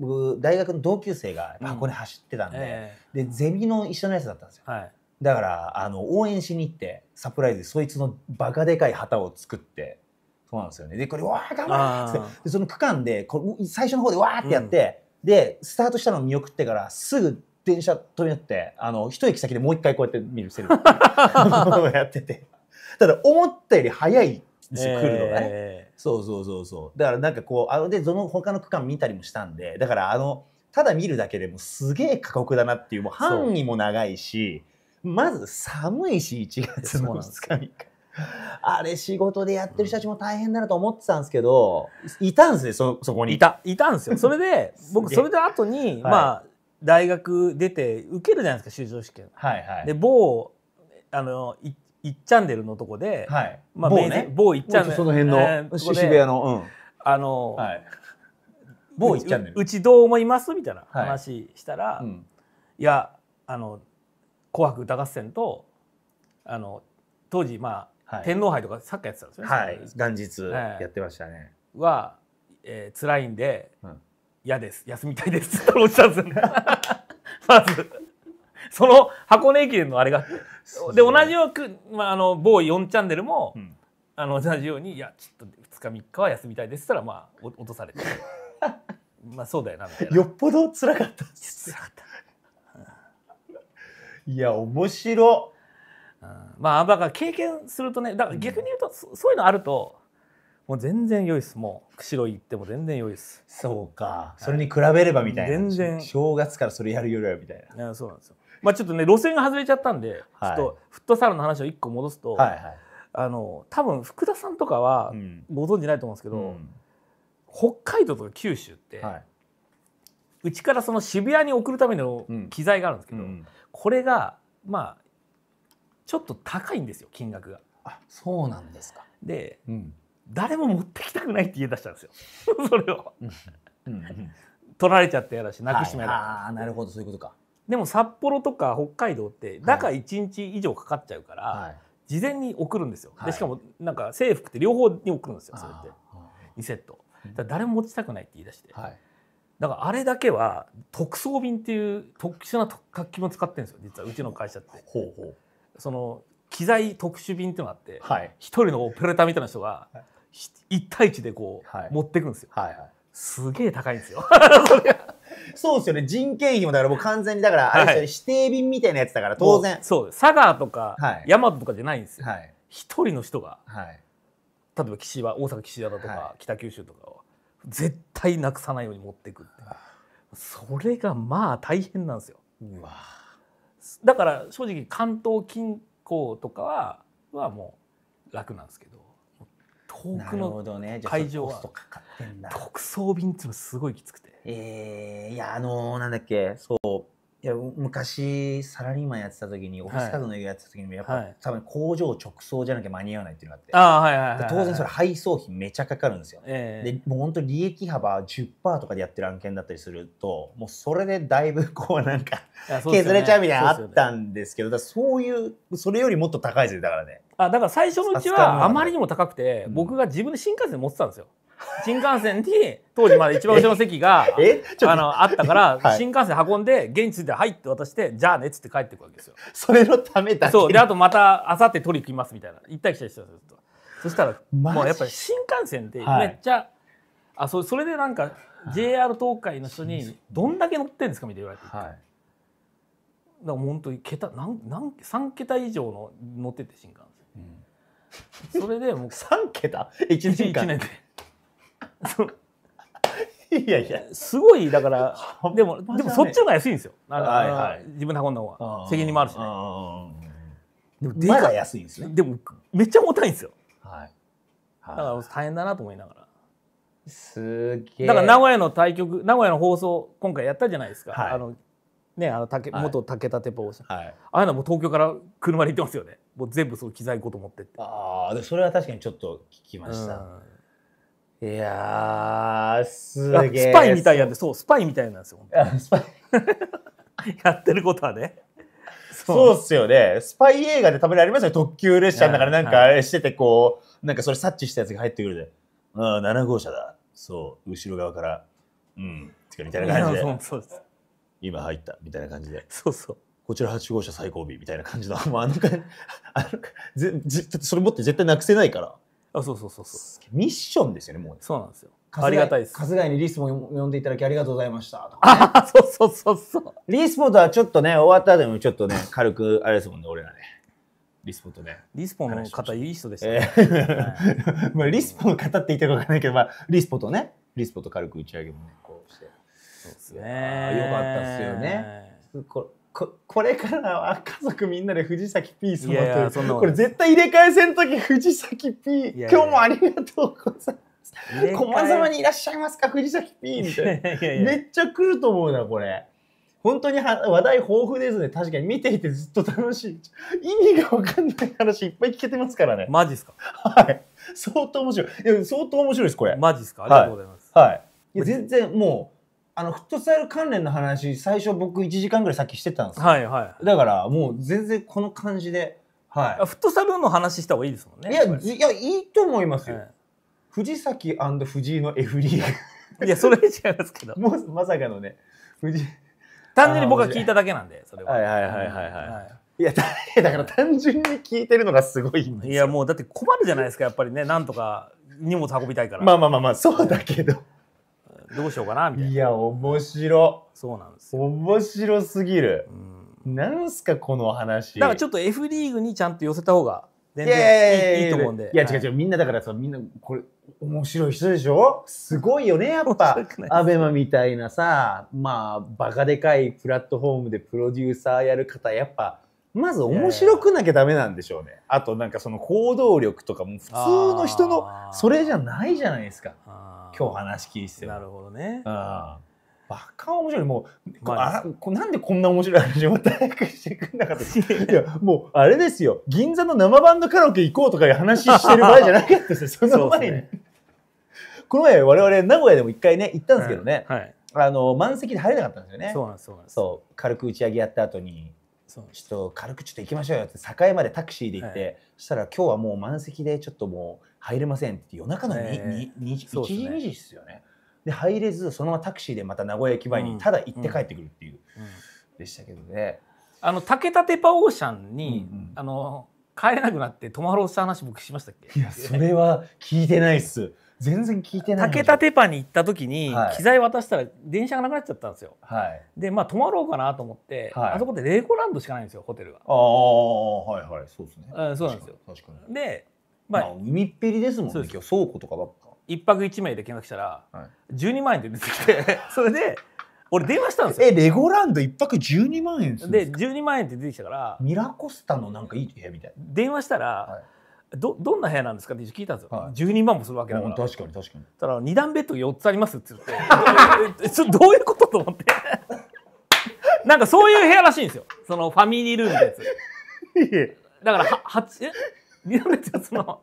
僕大学の同級生が箱根走ってたんでうんえー、でゼミの一緒のやつだったんですよ、はいだからあの応援しに行ってサプライズでそいつのバカでかい旗を作ってそうなんですよねでこれ「わあ頑張れ!」ってその区間でこ最初の方でわあってやって、うん、でスタートしたのを見送ってからすぐ電車飛び乗ってあの一駅先でもう一回こうやって見るセルフ やっててただ思ったより早いですよ、えー、来るのがねそうそうそうそうだからなんかこうあのでその他の区間見たりもしたんでだからあのただ見るだけでもすげえ過酷だなっていうもう範囲も長いしまず寒いし1月2日3あれ仕事でやってる人たちも大変だなと思ってたんですけど、いたんですねそそこにいたいたんですよ それで僕それで後に、はい、まあ大学出て受けるじゃないですか修職試験、はいはい、で某あのいいっちゃんでるのとこで、はい、まあ、某ね某いっちゃんその辺の、えー、渋谷の、うん、あの、はい、某いっちゃんでるうちどう思いますみたいな話したら、はいうん、いやあの「紅白歌合戦と」あの当時まあ、はい、天皇杯とかサッカーやってたんですよね。はい、元日やってましたね。は、えー、辛いんで、嫌、うん、です休みたいです っておっしんですよね。まずその箱根駅伝のあれがで同じようく、まあ、あの某4チャンネルも、うん、あの同じように「いやちょっと2日3日は休みたいです」ったらまあ落とされて まあそうだよなみたいなよっぽど辛かったです辛かったいや面白うん、まあだから経験するとねだから逆に言うと、うん、そういうのあるともう全然良いですもう釧路行っても全然良いですそうか、はい、それに比べればみたいな全然正月からそれやるよりはみたいないやそうなんですよまあちょっとね路線が外れちゃったんで、はい、ちょっとフットサルの話を一個戻すと、はいはい、あの多分福田さんとかはご存じないと思うんですけど、うん、北海道とか九州って、はいうちからその渋谷に送るための機材があるんですけど、これがまあちょっと高いんですよ金額が。あそうなんですかで、誰も持ってきたくないって言い出したんですよ それを取られちゃってやだしなくしもやだ、はい、ああなるほどそういうことかでも札幌とか北海道って中1日以上かかっちゃうから、はい、事前に送るんですよ、はい、でしかもなんか制服って両方に送るんですよそれって2セット誰も持ちたくないって言い出して、はい、だからあれだけは特装便っていう特殊な楽機も使ってるんですよ実はうちの会社って。ほうほうその機材特殊便っていうのがあって、はい、一人のオペレーターみたいな人が1対1でこう、はい、持ってくんですよ。はいはい、すげえ高いんですよ。そうですよね人件費もだからもう完全にだからあれはい、指定便みたいなやつだから当然そうです佐賀とか、大和とかじゃないんですよ一、人の人が、例えば岸和大阪岸和田とか、北九州とか絶対なくさないように持っていくってそれがまあ大変なんですよ。だから正直関東近郊とかははもう楽なんですけど遠くの会場は、特装便っていうのすごいきつくて。えー、いやあのー、なんだっけそういや昔サラリーマンやってた時にオフィス家具の営業やってた時にやっぱ、はい、多分工場直送じゃなきゃ間に合わないっていうのがあってあ、はいはいはい、当然それ配送費めちゃかかるんですよ、えー、でもう本当利益幅10%とかでやってる案件だったりするともうそれでだいぶこうなんか、削れちゃうみたいなあったんですけどそう、ね,、いうそれよりもっと高いですよだからねあだから最初のうちはあまりにも高くて、僕が自分で新幹線持ってたんですよ、新幹線に当時まだ一番後ろの席が あのあったから、はい、新幹線運んで現地着いて「はい」って渡して「じゃあね」っつって帰ってくわけですよそれのためだけそうであとまたあさって取り行きますみたいな行ったり来たりしてたんですよそしたらもうやっぱり新幹線ってめっちゃ、はい、あそそれでなんか JR 東海の人に「どんだけ乗ってんですか?」みたいな言われて、はい、だから本当桁なんなん3桁以上の乗ってて新幹線、うん、それでもう3桁1年間1年でいやいやすごいだからでもでもそっちのが安いんですよ、はいはい、自分で運んだ方が責任もあるしねでもでかい。安いんですねでもめっちゃ重たいんですよ、はい、だから大変だなと思いながらすげえだから名古屋の対局名古屋の放送今回やったじゃないですか、はい、あのねあの竹、は元武田鉄砲さん、はい、ああいうのも東京から車で行ってますよねもう全部そう機材うと思ってってああそれは確かにちょっと聞きました、うんいやすげえスパイみたいやんでそうスパイみたいなんですよスパイ やってることはねそうっすよねスパイ映画でたまにありますよ特急列車の中でなんかあれしててこう、はい、なんかそれ察知したやつが入ってくるで「ああ7号車だそう後ろ側からうん」ってかみたいな感じでそうです今入ったみたいな感じでそうそうこちら8号車最後尾みたいな感じの、もうあの感じ、あの、ぜ、それ持って絶対なくせないから。あそうそうそうそうミッションですよねもうそうなんですよありがたいです春日井にリスも呼んでいただきありがとうございましたとか、ね、あそうそうそうそうリスポとはちょっとね終わった後もちょっとね軽くあれですもんね俺らねリスポとねリスポの方いい人ですたね、えーはい、まあ、リスポの方って言ってるか分かんないけど、まあ、リスポとねリスポと軽く打ち上げもねこうしてそうですねよかったっすよねこここれからは家族みんなで藤崎 P 様というこれ絶対入れ替え戦の時藤崎 P 今日もありがとうございます駒沢にいらっしゃいますか藤崎 P みたいなめっちゃ来ると思うなこれ本当には話題豊富ですね確かに見ていてずっと楽しい意味が分かんない話いっぱい聞けてますからねマジっすかはい相当面白いいや相当面白いですこれマジっすかありがとうございますはい、はい、全然もうあのフットサル関連の話最初僕1時間ぐらいさっきしてたんですはいはい、だからもう全然この感じで、はい、フットサルの話した方がいいですもんねいやいやいいと思いますよ、はい、藤崎藤井の F リーグいやそれ違いますけど もうまさかのね藤単純に僕は聞いただけなんでそれははいはいはいはいはい、いやだから単純に聞いてるのがすごいいやもうだって困るじゃないですかやっぱりねなんとか荷物運びたいからまあまあまあまあそうだけどどうしようかなみたいな。いや、面白。そうなんです面白すぎる。うん、なんすか、この話。だからちょっと F リーグにちゃんと寄せた方が全然いいいいと思うんで。いや、違う違う、みんなだからさ、みんな、これ、面白い人でしょすごいよね、やっぱ。アベマみたいなさ、まあ、バカでかいプラットフォームでプロデューサーやる方、やっぱ、まず面白くなきゃダメなんでしょうねあとなんかその行動力とかも普通の人のそれじゃないじゃないですか今日話聞いてなるほどねバカ面白いもう、まあ、あなんでこんな面白い話を早くしてくんなかったいやもうあれですよ銀座の生バンドカラオケ行こうとかいう話してる場合じゃなかったですよ その前に、ね、この前我々名古屋でも一回ね行ったんですけどね、はいはい、あの満席で入れなかったんですよねそそううななんんそう軽く打ち上げやった後にちょっと軽くちょっと行きましょうよって栄までタクシーで行って、はい、そしたら今日はもう満席でちょっともう入れませんって夜中の、えー、1時2時ですよね。で入れずそのままタクシーでまた名古屋駅前にただ行って帰ってくるっていう、うんうん、でしたけどね。あの竹立パオーシャンに、うんうん、あの帰れなくなって泊まろうした話僕しましたっけいやそれは聞いてないっす。全然聞いてない竹立パに行った時に、機材渡したら電車がなくなっちゃったんですよ、はい、でまあ泊まろうかなと思って、はい、あそこでレゴランドしかないんですよホテルがああはいはいそうですねあそうなんですよ確かにで、まあ、まあ、海っぺりですもんね今日倉庫とかばっか一泊一名で見学したら、はい、12万円で出てきて それで俺電話したんですよえレゴランド一泊十二万円ですで12万円って出てきたからミラコスタのなんかいい部屋みたいな電話したら、はいどどんな部屋なんですかって聞いたんですよ、はい、12万もするわけだから確かに確かにたら2段ベッド4つありますって言ってちょ どういうことと思って なんかそういう部屋らしいんですよそのファミリールームのやつだからは8え2段ベッドその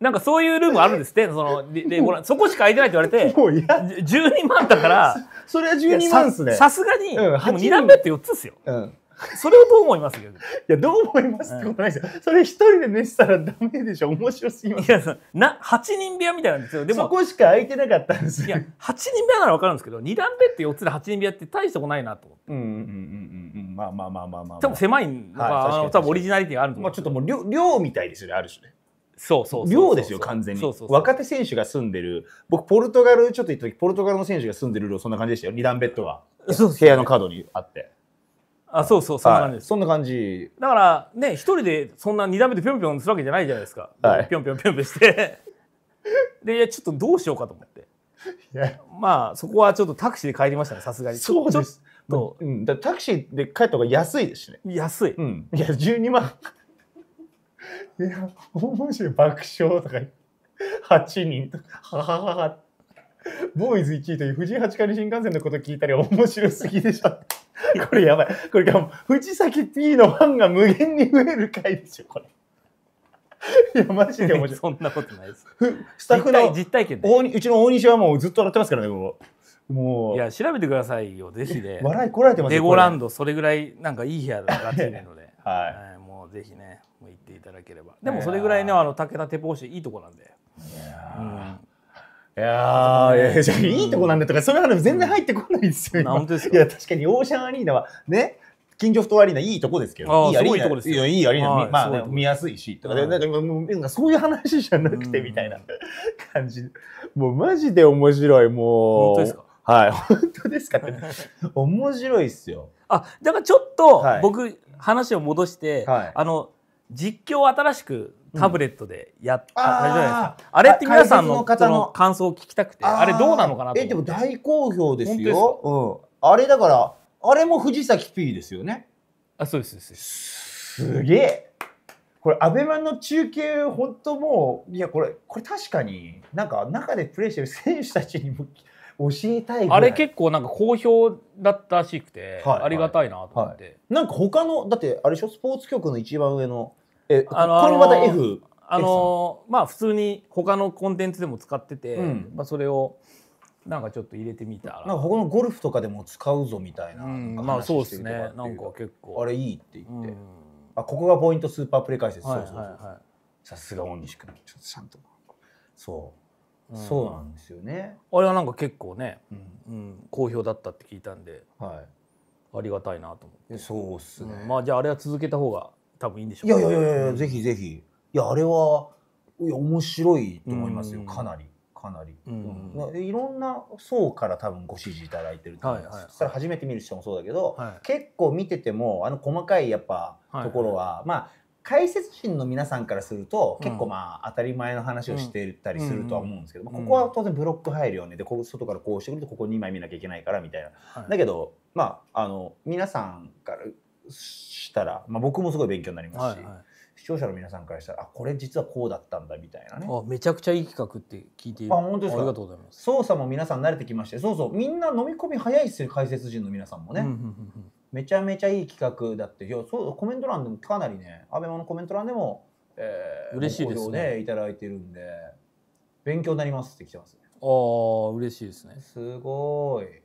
なんかそういうルームあるんですってそのででほらそこしか空いてないって言われてもう12万だからそれは12万っすねさすがに、うん、でも2段ベッド4つですよ、うんそれをどう思いますいや、どう思いますってことないですよ。それ一人で熱したらダメでしょ。面白すぎます。いや、な、8人部屋みたいなんですよ。でも。そこしか空いてなかったんですいや、8人部屋ならわかるんですけど、2段ベッド4つで8人部屋って大したことないなと思って。うんうんうんうんうん。まあまあまあまあまあ、多分狭いのか、はい、多分オリジナリティがあると思う。まあちょっともう寮、みたいですよね、ある種ね。そうそう寮ですよ完全に若手選手が住んでる僕ポルトガルちょっと行った時ポルトガルの選手が住んでる寮そんな感じでしたよ2段ベッドが部屋の角にあってあそうそうそんな感じはい、そんな感じだからね一人でそんな二段目でぴょんぴょんするわけじゃないじゃないですかぴょんぴょんぴょんぴょんしてでいやちょっとどうしようかと思ってまあそこはちょっとタクシーで帰りましたねさすがにそうですと、うん、だタクシーで帰った方が安いですね安い、うん、いや12万いや面白い爆笑とか8人とかははははってボーイズ1位という藤井八冠新幹線のこと聞いたり面白すぎでしょ。これやばい。これ藤崎 P のファンが無限に増える回でしょ、これ。いや、マジで面白い。そんなことないです。スタッフの実体験大うちの大西はもうずっと笑ってますからね、もう。もういや、調べてくださいよ、ぜひで。笑いこられてますレゴランド、それぐらいなんかいい部屋だなっていうので。はい、はい、もうぜひね、もう行っていただければ。でもそれぐらいね、あの武田鉄砲市いいとこなんで。いやー、うんいやー、じゃいいとこなんだとか、そういう話全然入ってこないですよ。本当ですいや、確かにオーシャンアリーナは、ね、近所太ットアリーナいいとこですけど、いいアリーナですよ。いいアリーナ、まあ、見やすいし、とか、なんかそういう話じゃなくてみたいな感じ。もうマジで面白い、もう。本当ですかはい、本当ですかって。面白いっすよ。あ、だからちょっと僕、話を戻して、あの、実況を新しくタブレットでやった、うん、ですあれって皆さんののの感想を聞きたくてあれどうなのかなとえでも大好評ですようん、あれだからあれも藤崎 P ですよねあそうですすげえこれアベマの中継本当もういやこれこれ確かになんか中でプレーしてる選手たちにも教えたいあれ結構なんか好評だったらしくて、はい、ありがたいなと思って、はいはい、なんか他のだってあれでしょスポーツ局の一番上のえあのこれまた F あのまあ普通に他のコンテンツでも使ってて、うん、まあ、それをなんかちょっと入れてみたらなんか他のゴルフとかでも使うぞみたいな,、うんまあそうですねなんか結構あれいいって言って、うん、あここがポイントスーパープレイ解説、はいそうそうさすが大西君ちょっとちゃんとそう、うん、そうなんですよねあれはなんか結構ね、うん好評だったって聞いたんで、はい、ありがたいなと思ってそうっすね、まあじゃああれは続けた方が多分いいんでしょう、ね、いやいやいやいやぜひぜひいやあれはいや面白いと思いますよ、かなりかなり、うんうん、いろんな層から多分ご支持いただいてると思います、はいはい、それ初めて見る人もそうだけど、はい、結構見ててもあの細かいやっぱところは、はいはい、まあ解説陣の皆さんからすると、結構まあ当たり前の話をしてたりするとは思うんですけど、うん、まあ、ここは当然ブロック入るよねでこ外からこうしてくるとここ2枚見なきゃいけないからみたいな、はい、だけどまああの皆さんからしたら、まあ、僕もすごい勉強になりますし、はいはい、視聴者の皆さんからしたらあこれ実はこうだったんだみたいなねあめちゃくちゃいい企画って聞いているあ本当ですかありがとうございます操作も皆さん慣れてきましてそうそうみんな飲み込み早いっすよ解説陣の皆さんもね、うんうんうんうんめちゃめちゃいい企画だっていやそうコメント欄でもかなりねアベマのコメント欄でも、えー、嬉しいですねいただいてるんで勉強になりますって来てますねああ嬉しいですねすごい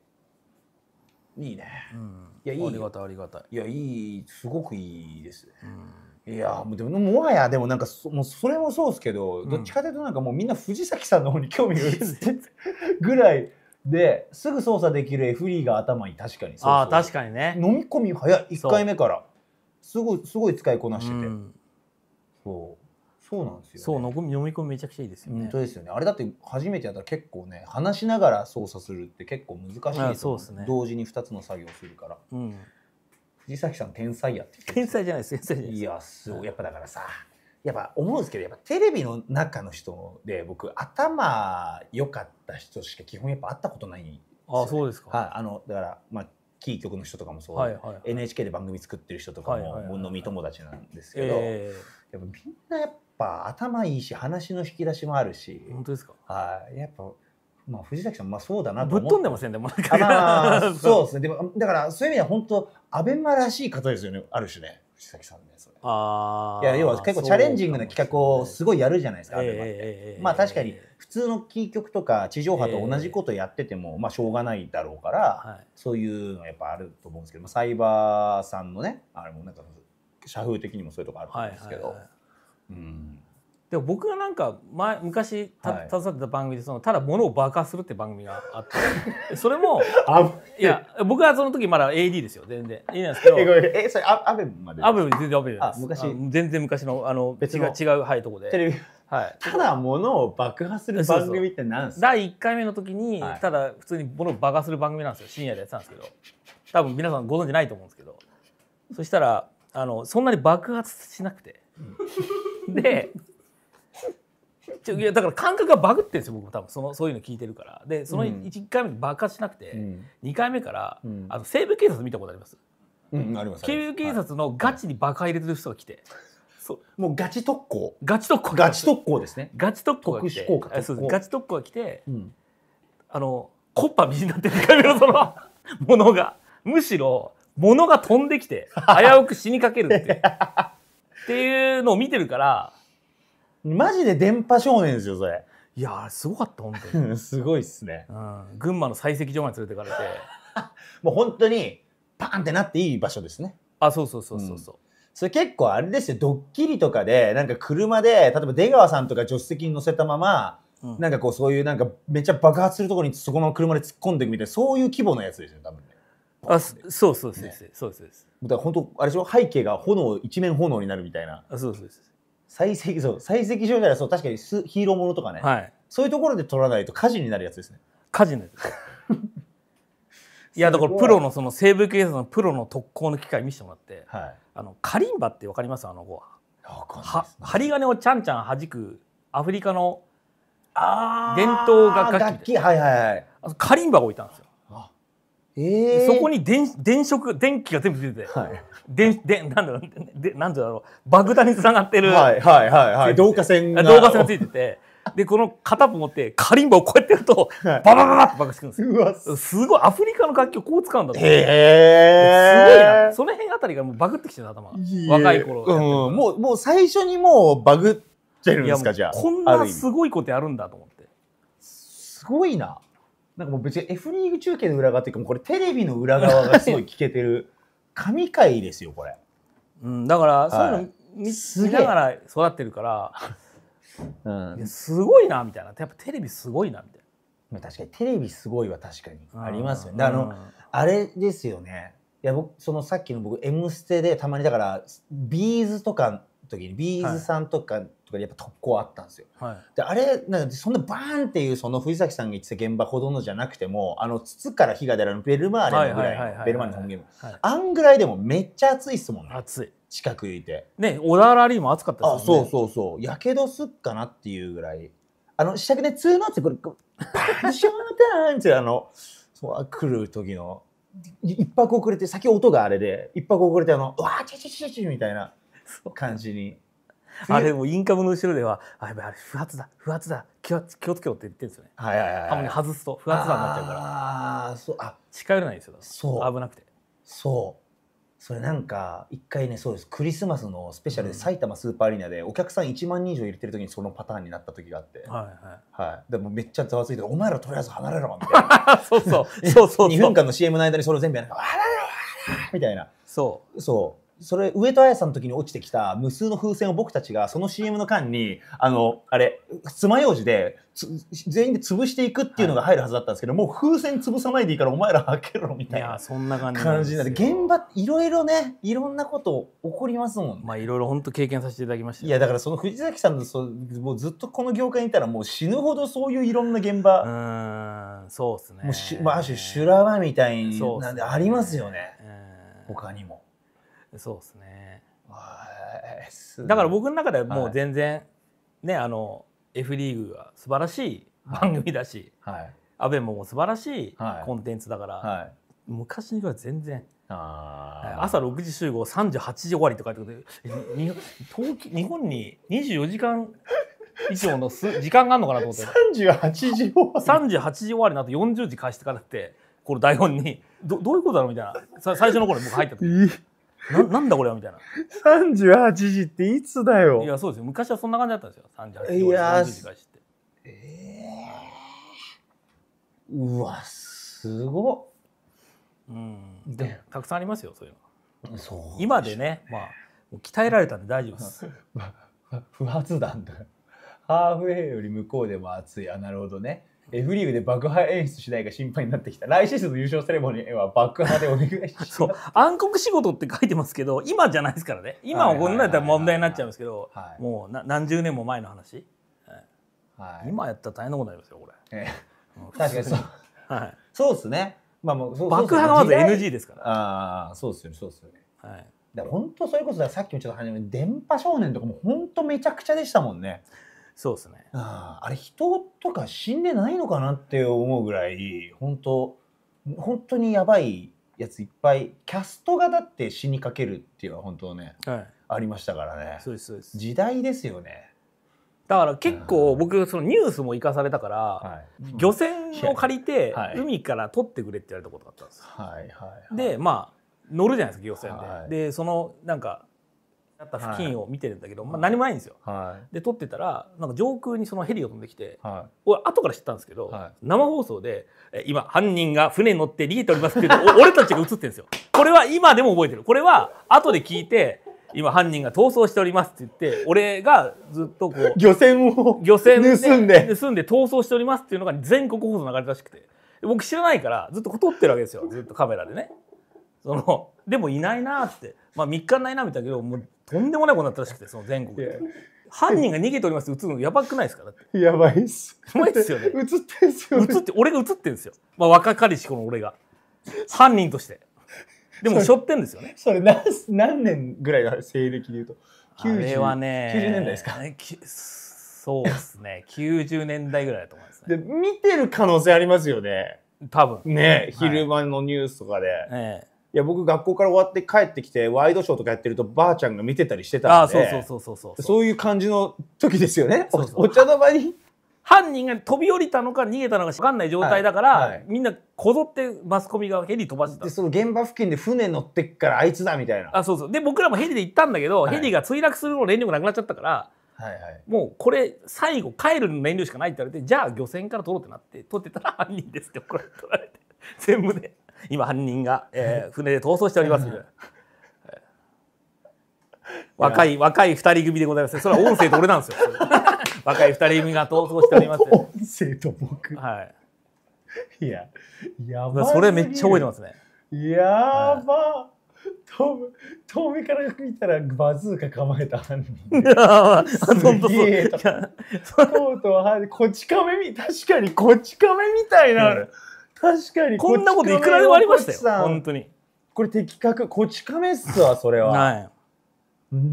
いいね、うん、いやいいありがたいありがたいいやいいすごくいいです、うん、いやもうでももはやでもなんかそもうそれもそうですけど、うん、どっちかというとなんかもうみんな藤崎さんの方に興味が移っ ぐらいですぐ操作できるエフリーが頭に確かにあ確かにね飲み込み早い一回目からすごいすごい使いこなしてて、そうそうなんですよ、ね、そうのこ読み込みめちゃくちゃいいですよね。本当ですよね。あれだって初めてやったら結構ね話しながら操作するって結構難しいそうですね。同時に二つの作業するから。うん、藤崎さん天才やって天才じゃないです天才いやすごいやっぱだからさ。やっぱ思うんですけどやっぱテレビの中の人で僕頭良かった人しか基本やっぱ会ったことないね、あそうですか、はい、あのだからまあキー局の人とかもそう、はいはいはい、NHK で番組作ってる人とかも、はいはい、飲み友達なんですけど、えー、やっぱみんなやっぱ頭いいし話の引き出しもあるし本当ですかはいやっぱまあ、藤崎さん、まあ、そうだなぶっ飛んでませんでもなんか、まあ、そうですねでもだからそういう意味では本当アベマらしい方ですよねある種ね藤崎さんねそれあいや要は結構チャレンジングな企画をすごいやるじゃないですか、あアベマって、えー、まあ確かに普通のキー局とか地上波と同じことやってても、えー、まあしょうがないだろうから、はい、そういうのやっぱあると思うんですけど、まあ、サイバーさんのねあれもなんか社風的にもそういうとこあると思うんですけど。はいはいはいでも僕がなんか前昔た、携わってた番組でそのただ物を爆破するって番組があって それもいや僕はその時まだ AD ですよ全然いいんですけどえそれアアベまでアベ全然アベです昔全然昔のあの別の違うはいとこでテレビはい、ただ物を爆破する番組って何ですか第1回目の時に、はい、ただ普通に物を爆破する番組なんですよ深夜でやってたんですけど多分皆さんご存知ないと思うんですけどそしたらあのそんなに爆発しなくて、うん でちょいやだから感覚がバグってるんですよ僕も多分そのそういうの聞いてるからでそのう1回目爆発しなくて、うん2回目から、うんあの西部警察見たことありますうん、あります。西部警察のガチに爆破入れてる人が来て、そうもうガチ特攻。ガチ特攻ガチ特攻ですね。ガチ特攻が来て特殊効果ガチ特攻が来てうん。あのコッパみじんなってる2回目のその ものがむしろものが飛んできて危うく死にかけるって っていうのを見てるから。マジで電波少年ですよ、それ。いやすごかった、本当に。すごいっすね、うん。群馬の採石場まで連れてかれて。もう本当に、パーンってなっていい場所ですね。あ、そうそうそうそうそう。うんそれ結構あれですよドッキリとかでなんか車で例えば出川さんとか助手席に乗せたまま、うん、なんかこうそういうなんかめっちゃ爆発するところにそこの車で突っ込んでいくみたいなそういう規模のやつですよ多分ね。あそうそうそうそう、ね、そうですだ本当あれでしょ背景が炎一面炎になるみたいなあそうそうです採石そう採石場ならそう確かにスヒーローものとかね、はい、そういうところで取らないと火事になるやつですね火事になる いやだからプロのその西部警察のプロの特攻の機械見せてもらって、はい、あのカリンバってわかりますあの子は、は針金をちゃんちゃんはじくアフリカの伝統楽器楽器はいはいはいカリンバが置いたんですよえー、そこに電電飾電気が全部ついてて、はい、でなんだろうでなんだろう爆弾につながってるはいはいはいはい導火線が導火線がついててでこの片っぽ持ってカリンバをこうやってやると、はい、ババババって爆竹んですよすごいアフリカの楽器をこう使うんだとって、えー、すごいなその辺あたりがもうバグってきてる頭若い頃、うん、もうもう最初にもうバグってるんですかじゃあこんなすごいことやるんだと思ってすごいななんかもう別に F リーグ中継の裏側っていうかもうこれテレビの裏側がすごい聞けてる 神回ですよこれ、うん、だからそういうの見,、はい、見ながら育ってるから、うん、すごいなみたいなやっぱテレビすごいなみたいな確かにテレビすごいは確かにありますよね、うあの、うん、あれですよねいや僕そのさっきの僕「M ステ」でたまにだからビーズとか時にビーズさんとか、はいとかやっぱ特攻あったんですよ。はい、であれなんかそんなバーンっていうその藤崎さんが言ってた現場ほどのじゃなくてもあの筒から火が出るのベルマーレのぐらいベルマーレの本ゲーム、はい、あんぐらいでもめっちゃ熱いっすもんね。熱い近くいて。ね小田原リーも暑かったですんね。あそうそうそうやけどすっかなっていうぐらいあの試着で通のってこれパッションターンってあのそう来る時の。一泊遅れて先音があれで一泊遅れてあの「うわーチょチょチょチょ」みたいな感じにあれもインカムの後ろではあやばいあれ不発だ不発だ気を気をつけろって言ってるんですよね。はいはいはい。たまに外すと不発だになっちゃうから。あそうあ近寄れないんですよ。そう危なくて。そう。それなんか一回ねそうですクリスマスのスペシャルで埼玉スーパーアリーナでお客さん1万人以上入れてる時にそのパターンになった時があって、はいはいはい、でもめっちゃざわついて「お前らとりあえず離れろ」みたいな そうそうそうそう2分間の CM の間にそれを全部やるから「離れろ!」みたいなそうそうそれ上戸彩さんの時に落ちてきた無数の風船を僕たちがその CM の間にあのあれ爪楊枝で全員で潰していくっていうのが入るはずだったんですけど、はい、もう風船潰さないでいいからお前ら開けろみたいなそんな感じ感じになって現場いろいろねいろんなこと起こりますもんね。まあいろいろ本当経験させていただきました、いやだからその藤崎さんのそもうずっとこの業界にいたらもう死ぬほどそういういろんな現場うんそうですねもうし、まあ、ある種修羅場みたいな、んでありますよね、他にも。そうですねだから僕の中ではもう全然、はい、ねあの F リーグは素晴らしい番組だし、はい、アベマも素晴らしいコンテンツだから、はいはい、昔には全然朝6時集合38時終わりとかってことで東日本に24時間以上の 時間があるのかなと思って38時終わり時終わりのあと40時開始ってからってこの台本にどどういうことだろうみたいな最初の頃僕入った時ななんだこれはみたいな。38時っていつだよ。いや、そうですよ。昔はそんな感じだったんですよ。38時。いや時開始って。ええー、うわ、すごうん。で、たくさんありますよ、そういうの。そう、ね、今でね、まあ、鍛えられたんで大丈夫です。不発弾だ。ハーフウェイより向こうでも熱い。あ、なるほどね。F リーグで爆破演出次第が心配になってきた。来シーズンの優勝セレモニーは爆破でお願いします。そう。暗黒仕事って書いてますけど、今じゃないですからね。今はこんなやったら問題になっちゃうんですけど、もう何十年も前の話。はい、今やったら大変なことになりますよ、これ。ええ、確かにそう。はい、そうですね。まあもうそう爆破がまず NG ですから。ああ、そうですよね、そうですよね。はい。だ本当それこそさっきもちょっと話した電波少年とかも本当めちゃくちゃでしたもんね。そうですねああれ人とか死んでないのかなって思うぐらい本当本当にやばいやついっぱいキャストがだって死にかけるっていうのは本当ね、はい、ありましたからねそうですそうです時代ですよねだから結構僕そのニュースも生かされたから、はい、漁船を借りて海から取ってくれって言われたことがあったんですよ。はいはいはい、でまあ乗るじゃないですか漁船で。でそのなんかあった付近を見てるんだけど、はい、まあ、何もないんですよ。はい、で撮ってたらなんか上空にそのヘリが飛んできて、はい、俺後から知ったんですけど、はい、生放送で「今犯人が船に乗って逃げております」って言うと 俺たちが映ってるんですよ。これは今でも覚えてるこれは後で聞いて今犯人が逃走しておりますって言って俺がずっとこう 漁船を漁船で盗んで盗んで逃走しておりますっていうのが全国放送流れたらしくて僕知らないからずっと撮ってるわけですよずっとカメラでね。そのでもいないなって、まあ、3日ないなみたいなけどもうとんでもないことになったらしくてその全国で。犯人が逃げておりますって映るのやばくないですかだってやばいっすやばいっすよね映ってんすよ、ね、映って俺が映ってんですよ、まあ、若かりし頃の俺が犯人としてでもしょってんですよねそれ何何年ぐらいの西暦でいうとあれはね90年代ですかそうですね90 年代ぐらいだと思います、ね、で見てる可能性ありますよね多分ね、はい、昼間のニュースとかで、ええいや僕学校から終わって帰ってきてワイドショーとかやってるとばあちゃんが見てたりしてたんであそうそうそうそうそうそういう感じの時ですよねそうそうお茶の間に犯人が飛び降りたのか逃げたのか分かんない状態だから、はいはい、みんなこぞってマスコミがヘリ飛ばしたでその現場付近で船乗ってっからあいつだみたいなあそうそうで僕らもヘリで行ったんだけど、はい、ヘリが墜落するの燃料がなくなっちゃったから、はいはい、もうこれ最後帰る燃料しかないって言われてじゃあ漁船から取ろうってなって取ってたら犯人ですって怒られて全部で。今犯人が、えー、船で逃走しております若い若い2人組でございますそれは音声と俺なんですよ 若い2人組が逃走しております音声と僕はいいややばそれめっちゃ覚えてますねやば、はい遠目から見たらバズーカ構えた犯人で すげえととうとうこち亀み確かにこち亀みたいな、うん確かにこんなこといくらでもありましたよ本当にこれ的確こち亀っすわそれは、はい、何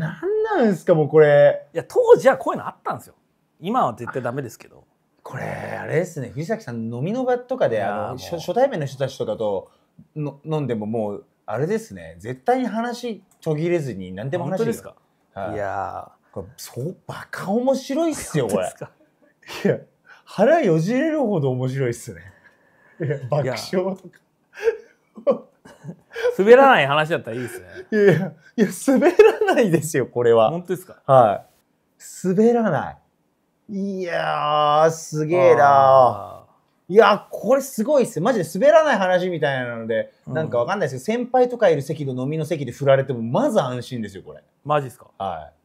なんですかもうこれいや当時はこういうのあったんですよ今は絶対ダメですけどこれあれですね藤崎さん飲みの場とかであの初対面の人たちとかとの飲んでももうあれですね絶対に話途切れずに何でも話ですか、はい、いやこれそうバカ面白いっすよこれいや腹よじれるほど面白いっすね 爆笑とか。滑らない話だったらいいですね。いやいや、いや滑らないですよ、これは。本当ですかはい。滑らない。いやすげえなーいやこれすごいっすマジで滑らない話みたいなので、うん、なんかわかんないですけど、先輩とかいる席の飲みの席で振られても、まず安心ですよ、これ。マジっすかはい。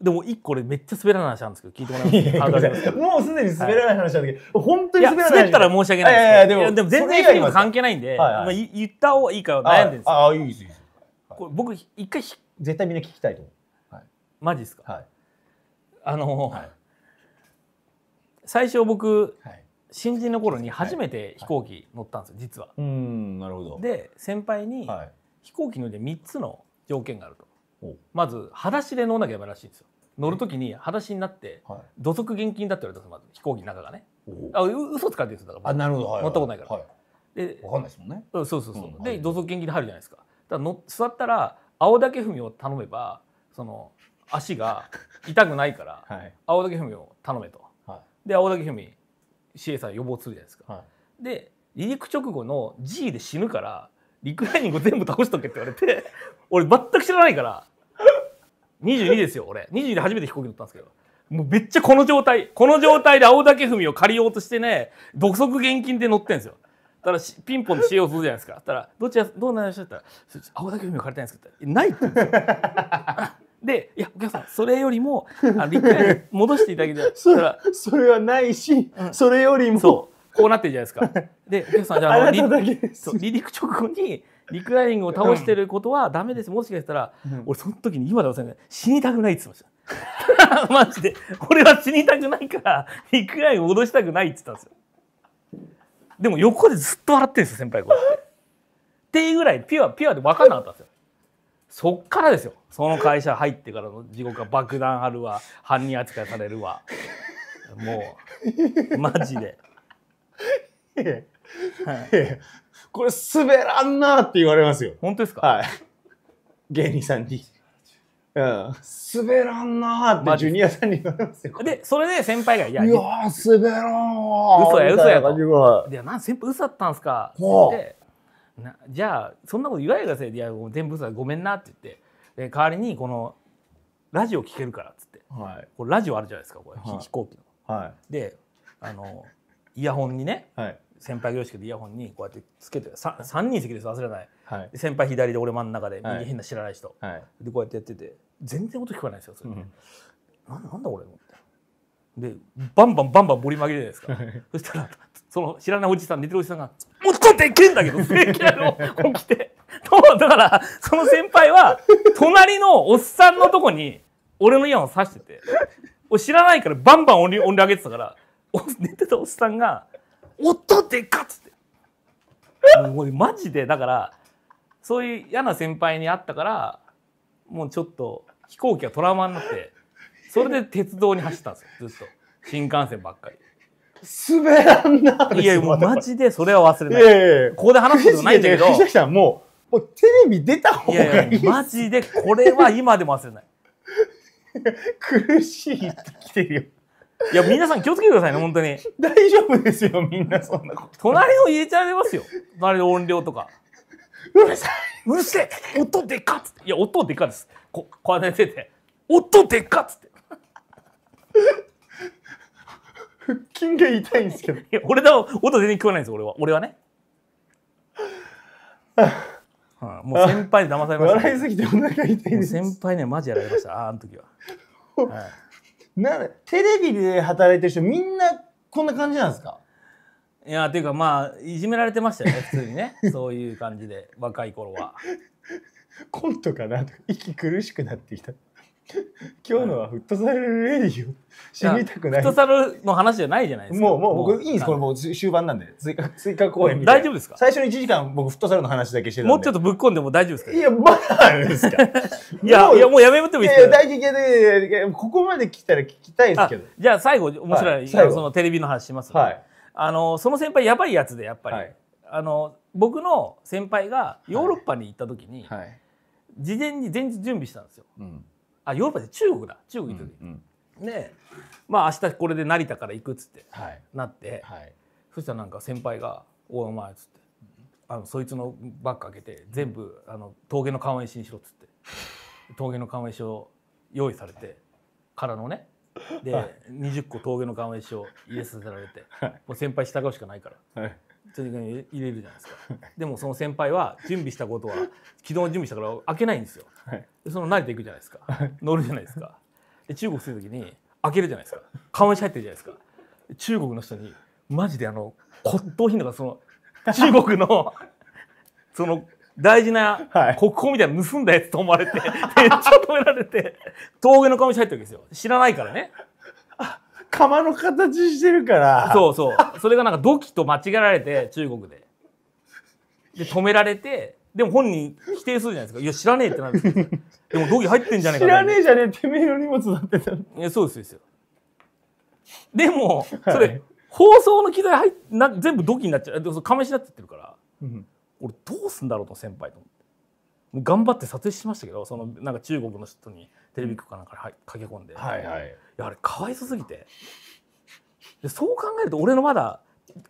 でも一個俺めっちゃ滑らない話なんですけど聞いてもらいますもうすでに滑らない話なんだけど、本当に滑らない滑ったら申し訳ないですけどでも全然にも関係ないんで、まあ、言った方がいいか悩んでるんですああいいですいいです、これ僕一回絶対みんな聞きたいと思う、マジっすか、はい、あの、最初僕、新人の頃に初めて飛行機乗ったんですよ、実はうんなるほどで先輩に、飛行機の上で3つの条件があるとまず裸足で乗らなきゃやばらしいんですよ乗る時に裸足になって、土足厳禁だって言われたまず飛行機の中がねあ嘘つかれてるんですだからあなるほど、はいはい、乗ったことないから、はい、で分かんないですもんねそうそうそう、うん、で土足厳禁で入るじゃないですかだの座ったら青竹踏みを頼めばその足が痛くないから、はい、青竹踏みを頼めと、はい、で青竹踏みエ a さん予防するじゃないですか、はい、で離陸直後の G で死ぬからリクライニング全部倒しとけって言われて 俺全く知らないから22ですよ俺22で初めて飛行機乗ったんですけどもうめっちゃこの状態この状態で青竹踏みを借りようとしてね独足現金で乗ってんですよたらピンポンで使用するじゃないですかたらどっちどうなりましたったら「青竹踏みを借りたいんですけど」ない」って言うんですよ。で「いやお客さんそれよりもあの一回戻していただけたらそれはないし、うん、それよりもそうこうなってるじゃないですか。でお客さんじゃあ離陸直後にリクライニングを倒してることはダメです、もしかしたら、うん、俺その時に今でも死にたくないって言ってました マジで俺は死にたくないからリクライニングを脅したくないって言ったんですよでも横でずっと笑ってるんですよ先輩こうやってっていうぐらいピュアピュアで分かんなかったんですよそっからですよその会社入ってからの地獄は爆弾あるわ犯人扱いされるわもうマジで。はい、これ滑らんなって言われますよ。本当ですかはい。芸人さんに。うん、滑らんなーってジュニアさんに言われますよ。で、それで先輩が、いや、いや滑らんわ嘘や、嘘やと。いや、なん先輩嘘だったんすかでな、じゃあ、そんなこと言われるだせいいや、もう全部嘘だ、ごめんなって言って、で代わりに、この、ラジオ聞けるからっつって、はい、これラジオあるじゃないですか、これ、はい、飛行機の。はい、で、あの、イヤホンにね、はい、先輩業識でイヤホンにこうやってつけて 3, 人席です忘れない、はい、先輩左で俺真ん中で右変な知らない人、はい、でこうやってやってて全然音聞こえないですよそれで、うん、ななんだこれってでバンバンバンバン盛り曲げるじゃないですかそしたらその知らないおじさん寝てるおじさんが「もっといけんだけど正規なの」うてだからその先輩は隣のおっさんのとこに俺のイヤホンさしてて知らないからバンバン音量上げてたから寝てたおっさんが音でかっつって。もうマジでだからそういう嫌な先輩に会ったからもうちょっと飛行機がトラウマになってそれで鉄道に走ったんですよずっと新幹線ばっかり。滑らんな。っいや、もうマジでそれは忘れない。いやいやいやここで話すことないんだけど。藤崎さん、もう、もうテレビ出た方がいい。いやいや、マジでこれは今でも忘れない。苦しいってきてるよ。いや、皆さん気をつけてくださいね、本当に。大丈夫ですよ、みんなそんなこと。隣を入れちゃいますよ。隣の音量とか。うるさい。うるせえ。音でかっつって。いや、音でかです。ここうやってて。音でかっつって。腹筋が痛いんですけど。いや、俺だ、音全然聞こえないんですよ、俺は。俺はね。はあ、もう先輩で騙されました、ね、笑いすぎてお腹痛いです。先輩ね、マジやられました、あの時は。はいなテレビで働いてる人みんなこんな感じなんですかいやっていうかまあいじめられてましたよね普通にね そういう感じで若い頃は。コントかなとか 息苦しくなってきた。今日のはフットサルレディたくない。フットサルの話じゃないじゃないですか。もう、もう僕いいんです。これもう終盤なんで。追加、追加公演大丈夫ですか最初の1時間僕フットサルの話だけしてたもうちょっとぶっ込んでも大丈夫ですかいや、まだあるんですか。いや、いや、もうやめてもいいですいや大事で、ここまで来たら聞きたいですけど。じゃあ最後、面白い、そのテレビの話します。はい。あの、その先輩やばいやつで、やっぱり。あの、僕の先輩がヨーロッパに行った時に、事前に前日準備したんですよ。うんあヨーロッパで中国だ中国行った時、うんうん、ねまあ明日これで成田から行くっつって、はい、なって、はい、そしたらなんか先輩が「おお前」っつってあのそいつのバッグ開けて全部あの峠の釜石にしろっつって峠の釜石を用意されてからのねで、20個峠の釜石を入れさせられて、もう先輩従うしかないから、はい、とにかく入れるじゃないですかでもその先輩は準備したことは昨日準備したから開けないんですよ、はい、その慣れていくじゃないですか、乗るじゃないですかで中国する時に開けるじゃないですか顔に入ってるじゃないですか中国の人にマジであの骨董品とかその中国のその大事な国宝みたいな盗んだやつと思われて、めっちゃ止められて、峠の顔に入ってるわけですよ。知らないからね。あ釜の形してるからそうそうそれがなんか土器と間違えられて中国でで止められてでも本人否定するじゃないですか「いや知らねえ」ってなるんですどでも土器入ってんじゃねえか知らねえじゃねえてめえの荷物だってたいやそうですですよでもそれ、はい、放送の機材入な全部土器になっちゃうで亀しになっちゃってるから、うん、俺どうすんだろうと先輩と思って頑張って撮影しましたけどそのなんか中国の人に。テレビ局かなんかに、はい、駆け込んで、はいはい、いやあれかわいそすぎてでそう考えると俺のまだ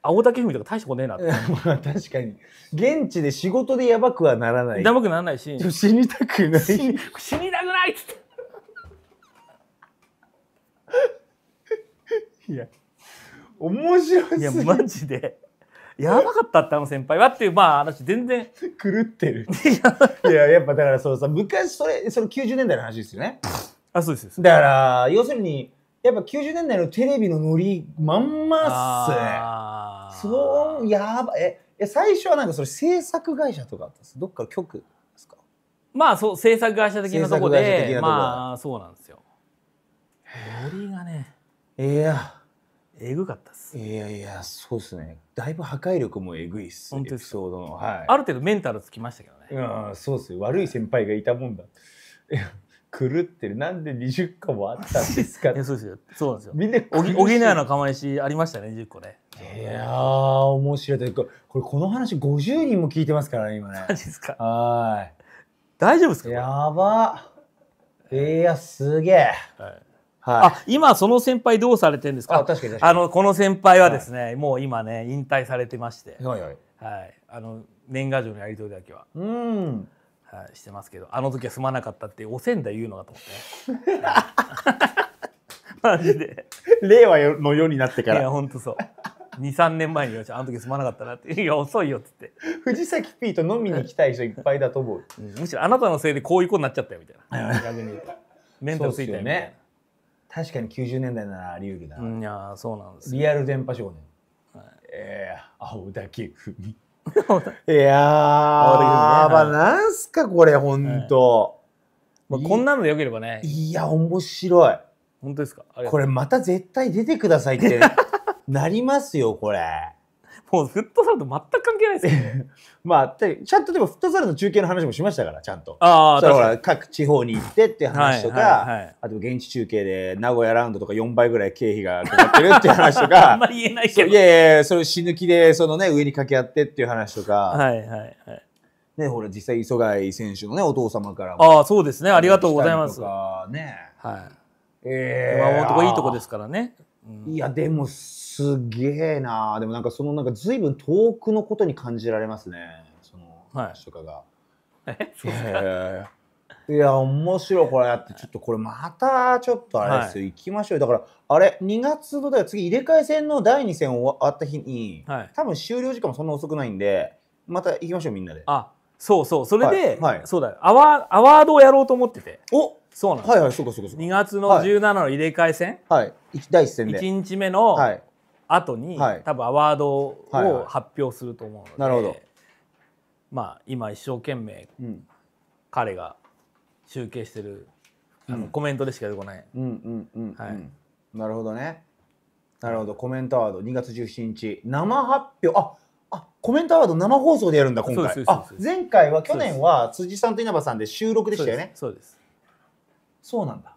青竹文とか大したことねえなって まあ確かに現地で仕事でやばくはならないやばくならないし死にたくない死に死にたくないっつっていや面白いいやマジでやばかったってあの先輩はっていうまあ話全然狂ってる いややっぱだからそのさ昔それそれ90年代の話ですよねあそうですだから要するにやっぱ90年代のテレビのノリまんまっすねそうやばえ最初はなんかそれ制作会社とかどっか局ですかまあそう制作会社的なとこでまあそうなんですよノリがねいやえぐかった。いやいや、そうですね。だいぶ破壊力もえぐいっす。本当エピソードの、はい。ある程度メンタルつきましたけどね。うん、そうっすよ。悪い先輩がいたもんだ。狂ってる。なんで20個もあったんですかそうですよ。そうなんですよ。みんなおぎ、おぎなの釜石ありましたね、20個ね。いや面白いというか、これ、この話50人も聞いてますからね、今ね。マジですか。はい。大丈夫ですかやば。いや、すげえ。はいはい、あ今その先輩どうされてるんですかあのこの先輩はですね、はい、もう今ね引退されてまして、はい、はい、あの年賀状のやり取りだけは。うんはい、してますけどあの時はすまなかったっておせんだ言うのかと思って、マジで令和の世になってからいやほんとそう23年前に言われあの時すまなかったなって「いや遅いよ」っつって藤崎 P と飲みに行きたい人いっぱいだと思う、うん、むしろあなたのせいでこういう子になっちゃったよみたいな逆に言うとメンタルついたよね確かに90年代ならあり得るな、いやそうなんです、ね、リアル電波少年、はい、えー、青竹文いやー、ね、まあなんすかこれほんと、はい、まあ、こんなのでよければねいや面白い本当ですかこれまた絶対出てくださいってなりますよこれ。もうフットサルと全く関係ないですよね。まあ、ちゃんとでもフットサルの中継の話もしましたから、ちゃんと。ああ、だから各地方に行ってっていう話とか、はいはいはい、あと現地中継で名古屋ラウンドとか4倍ぐらい経費がかかってるっていう話とか、あんまり言えないけど。いやいや、それ死ぬ気でそのね、上に掛け合ってっていう話とか。はいはいはい。ね、ほら実際磯貝選手のねお父様からもああ、そうですねありがとうございますねはい、ええー、熊本いいとこですからね、うん、いやでもすげえなでもなんかそのなんか随分遠くのことに感じられますねその話とかが。えそういや面白いこれやってちょっとこれまたちょっとあれですよ、はい、行きましょうだからあれ2月のだ次入れ替え戦の第2戦終わった日に、はい、多分終了時間もそんな遅くないんでまた行きましょうみんなであそうそうそれで、はい、はい、そうだアワアワードをやろうと思ってておそうなんですはいはいそうかそうかそうか2月の17の入れ替え戦、はい、第1戦で1日目の、はい、後に、はい、多分アワードを発表すると思うので、なるほどまあ今一生懸命、うん、彼が集計してるあの、うん、コメントでしか出てこない。うんうんうん、はい、なるほどね。なるほどコメントアワード2月17日生発表ああコメントアワード生放送でやるんだ今回あ前回は去年は辻さんと稲葉さんで収録でしたよねそうですそうなんだ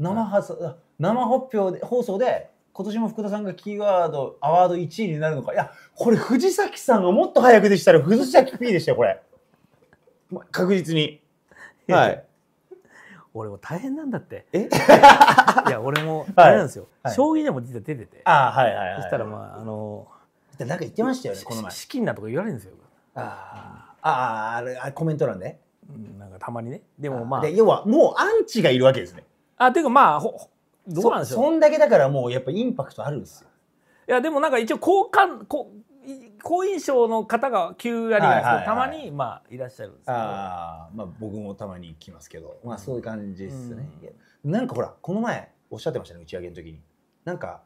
生は、うん、生発表で放送で今年も福田さんがキーワード、アワード1位になるのか。いや、これ藤崎さんがもっと早くでしたら藤崎 P でしたよ、これ。確実に。はい。俺も大変なんだって。え いや、俺も、あれなんですよ、はい将棋でも実は出てて。あはいはい、はい、そしたら、まあ、あのなんか言ってましたよね、この前。資金だとか言われるんですよ。あ、うん、あ、あれ、あコメント欄で、うん、なんかたまにね。でもまあ。で。要は、もうアンチがいるわけですね。あ、ていうかまあ、ほどうなんでしょうそんだけだからもうやっぱインパクトあるんですよ。いやでもなんか一応好感好印象の方が9割なんですいたまにまあいらっしゃるんですけどああまあ僕もたまに来ますけどまあそういう感じですね、うん、なんかほらこの前おっしゃってましたね打ち上げの時になんか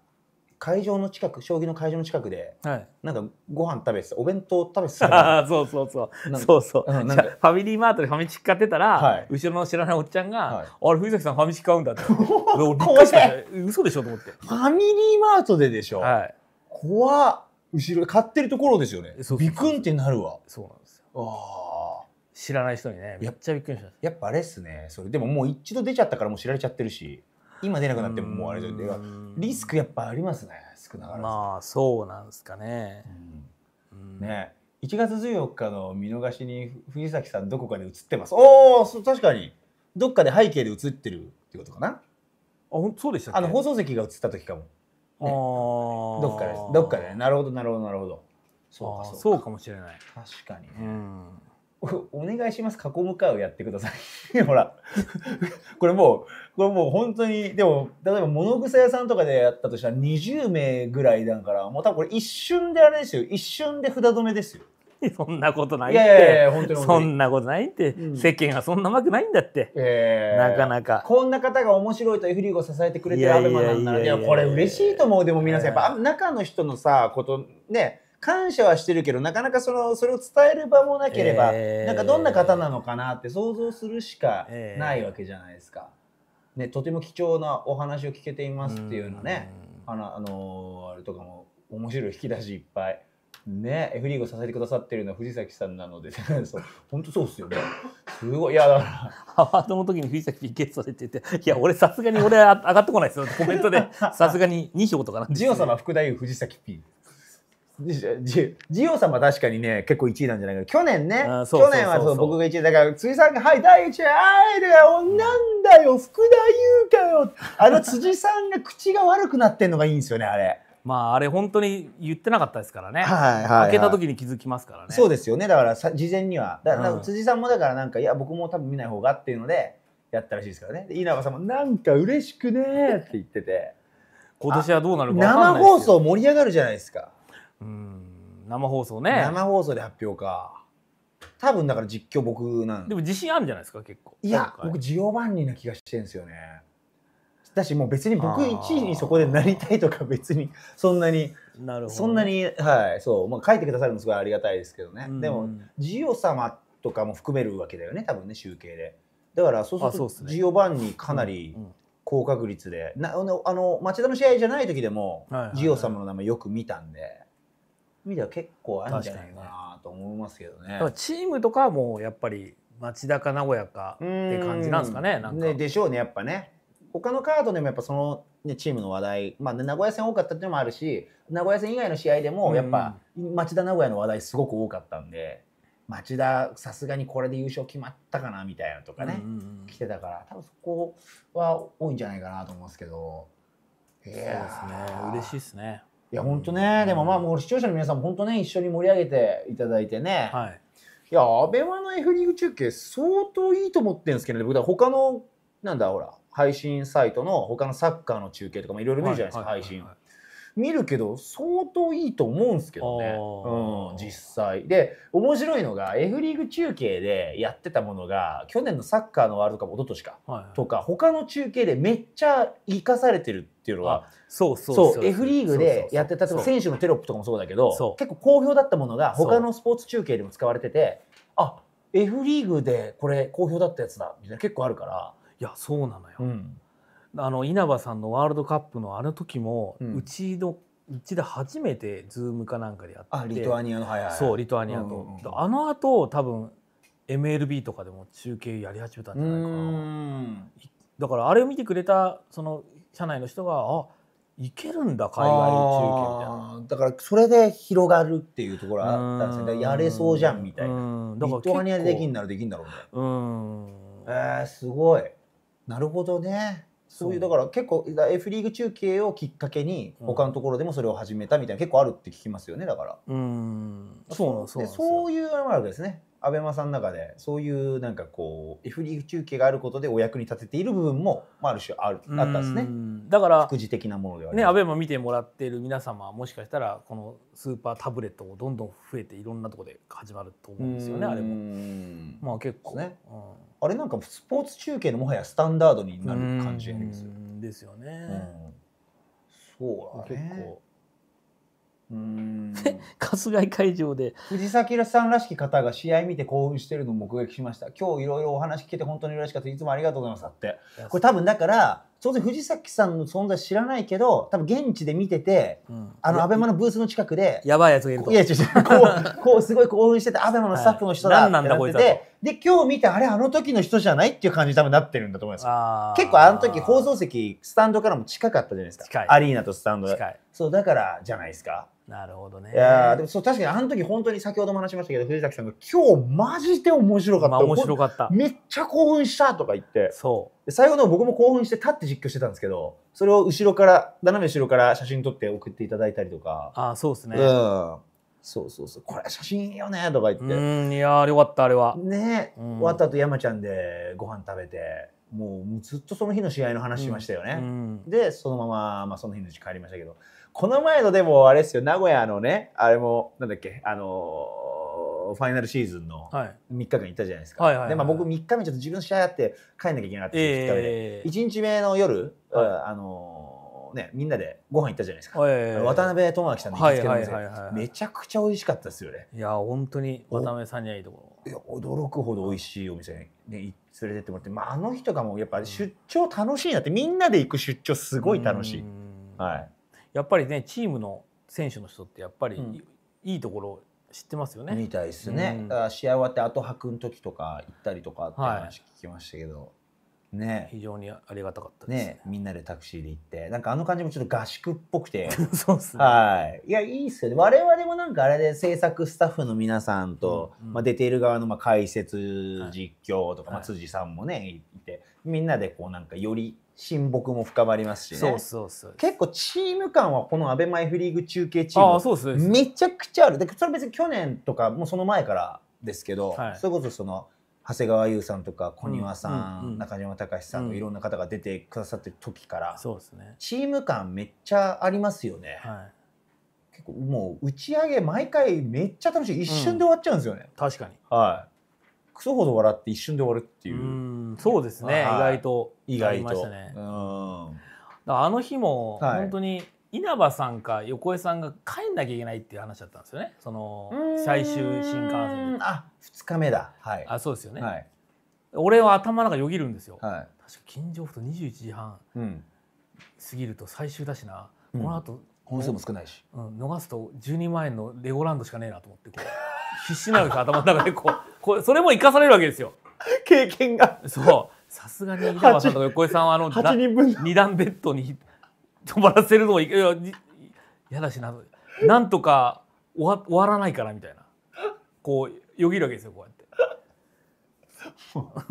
会場の近く将棋の会場の近くで、はい、なんかご飯食べてたお弁当食べてたそうそうそうそうそう、うん、ファミリーマートでファミチキ買ってたら、はい、後ろの知らないおっちゃんが「はい、あれ藤崎さんファミチキ買うんだ」って 俺っくりした嘘でしょと思ってファミリーマートででしょ、はい、怖っ後ろ買ってるところですよねそうビクンってなるわそうなんですよあ知らない人にねめっちゃびっくりしたやっぱあれっすねそれでももう一度出ちゃったからもう知られちゃってるし今出なくなってももうあれじゃんリスクやっぱありますね少なからまあそうなんですかね、うん、ね1月14日の見逃しに藤崎さんどこかで映ってますおお確かにどっかで背景で映ってるってことかなあほんそうでしたあの放送席が映った時かも、ね、どっかでどっかでなるほどなるほどなるほどそうかそうかもしれない確かにね、うん お願いします、囲む会をやってください。ほら、これもう、これもう本当に、でも、例えば物草屋さんとかでやったとしたら20名ぐらいだから、もう多分これ一瞬であれですよ、一瞬で札止めですよ。そんなことないって。そんなことないって、うん。世間はそんなうまくないんだって、えー。なかなか。こんな方が面白いとエフリーゴ支えてくれてるアベマなんなら、これ嬉しいと思う。でも皆さん、やっぱ中の人のさ、こと、ね、感謝はしてるけどなかなかそのそれを伝える場もなければ、えー、なんかどんな方なのかなって想像するしかないわけじゃないですか。えー、ね、とても貴重なお話を聞けていますっていうのねあの、あのー、あれとかも面白い引き出しいっぱい。ね、F リーグを支えてくださってるのは藤崎さんなので、そう本当そうっすよね。すごい、いや、だから。ハワードの時に藤崎 p トされてて、いや、俺さすがに俺上がってこないですよ、コメントで。さすがに2票とかなんで、ね、ジオ様、福田優、藤崎 P。ジジオさんは確かにね結構1位なんじゃないか去年ね去年はそう僕が1位だから辻さんが「はい第1位あいだからなんだよ福田優かよ」あの辻さんが口が悪くなってんのがいいんですよねあれ。まああれ本当に言ってなかったですからね、はいはいはい、開けた時に気づきますからねそうですよねだからさ事前にはだから辻さんもだからなんか、うん、いや僕も多分見ない方がっていうのでやったらしいですからね稲葉さんも「なんか嬉しくね」って言ってて 今年はどうなるか生放送盛り上がるじゃないですかうん生放送ね生放送で発表か多分だから実況僕なんでも自信あるんじゃないですか結構いや僕ジオバンニな気がしてんですよねだしもう別に僕1位にそこでなりたいとか別にそんなになるほどそんなにはいそう、まあ、書いてくださるのすごいありがたいですけどね、うん、でもジオ様とかも含めるわけだよね多分ね集計でだからそうするとジオバンニかなり高確率で、なあの町田の試合じゃない時でも、ジオ様の名前よく見たんで。意味では結構あるんじゃないかなと思いますけどね。チームとかはもうやっぱり町田か名古屋かって感じなんですかね。かねでしょうねやっぱね。他のカードでもやっぱその、ね、チームの話題、まあ、名古屋戦多かったっていうのもあるし名古屋戦以外の試合でもやっぱ町田名古屋の話題すごく多かったんで町田さすがにこれで優勝決まったかなみたいなとかね、来てたから多分そこは多いんじゃないかなと思うんですけど。そうですね嬉しいですね。いや、本当ね、でもまあ、もう視聴者の皆さんも本当ね、一緒に盛り上げていただいてね。はい。いや、アベマの F リーグ中継、相当いいと思ってるんですけどね、僕は他の、なんだ、ほら、配信サイトの他のサッカーの中継とかもいろいろ見るじゃないですか、配信。見るけど相当いいと思うんですけどね、うん、実際で面白いのが F リーグ中継でやってたものが去年のサッカーのワールドカップおととしか、はい、とか他の中継でめっちゃ生かされてるっていうのはそうそうそう F リーグでやってた選手のテロップとかもそうだけど結構好評だったものが他のスポーツ中継でも使われててあ F リーグでこれ好評だったやつだみたいな結構あるからいやそうなのよ、うん、あの稲葉さんのワールドカップのあの時も、うん、うちのうちで初めてズームかなんかでやってリトアニアの、早いそうリトアニアと、うんうんうん、あの後多分 MLB とかでも中継やり始めたんじゃないかなだからあれを見てくれたその社内の人があ行けるんだ海外中継みたいなだからそれで広がるっていうところあったんですねやれそうじゃんみたいなだからリトアニアでできんならできんだろうねうんえー、すごいなるほどねそういうだから結構 F リーグ中継をきっかけに他のところでもそれを始めたみたいな結構あるって聞きますよねだからうんそうなんですそういうのもあるわけですねアベマさんの中でそういうなんかこう F リーグ中継があることでお役に立てている部分も、まあ、ある種あるあったんですねだから副次的なものではねアベマ見てもらっている皆様もしかしたらこのスーパータブレットもどんどん増えていろんなところで始まると思うんですよねあれもまあ結構ね、うんあれなんかスポーツ中継のもはやスタンダードになる感じがありすよ。ですよね。うん、そうだね。結構。うん 春日井会場で藤崎さんらしき方が試合見て興奮してるのを目撃しました今日いろいろお話聞けて本当に嬉しかったいつもありがとうございますってこれ多分だから当然藤崎さんの存在知らないけど多分現地で見てて、うん、あのアベマのブースの近くでやばいやつがいるといや違うこう こうすごい興奮しててアベマのスタッフの人だ、なんだで今日見てあれあの時の人じゃないっていう感じに多分なってるんだと思います結構あの時放送席スタンドからも近かったじゃないですかアリーナとスタンドそうだからじゃないですかなるほどね。いやでもそう確かにあの時本当に先ほども話しましたけど藤崎さんが今日マジで面白かった、まあ、面白かっためっちゃ興奮したとか言ってそうで最後の僕も興奮して立って実況してたんですけどそれを後ろから斜め後ろから写真撮って送っていただいたりとかああそうですね、うん、そうそうそうこれ写真いいよねとか言ってうんいやーよかったあれはね、うん、終わった後山ちゃんでご飯食べてもうずっとその日の試合の話しましたよね、うんうん、でそのまま、まあ、その日のうち帰りましたけどこの前のでもあれですよ、名古屋のね、あれも、なんだっけ、あのー、ファイナルシーズンの3日間行ったじゃないですか。はいで、まあ僕3日目ちょっと自分の試合やって帰んなきゃいけなかったんで、えー、1日目の夜、はい、あのー、ね、みんなでご飯行ったじゃないですか、えー、渡辺智明さんの行きつけのめちゃくちゃ美味しかったですよねいや本当に渡辺さんにはいいところいや驚くほど美味しいお店に、ね、連れてってもらって、まあ、あの日とかもやっぱ出張楽しいなって、みんなで行く出張すごい楽しい、はい、やっぱりねチームの選手の人ってやっぱり、いいところ知ってますよねみたいですね、うん、だから試合終わって後泊の時とか行ったりとかって話聞きましたけど、はいね非常にありがたかったですね、ね、みんなでタクシーで行ってなんかあの感じもちょっと合宿っぽくて そうっすねはいいやいいっすよね我々もなんかあれで制作スタッフの皆さんと、うんうん、まあ、出ている側のまあ解説実況とか、はい、まあ、辻さんもね、い、てみんなでこうなんかより親睦も深まりますしねそうそうそう結構チーム感はこのアベマイフリーグ中継チームめちゃくちゃあるでそれ別に去年とかもうその前からですけど、はい、それこそその長谷川優さんとか小庭さん、うんうん、中島隆さんのいろんな方が出てくださってる時から、そうですね、チーム感めっちゃありますよね。はい、結構もう打ち上げ毎回めっちゃ楽しい一瞬で終わっちゃうんですよね。確かに、はいクソほど笑って一瞬で終わるっていうそうですね、はい、意外と意外と、うん、あの日も本当に稲葉さんか横江さんが帰んなきゃいけないっていう話だったんですよねその最終新幹線あ2日目だ、はい、あそうですよね、はい、俺は頭の中よぎるんですよ、はい、確か金城ふと21時半過ぎると最終だしな、うん、この後、うん、本数も少ないし、うん、逃すと12万円のレゴランドしかねえなと思ってこう 必死なのか頭の中でこうこうそれも生かされるわけですよ経験がそうさすがに稲葉さんと横江さんはあの2 段ベッドに止まらせるのもいやいやだしななんとか終わ終わらないからみたいなこうよぎるわけですよこうやっ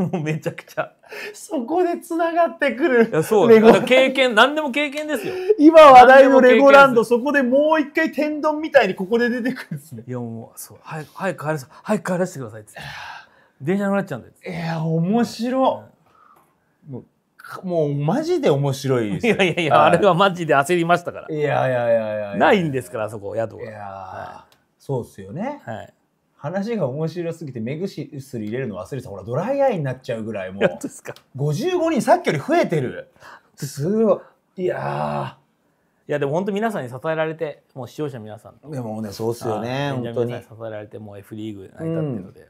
て もうめちゃくちゃそこでつながってくるいやそうだから経験何でも経験ですよ今話題のレゴランドそこでもう一回天丼みたいにここで出てくるんですねいやもうそう早く早く帰らせ早帰らせてくださいっつって電車なくなっちゃうんですいや面白、うん、もうもうマジで面白いですいやいやいや、はい、あれはマジで焦りましたから。いやいやいやいやないんですから、そこ、宿が。いや、はい、そうっすよね。はい。話が面白すぎて目薬入れるの忘れてたほらドライアイになっちゃうぐらいもう55人さっきより増えてる すごいいやいやでも本当皆さんに支えられてもう視聴者皆さんでもねそうっすよね本当に支えられてもう F リーグ成り立ってるので、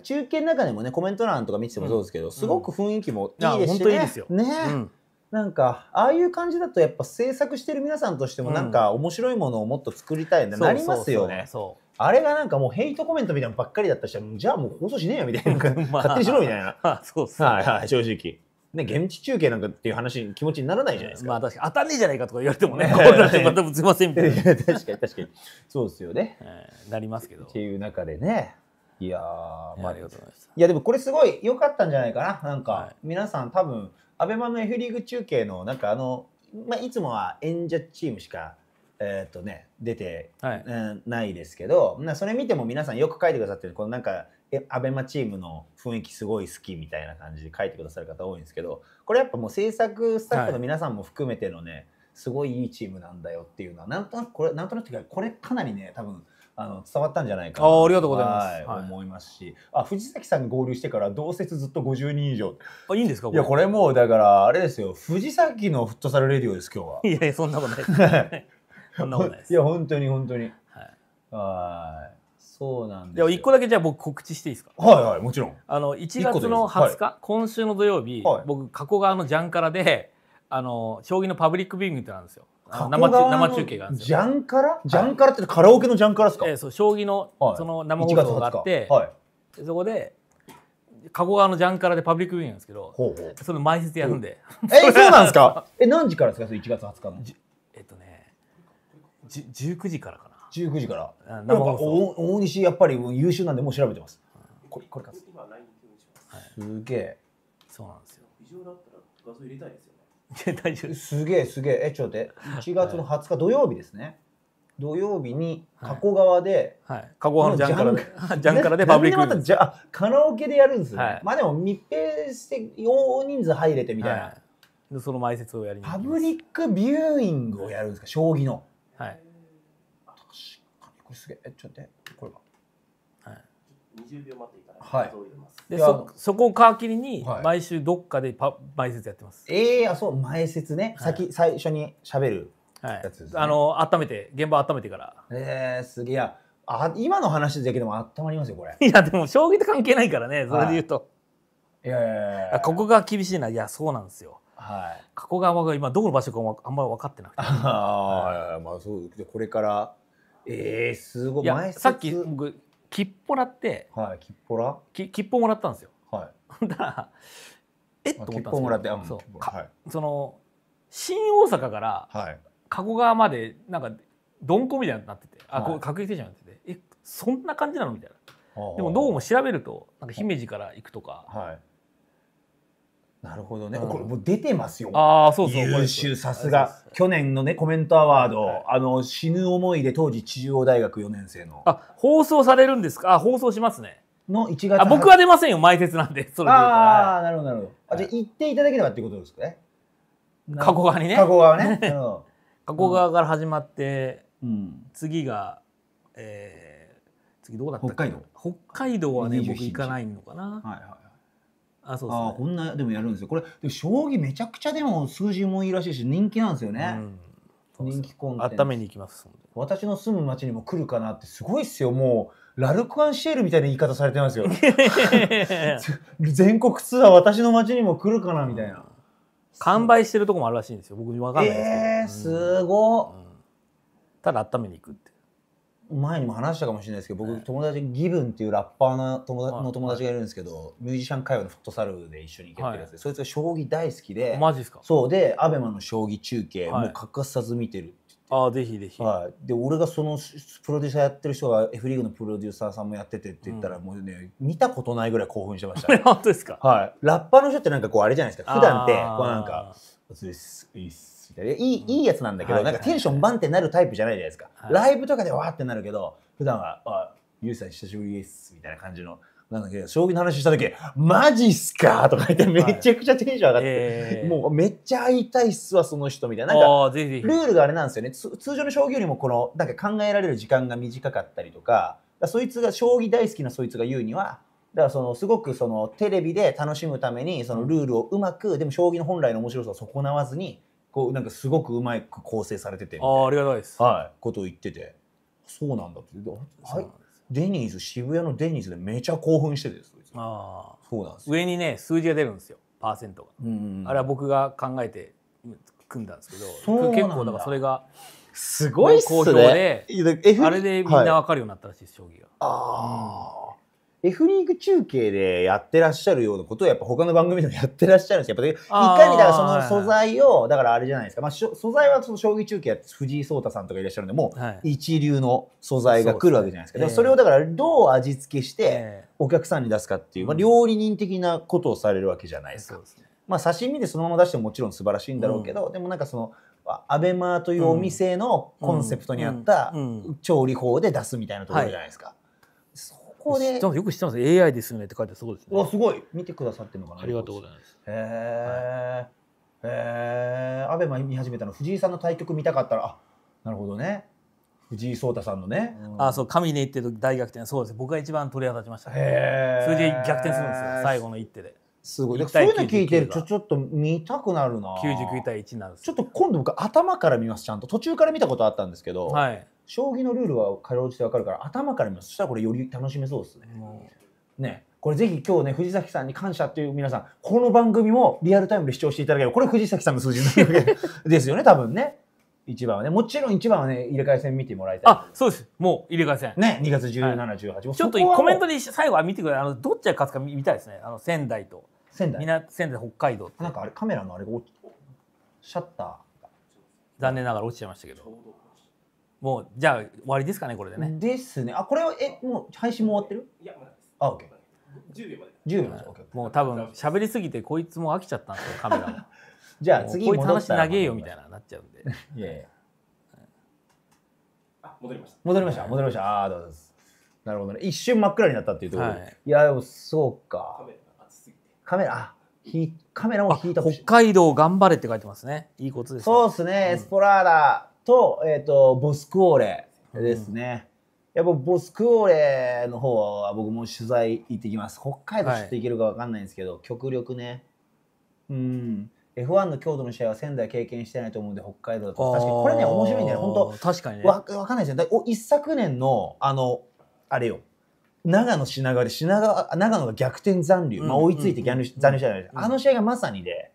中継の中でもねコメント欄とか見ててもそうですけど、すごく雰囲気もいいですしね。よね、なんかああいう感じだとやっぱ制作してる皆さんとしてもなんか面白いものをもっと作りたいっなりますよね。あれがなんかもうヘイトコメントみたいなばっかりだったしじゃあもう放送しねえよみたいな勝手にしろみたいな。そうす、ね、はいはい正直。ね、現地中継なんかっていう話気持ちにならないじゃないですか。まあ確かに当たんねえじゃないかとか言われてもね、こなまたぶつませんみたいな。確かに確かに。そうですよね。なりますけど。っていう中でね、いやまあ、ありがとうございます。いや、でもこれすごい良かったんじゃないかな。なんか、皆さん多分、アベマの F リーグ中継の、なんかあの、まあ、いつもは演者チームしか、えっ、ー、とね、出て、はい、うん、ないですけど、まあ、それ見ても皆さんよく書いてくださってる、このなんか、えアベマチームの雰囲気すごい好きみたいな感じで書いてくださる方多いんですけど、これやっぱもう制作スタッフの皆さんも含めてのね、はい、すごいいいチームなんだよっていうのは、なんとなくこれ、なんとなくこれかなりね、多分、あの伝わったんじゃないかなあありがとうございます、はい、思いますしあ藤崎さんが合流してから同説ずっと50人以上あいいんですかいやこれもうだからあれですよ藤崎のフットサルレディオです今日は いやそんなことないそんなことないです いや本当に本当にはいはいそうなんですよ1個だけじゃあ僕告知していいですかはいはいもちろんあの1月の20日、今週の土曜日、僕加古川のジャンカラであの将棋のパブリックビューイングってなんですよ生中継があるんですよ。ジャンカラジャンカラってカラオケのジャンカラですか、えー、そう将棋のその生放送があって、はい、そこで加古川のジャンカラでパブリックビューなんですけどほうほうその前説やるんで、うん、えー、そうなんですか え何時からですかそれ1月20日のえっとねじ19時からかな19時から生放送大西やっぱり優秀なんでもう調べてます、うん、これこれかす、はい、すげえそうなんですよ異常だったら画像入れたいですよ 大丈夫ですすげえすげええちょっと待って1月の20日土曜日ですね、土曜日に加古川で、はい、加古川のジャンカラでジャンカラでパブリックじゃカラオケでやるんですはい、まあでも密閉して大人数入れてみたいな、その前説をやりパブリックビューイングをやるんですか将棋のはいこれすげえちょっと待ってこれは20秒待っていただいて、はい、入れます。でそそこを皮切りに毎週どっかでパ、はい、前説やってます。ええー、あそう前説ね、はい、先最初に喋るやつです、ね、はい、あの温めて現場温めてから。ええー、すげえ。あ今の話だけでも温まりますよこれ。いやでも将棋と関係ないからねそれで言うと。いやいやいやここが厳しいないやそうなんですよ。はい、加古川が今どこの場所かあんまり分かってなくて、ああ、はい、まあそうでこれからええー、すごいさっき僕きっぽらって、はい、きっぽらき切符もらったんですよ。はい、だからえっと思ったんですけもらってそう、はい、その新大阪から加古川までなんかどんこみたいになってて、あこう各駅停車になっててえそんな感じなのみたいな。でもどうも調べるとなんか姫路から行くとか、はい、なるほどね、うん、これもう出てますよああ、そうそう優秀さすが去年のねコメントアワード、はい、あの死ぬ思いで当時中央大学4年生のあ放送されるんですかあ放送しますねの1月僕は出ませんよ前説なんでそれああなるほどなるほどあじゃあ行っていただければってことですかね加古川にね加古川ね加古川から始まって、うん、次がえー、次どこだったっけ北海道北海道はね僕行かないのかなはいはいあそうあこんなでもやるんですよこれで将棋めちゃくちゃでも数字もいいらしいし人気なんですよね、うん、人気コンテンツ温めに行きます私の住む町にも来るかなってすごいっすよもうラルクアンシェールみたいな言い方されてますよ 全国ツアー私の町にも来るかなみたいな、完売してるとこもあるらしいんですよ僕分かんないですけどえー、すご、うん、ただ温めに行くって前にも話したかもしれないですけど僕、友達ギブンっていうラッパーの友達,、の友達がいるんですけど、ミュージシャン界隈のフットサルで一緒に行けてるやつで、そいつが将棋大好きでマジですかそうで ABEMA の将棋中継、もう欠かさず見てるってあぜひぜひ、はい、で俺がそのプロデューサーやってる人が F リーグのプロデューサーさんもやっててって言ったら、もうね見たことないぐらい興奮してました、本当ですか、はい、ラッパーの人ってなんかこうあれじゃないですか普段ってこうなんか「おつですいいっす」みたいないい,、いいやつなんだけど、なんかテンションバンってなるタイプじゃないじゃないですか、ライブとかでわーってなるけど普段は「あゆうさん久しぶりです」みたいな感じの。なんだけ将棋の話した時「マジっすか!」とか言ってめちゃくちゃテンション上がって、はいえー、もうめっちゃ会いたいっすわその人みたいななんかルールがあれなんですよね通常の将棋よりもこのなんか考えられる時間が短かったりとかそいつが将棋大好きなそいつが言うにはだからそのすごくそのテレビで楽しむためにそのルールをうまくでも将棋の本来の面白さを損なわずにこうなんかすごくうまく構成されててあありがたいです、はい、ことを言っててそうなんだってはいデニーズ渋谷のデニーズでめちゃ興奮しててあそうなんです上にね数字が出るんですよパーセントが、うんうん、あれは僕が考えて組んだんですけど結構だからそれがすごいっすね好評であれでみんな分かるようになったらしいです、はい、将棋があ F リーグ中継でやってらっしゃるようなことをやっぱ他の番組でもやってらっしゃるんですやっぱいかにだからその素材をだからあれじゃないですか、まあ、素材はその将棋中継や藤井聡太さんとかいらっしゃるんでもう一流の素材が来るわけじゃないですか、はい、そ、れをだからどう味付けしてお客さんに出すかっていう、まあ、料理人的なことをされるわけじゃないですか。うんまあ、刺身でそのまま出してももちろん素晴らしいんだろうけど、うん、でもなんかそのアベマというお店のコンセプトに合った調理法で出すみたいなところじゃないですか。うんこでよく知ってます AI ですよねって書いてそうですねわすごい見てくださってるのかなありがとうございますへえ、はいえー、アベマ見始めたの藤井さんの対局見たかったらあなるほどね藤井聡太さんのね、うん、あそう神に言ってる大逆転そうです僕が一番取り当たてました、ね、それで逆転するんですよ最後の一手ですごいそういうの聞いてるとちょっと見たくなるな99対1なんですちょっと今度僕頭から見ますちゃんと途中から見たことあったんですけど、はい、将棋のルールはかろうじてわかるから頭から見ますそしたらこれより楽しめそうですね。うん、ねこれぜひ今日ね藤崎さんに感謝っていう皆さんこの番組もリアルタイムで視聴していただければこれ藤崎さんの数字になるわけ ですよね多分ね。一番はねもちろん一番はね入れ替え戦見てもらいたいあそうですもう入れ替え戦ね2月1718、ちょっとコメントで最後は見てくださいあのどっちが勝つか見たいですねあの仙台と仙台仙台北海道なんかあれカメラのあれがシャッター残念ながら落ちちゃいましたけど。もうじゃあ終わりですかねこれでねですねあこれはえもう配信も終わってるいやまだですあ OK 10秒まで10秒まで、o もう多分喋りすぎてこいつも飽きちゃったんですよカメラも じゃあ次こいつ話長えよみたいななっちゃうんでいやいや戻りました戻りました戻りましたああどうぞなるほどね一瞬真っ暗になったっていうところはい、いやでもそうかカメラ熱すぎてカメラあひカメラも引いた北海道頑張れって書いてますねいいことです、ね、そうですね、うん、エスポラーダと、えっ、ー、と、ボスクオーレですね。うん、やっぱボスクオーレの方は僕も取材行ってきます。北海道ちょっと行けるか分かんないんですけど、はい、極力ね。うん。F1 の強度の試合は仙台経験してないと思うんで北海道だと確かにこれね面白いんだよ本当確かにねわ分かんないですよお一昨年のあのあれよ長野品川で品川長野が逆転残留、まあ、追いついて残留,、残留したじゃないですかあの試合がまさにで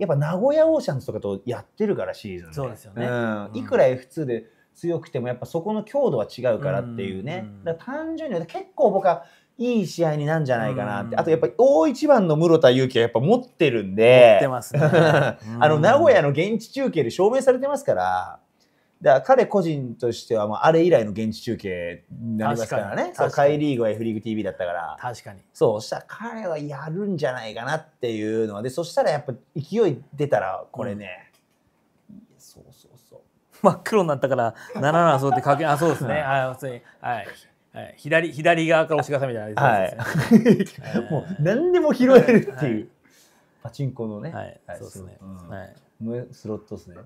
やっぱ名古屋オーシャンズとかとやってるからシーズンそうですよね、いくら F2 で強くてもやっぱそこの強度は違うからっていうね、うん、だ単純に結構僕はいい試合になんじゃないかなって、うん、あとやっぱ大一番の室田祐樹はやっぱ持ってるんで、ね、あの名古屋の現地中継で証明されてますから。だから彼個人としては、まあ、あれ以来の現地中継になりますからねそうカイリーグは F リーグ TV だったから確かにそうそしたら彼はやるんじゃないかなっていうのはでそしたらやっぱ勢い出たらこれね、うん、そうそうそう真っ黒になったから7そうってかけ あそうですねあ普通にはい。はい、左左側から押してくださいみたいな、ね、はい、もう何でも拾えるっていう、はい、パチンコのね、はい、はい、そうですね、うん、はいスロットですね。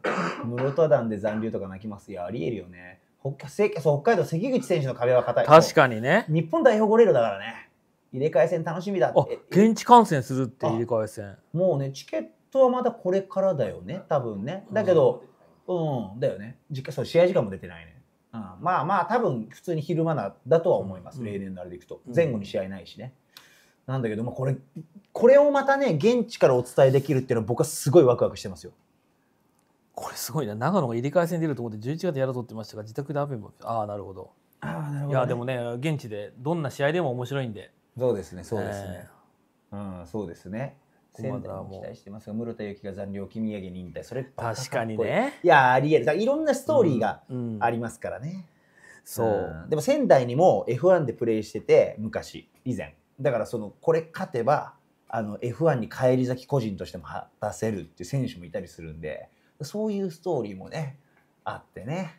室戸団で残留とか泣きます。いや、ありえるよね。北そう北海道、関口選手の壁は硬い。確かにね。日本代表ゴレールだからね。入れ替え戦楽しみだって。現地観戦するって入れ替え戦。もうね、チケットはまだこれからだよね、多分ね。だけど、うん、だよね。そう試合時間も出てないね。うん、まあまあ、多分普通に昼間なだとは思います、例年のあれでいくと。前後に試合ないしね。なんだけど、まあ、これこれをまたね現地からお伝えできるっていうのは僕はすごいワクワクしてますよ。これすごいな長野が入り替え戦出ると思って11月やるとってましたが自宅でアベマああなるほどあなるほど、ね、いやでもね現地でどんな試合でも面白いんでそうですねそうですね、えー、うんそうですね仙台も期待してますが室田由紀が残留君宮城に引退それ確かにねいやありえるいろんなストーリーがありますからね、うんうん、そう、でも仙台にも F1 でプレイしてて昔以前だからそのこれ勝てばあの F1 に返り咲き個人としても果たせるっていう選手もいたりするんでそういうストーリーもねあってね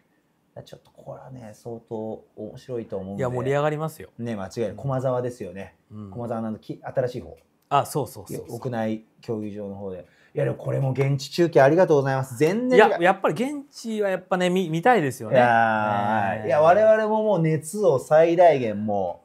ちょっとこれはね相当面白いと思うんでいや盛り上がりますよね間違いない駒沢ですよね、うん、駒沢なのき新しい方あそうそうそう屋内競技場の方でいやでもこれも現地中継ありがとうございます全然いややっぱり現地はやっぱね見見たいですよねいや,、えー、いや我々ももう熱を最大限もう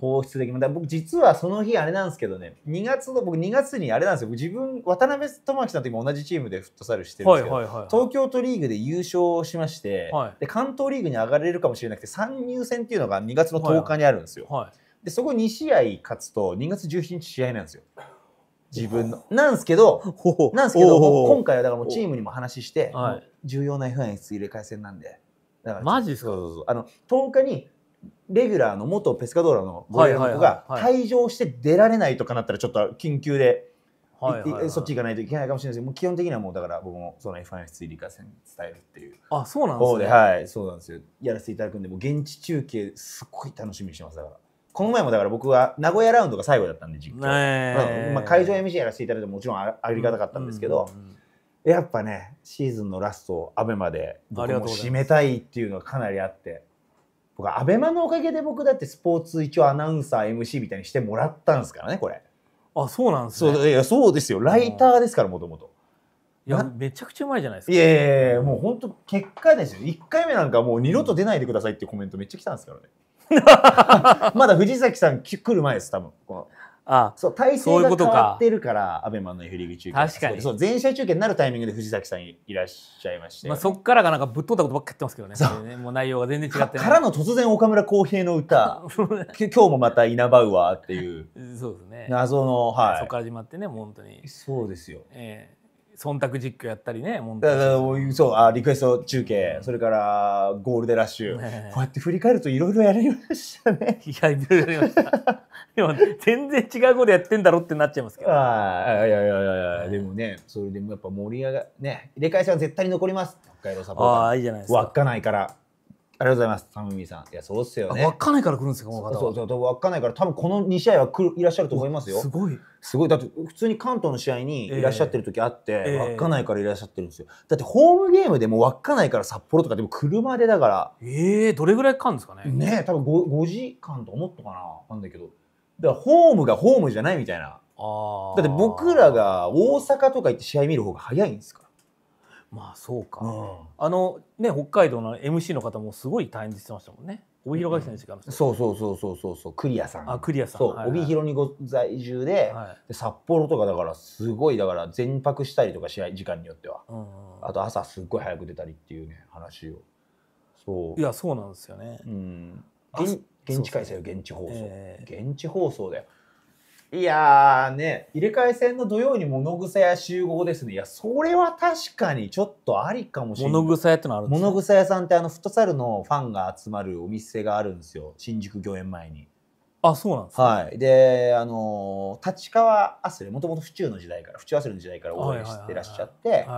放出できます。だ僕実はその日あれなんですけどね、2月の僕2月にあれなんですよ。自分渡辺智明さんと今同じチームでフットサルしてるんですけど、はいはいはいはい、東京都リーグで優勝しまして、はい、で関東リーグに上がれるかもしれなくて参入戦っていうのが2月の10日にあるんですよ。はいはい、でそこ2試合勝つと2月17日試合なんですよ。自分の。なんですけど、なんですけど、今回はだからもうチームにも話して、重要な f n s 入れ替え戦なんで。だからマジですかそうそうそうあの10日にレギュラーの元ペスカドーラのゴリラの子が退場して出られないとかなったらちょっと緊急でそっち行かないといけないかもしれないですけどもう基本的にはもうだから僕もその F1 F2 理科線伝えるっていうあそうなんですねはいそうなんですよやらせていただくんでも現地中継すっごい楽しみにしてますだからこの前もだから僕は名古屋ラウンドが最後だったんで実況、えー、まあ、会場 MC やらせていただいてももちろんありがたかったんですけど、うんうんうんやっぱねシーズンのラスト a b まで僕も締めたいっていうのはかなりあって僕、アベマのおかげで僕だってスポーツ一応アナウンサー MC みたいにしてもらったんですからね、これ。あ、そうなんですね。そういやそうですよ。ライターですから、もともと。いや、めちゃくちゃうまいじゃないですか。いやいやいや、もう本当結果ですよ。1回目なんかもう二度と出ないでくださいっていうコメントめっちゃ来たんですからね。まだ藤崎さん来る前です、多分。あそう体制が変わってるからアベマのヘリビ中継確かにそう全社中継になるタイミングで藤崎さんいらっしゃいまして、まあ、そっからがなんかぶっ飛んだことばっか言ってますけどねそうねもう内容が全然違ってからの突然岡村航平の歌 今日もまた「稲葉うわっていうそうですね謎の、はい、そこから始まってねもう本当にそうですよ、ええー忖度実況やったりねもんそうあリクエスト中継それからゴールデラッシュ、ね、こうやって振り返るといろいろやりましたね いやいろいろやりました でも全然違うことやってんだろってなっちゃいますけどああいやいやいやいやでもねそれでもやっぱ盛り上がね入れ替え戦は絶対に残ります北海道サポーターああいいじゃないですか稚内からありがとうございます、タムミさん。いや、そうっすよね。稚内から来るんですか、この方そうそう、稚内から、多分この2試合は来るいらっしゃると思いますよ。すごい。すごい。だって、普通に関東の試合にいらっしゃってる時あって、稚、え、内、ー、からいらっしゃってるんですよ。だって、ホームゲームでも稚内から札幌とか、でも車でだから。ええー、どれぐらいかんですかね。ね多分 5, 5時間と思ったかな、なんだけど。だから、ホームがホームじゃないみたいな。あだって、僕らが大阪とか行って試合見る方が早いんですから。まあそうか、うん、あのね北海道の MC の方もすごい大変でしてましたもんね帯広が来た、かん、そうそうそうそうそうそうクリアさんあクリアさん、はいはい、帯広にご在住ではい、で札幌とかだからすごいだから全泊したりとか試合時間によっては、うんうん、あと朝すっごい早く出たりっていうね話をそういやそうなんですよね、うん、現地開催よ現地放送、えー、現地放送だよいやーね、入れ替え戦の土曜に物草屋集合ですね。いや、それは確かにちょっとありかもしれない。物草屋ってのあるんですか物草屋さんってあのフットサルのファンが集まるお店があるんですよ。新宿御苑前に。あ、そうなんですか、はい。で、あのー、立川アスレ、もともと府中の時代から、府中アスレの時代から応援してらっしゃって、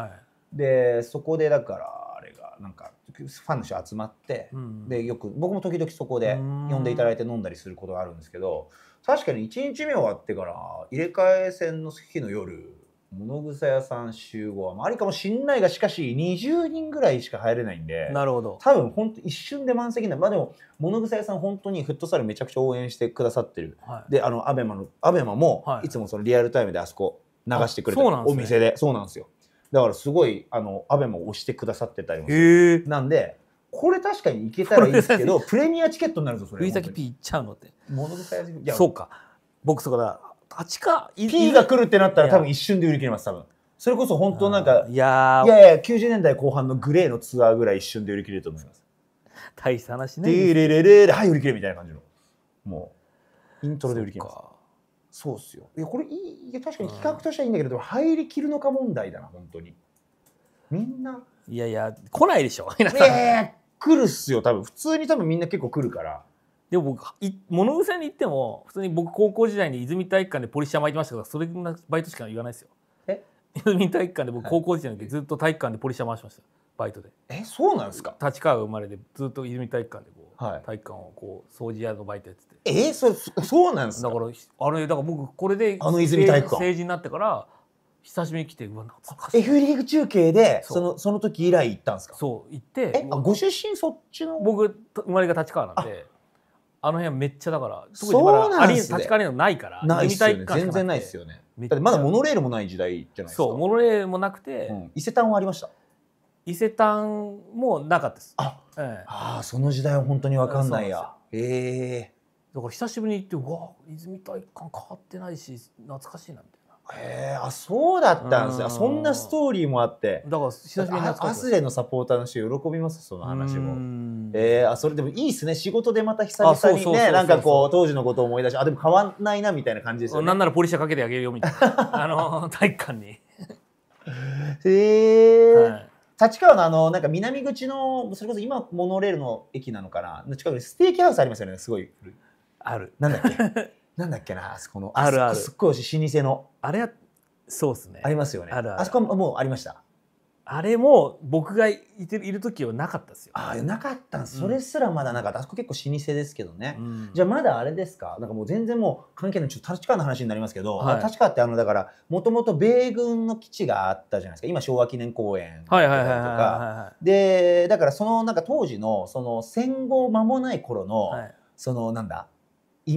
で、そこでだから、あれが、なんか、ファンの人集まって、うん、で、よく、僕も時々そこで呼んでいただいて飲んだりすることがあるんですけど、うん確かに1日目終わってから入れ替え戦の日の夜物草屋さん集合はありかもしんないがしかし20人ぐらいしか入れないんでなるほど多分本当一瞬で満席なまあでも物草屋さん本当にフットサルめちゃくちゃ応援してくださってる、はい、であのアベマのアベマもいつもそのリアルタイムであそこ流してくれて、はい、お店でそうなんですよだからすごいあのアベマを押してくださってたりもするなんでこれ確かに行けたらいいですけど、プレミアチケットになるぞ、それ。藤崎 P 行っちゃうのって。物難しい。いや、そうか。僕とかだ、8か。P が来るってなったら多分一瞬で売り切れます、多分。それこそ本当なんか、いやいやいや、90年代後半のグレーのツアーぐらい一瞬で売り切れると思います。大した話ね。で、れれれれはい、売り切れみたいな感じの。もう、イントロで売り切れます。そうっすよ。いや、これいい、いや、確かに企画としてはいいんだけど、入りきるのか問題だな、本当に。みんな。いやいや、来ないでしょ。いやいや、来るっすよ多分普通に多分みんな結構来るからでも僕物伏せに行っても普通に僕高校時代に泉体育館でポリシャ巻いてましたからそれのバイトしか言わないですよえ泉体育館で僕高校時代の時、ずっと体育館でポリシャ回しましたバイトでえそうなんですか立川生まれでずっと泉体育館でこう、はい、体育館をこう掃除屋のバイトやっててえー、そそうなんですかだからあれだから僕これであの泉体育館成人になってから久しぶりに来てうわ懐かしい F リーグ中継でそのその時以来行ったんですかそう行ってえあご出身そっちの僕生まれが立川なんであの辺めっちゃだから特にまだ立川アリーナないからないっすよね全然ないですよねだってまだモノレールもない時代じゃないですかそうモノレールもなくて、うん、伊勢丹はありました伊勢丹もなかったですあ、ええ、あその時代は本当に分かんないやへえだから久しぶりに行ってうわ泉体育館変わってないし懐かしいなみたいなへえあそうだったんですよ、うん、そんなストーリーもあってだから久しぶりにアスレのサポーターの人喜びますその話もえー、あそれでもいいっすね仕事でまた久々にねなんかこう当時のことを思い出しあでも変わんないなみたいな感じですよねなんならポリシャかけてあげるよみたいな あの体育館にへえ、はい立川のあのなんか南口のそれこそ今モノレールの駅なのかな近くにステーキハウスありますよねすごいあるなんだっけ なんだっけなあそこのあるあるすっごい老舗のあれはそうですねありますよねあるあるあそこはもうありましたあれも僕がいている時はなかったですよああなかったそれすらまだなかった、あそこ結構老舗ですけどね、うん、じゃあまだあれですかなんかもう全然もう関係ないちょっと立川の話になりますけど、はい、立川ってあのだからもともと米軍の基地があったじゃないですか今昭和記念公園とかでだからそのなんか当時のその戦後間もない頃の、はい、そのなんだ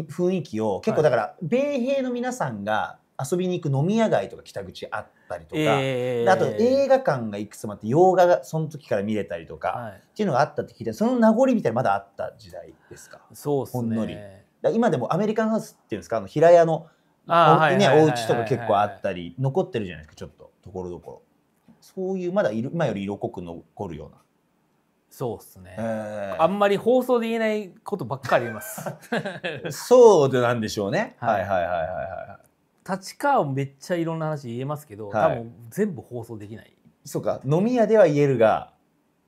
雰囲気を結構だから、米兵の皆さんが遊びに行く飲み屋街とか北口あったりとか、えー、あと映画館がいくつもあって洋画がその時から見れたりとか、はい、っていうのがあったって聞いてその名残みたいなまだあった時代ですかそうす、ね、ほんのり今でもアメリカンハウスっていうんですかあの平屋のお,、ね、お家とか結構あったり残ってるじゃないですかちょっとところどころそういうまだ今より色濃く残るようなそうですね、えー、あんまり放送で言えないことばっかり言います そうでなんでしょうね、はい、はいはいはいはい立川めっちゃいろんな話言えますけど、はい、多分全部放送できないそうか飲み屋では言えるが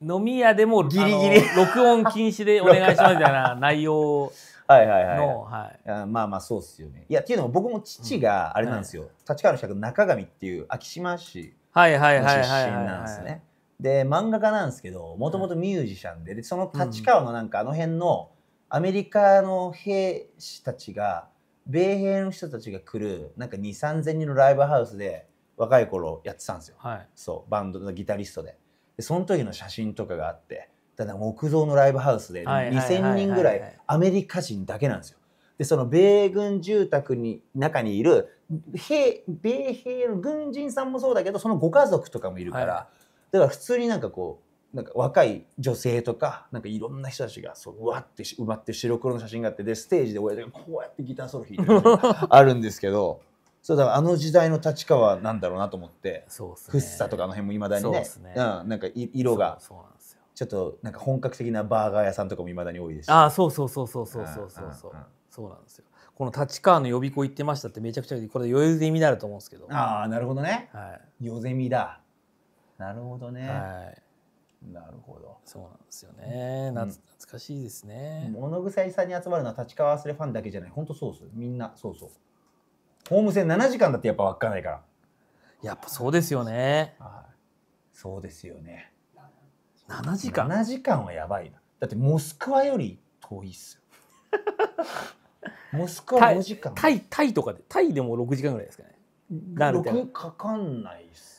飲み屋でもギリギリ録音禁止でお願いしますみたいな 内容はいはいはい、はい、あまあまあそうっすよねいやっていうのも僕も父があれなんですよ、うんはい、立川の近く中上っていう昭島市の出身なんですねで漫画家なんですけどもともとミュージシャンででその立川のなんかあの辺のアメリカの兵士たちが米兵の人たちが来るなんか2 3 0 0 0人のライブハウスで若い頃やってたんですよ、はい、そうバンドのギタリストででその時の写真とかがあってただ木造のライブハウスで2,000人ぐらいアメリカ人だけなんですよ。でその米軍住宅に中にいる兵米兵の軍人さんもそうだけどそのご家族とかもいるから、はいだから普通になんかこうなんか若い女性とかなんかいろんな人たちがそううわってし埋まって白黒の写真があってでステージで親父がこうやってギターソロ弾いてる あるんですけどそうだからあの時代の立川なんだろうなと思ってそうっす、ね、フッサとかあの辺もいまだにねうね、うん、なんか色がそうなんですよちょっとなんか本格的なバーガー屋さんとかもいまだに多いですしあそうそうそうそうそうそうそうそうそうなんですよこの立川の予備校行ってましたってめちゃくちゃこれ余裕ゼミであると思うんですけどああなるほどね、はい、ヨゼミだなるほどね。はい。なるほど。そうなんですよね。懐懐かしいですね。物臭いさんに集まるのは立川忘れファンだけじゃない。本当そうっす。みんなそうそう。ホーム戦七時間だってやっぱわかないから。やっぱそうですよね。はい。そうですよね。七時間七時間はやばいな。だってモスクワより遠いっすよ。モスクワ5時間タイタイとかでタイでも六時間ぐらいですかね。六かかんないっす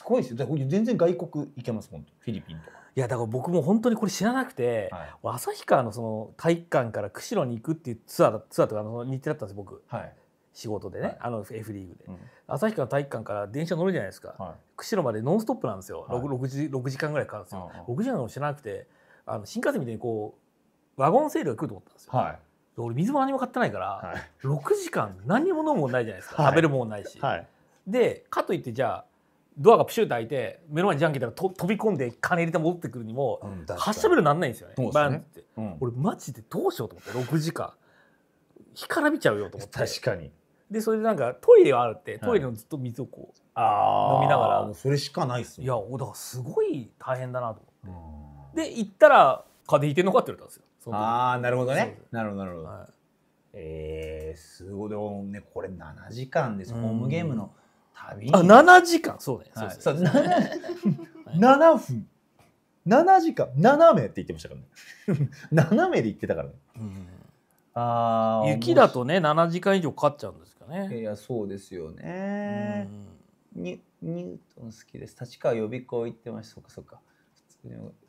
すごいですよ全然外国行けますもんフィリピンとか。いやだから僕も本当にこれ知らなくて、はい、旭川のその体育館から釧路に行くっていうツアーツアーとかの日程だったんです僕、はい、仕事でね、はい、あの F リーグで、うん、旭川体育館から電車乗るじゃないですか、はい、釧路までノンストップなんですよ、はい、6, 時 ,6 時間ぐらいかかるんですよ、は6時間の知らなくてあの新幹線みたいにこうワゴンセールが来ると思ったんですよ、はい、俺水も何も買ってないから、はい、6時間何にも飲むもんないじゃないですか、食べるもんないし、でかといってじゃあドアがプシュッと開いて目の前にジャンケンと飛び込んで金入れて戻ってくるにも、うん、発車ベルなんないんですよね。ねバンって、うん、俺マジでどうしようと思って6時間干からびちゃうよと思って確かにでそれでなんかトイレはあるってトイレのずっと水をこう、はい、飲みながらそれしかないっすねいやだからすごい大変だなと思ってで行ったら風邪ひいてんのかって言われたんですよああなるほどねなるほどなるほど、はい、えー、すごいねこれ7時間ですホームゲームの旅あ7時間そうね、はい、そう 7, 分7時間斜めって言ってましたからね斜め で言ってたからね、うん、あ雪だとね7時間以上かかっちゃうんですかねいやそうですよね、うん、ニュートン好きです立川予備校行ってましたそっかそっか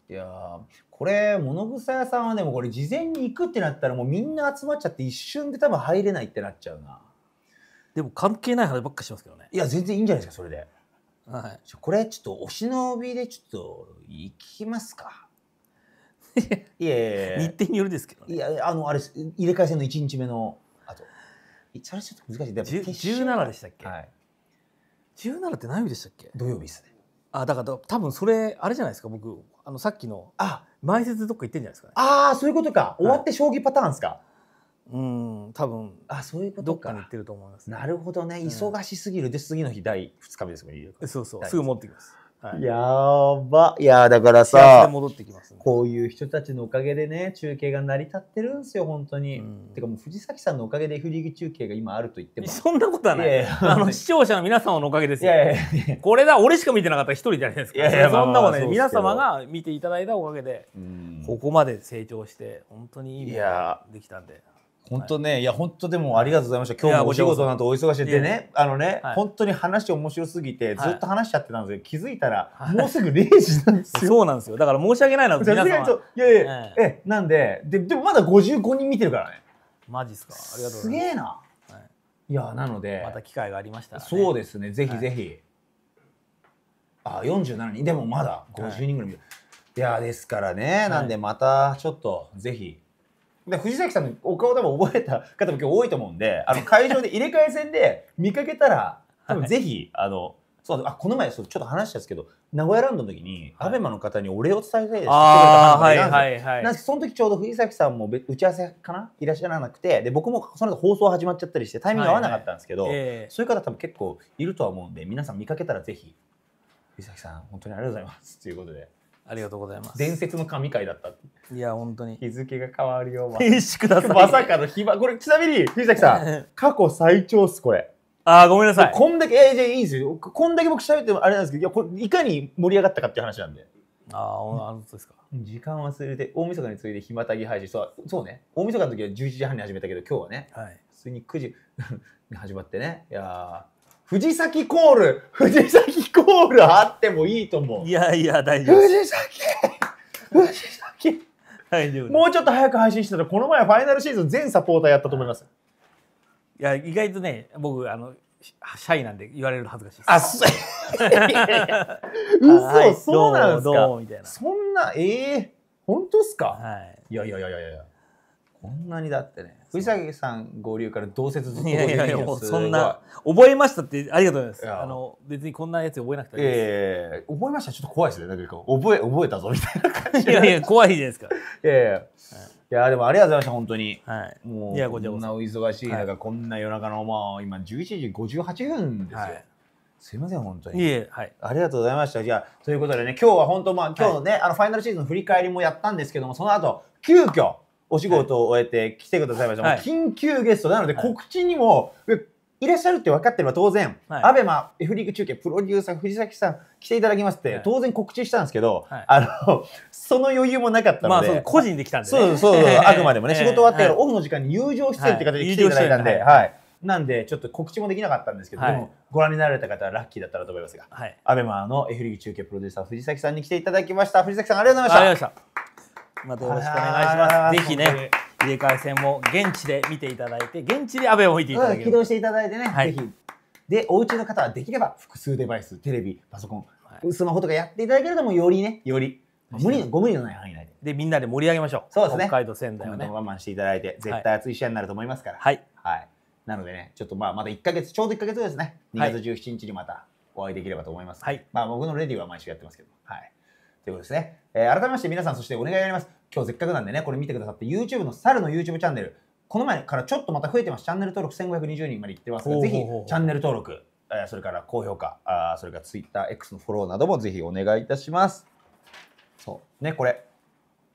いやこれ物草屋さんはでもこれ事前に行くってなったらもうみんな集まっちゃって一瞬で多分入れないってなっちゃうなでも関係ない話ばっかしますけどねいや全然いいんじゃないですかそれで、はい、これちょっとお忍びでちょっと行きますかいや日程によるですけど、ね、いやあのあれ入れ替え戦の1日目のあとそれちょっと難しいで17でしたっけ、はい、17って何曜日でしたっけ土曜日ですねあだから多分それあれじゃないですか僕あのさっきのあ前説どっか行ってんじゃないですか、ね、ああそういうことか終わって将棋パターンですか、はいうん多分あそういうことどっかに行ってると思います、ね、なるほどね、忙しすぎるで次の日第二日目ですもんねそうそうすぐ持ってきます、はい、やばいやだからさ戻ってきます、ね、こういう人たちのおかげでね中継が成り立ってるんですよ本当に、うん、てかもう藤崎さんのおかげでフリー中継が今あると言ってもそんなことはないあの視聴者の皆様のおかげですよこれだ俺しか見てなかった一人じゃないですかいやいやそんなもんね皆様が見ていただいたおかげで、ここまで成長して本当にいいものできたんで本当ね、い、や本当でもありがとうございました今日もお仕事なんてお忙しいでねあのね、はい、本当に話面白すぎてずっと話しちゃってたんですけど、気づいたらもうすぐ0時なんですよ、そうなんですよだから申し訳ないな皆さんいやいや、い、えなんでででもまだ55人見てるからねマジっすかありがとうございますすげえな、はい、いやなのでまた機会がありましたら、ね、そうですねぜひぜひ、はい、あ47人でもまだ50人ぐらい見る、いやですからね、なんでまたちょっとぜひで藤崎さんのお顔でも覚えた方も今日多いと思うんであの会場で入れ替え戦で見かけたら 多分ぜひあのそうあこの前そうちょっと話したんですけど名古屋ランドの時に、はい、アベマの方にお礼を伝えたいですって言われたはいはいはいその時ちょうど藤崎さんも打ち合わせかないらっしゃらなくてで僕もその放送始まっちゃったりしてタイミング合わなかったんですけど、はいはいえー、そういう方多分結構いるとは思うんで皆さん見かけたらぜひ藤崎さん本当にありがとうございますということで。ありがとうございます。伝説の神回だった。いや、本当に。日付が変わるよ。停止ください。まさかの日ば、これ、ちなみに、藤崎さん、過去最長っす、これ。ああ、ごめんなさい。こんだけ、えー、じゃいいですよ。こんだけ僕喋ってもあれなんですけど、いやこれいかに盛り上がったかっていう話なんで。ああ、あの、そうですか。時間忘れて、大晦日に次いで日またぎ配信。そうそうね。大晦日の時は11時半に始めたけど、今日はね、はい、普通に9時に 始まってね。いや藤崎コール 藤崎ゴールあってもいいと思う。いやいや、大丈夫。藤崎藤崎大丈夫。もうちょっと早く配信してたら、この前ファイナルシーズン全サポーターやったと思います。いや、意外とね、僕、あの、シャイなんで言われる恥ずかしいです。あ、そう。はい、そうなんですか。みたいな。そんな、ええー、本当っすか。はい。いやいやいやいやいや。こんなにだってね。藤崎さん合流から同説ずっとそんな覚えましたってありがとうございますあの別にこんなやつ覚えなくていいえ覚えましたちょっと怖いですねなんか覚え覚えたぞみたいな感じいやいや怖いじゃないですか いやいや、いいやでもありがとうございました本当に、はい、もういやこんなお忙しい中、こんな夜中のもう今11時58分ですよ、すいません、本当に。いえ、はい。ありがとうございました。じゃあ、ということでね、今日は本当、まあ、今日ね、あの、ファイナルシーズンの振り返りもやったんですけども、その後、急遽、お仕事を終えて来てくださいました、はい、緊急ゲストなので告知にも、いらっしゃるって分かってれば当然、はい、アベマ F リーグ中継プロデューサー藤崎さん来ていただきますって当然告知したんですけど、はい、あのその余裕もなかったので、まあ、個人で来たんで、ね、そうそうそう あくまでもね仕事終わったからオフの時間に友情出演って形で来ていただいたんで、はい、はい、なんでちょっと告知もできなかったんですけど、でもご覧になられた方はラッキーだったらと思いますが、はい、アベマの F リーグ中継プロデューサー藤崎さんに来ていただきました藤崎さんありがとうございました。またよろしくお願いします。ぜひね、入れ替え戦も現地で見ていただいて、現地で阿部を置いていただけ起動していただいてね、はい、ぜひ。で、お家の方はできれば複数デバイス、テレビ、パソコン、はい、スマホとかやっていただけれとも、よりね、より。無理ご無理のない範囲内で。で、みんなで盛り上げましょう。そうですね。北海道仙台をね。慢していただいて、絶対熱い試合になると思いますから。はい。はい。なのでね、ちょっとまあ、まだ1か月、ちょうど1か月ですね。2月17日にまたお会いできればと思います。はい。まあ、僕のレディは毎週やってますけど。ということですね。えー、改めまして皆さん、そしてお願いあります。今日せっかくなんでね、これ見てくださって、YouTube の猿の YouTube チャンネル、この前からちょっとまた増えてます。チャンネル登録1520人までいってますが、ぜひチャンネル登録、えー、それから高評価、あそれから TwitterX のフォローなどもぜひお願いいたします。そう。ね、これ。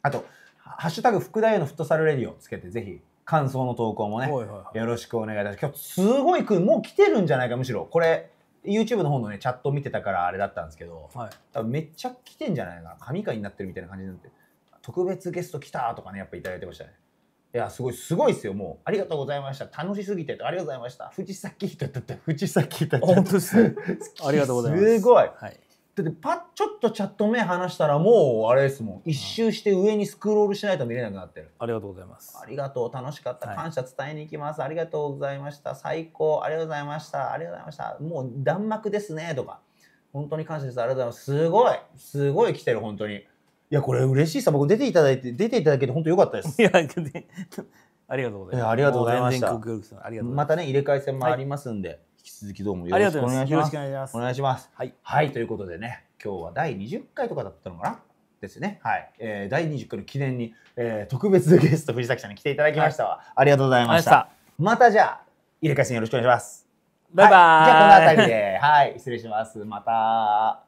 あと、ハッシュタグ福田へのフットサルレディオつけて、ぜひ感想の投稿もね、よろしくお願いいたします。今日すごいくもう来てるんじゃないか、むしろ。これ、YouTube の方のねチャットを見てたからあれだったんですけど、はい、多分めっちゃ来てんじゃないかな神回になってるみたいな感じになって特別ゲスト来たとかねやっぱ頂いてましたねいやすごいすごいですよもうありがとうございました楽しすぎてありがとうございました藤崎とって藤崎とって本当です ありがとうございますすごい、はいってパッちょっとチャット目離したらもうあれですもん一周して上にスクロールしないと見れなくなってるありがとうございますありがとう楽しかった感謝伝えに行きます、はい、ありがとうございました最高ありがとうございましたありがとうございましたもう弾幕ですねとか本当に感謝ですありがとうございますすごいすごい来てる本当にいやこれ嬉しいさ僕出ていただいて出ていただけて本当良かったですいや ありがとうございますありがとうございましたまたね入れ替え戦もありますんで、はいき続きどうもよろしくお願いします。ますお願いします。はい、はい、ということでね、今日は第20回とかだったのかなですね。はい、えー、第20回の記念に、えー、特別ゲスト藤崎さんに来ていただきました、はい、ありがとうございました。またじゃあ入れ替え戦よろしくお願いします。バイバイ。はい、じゃあこの辺りで、はい、失礼します。また。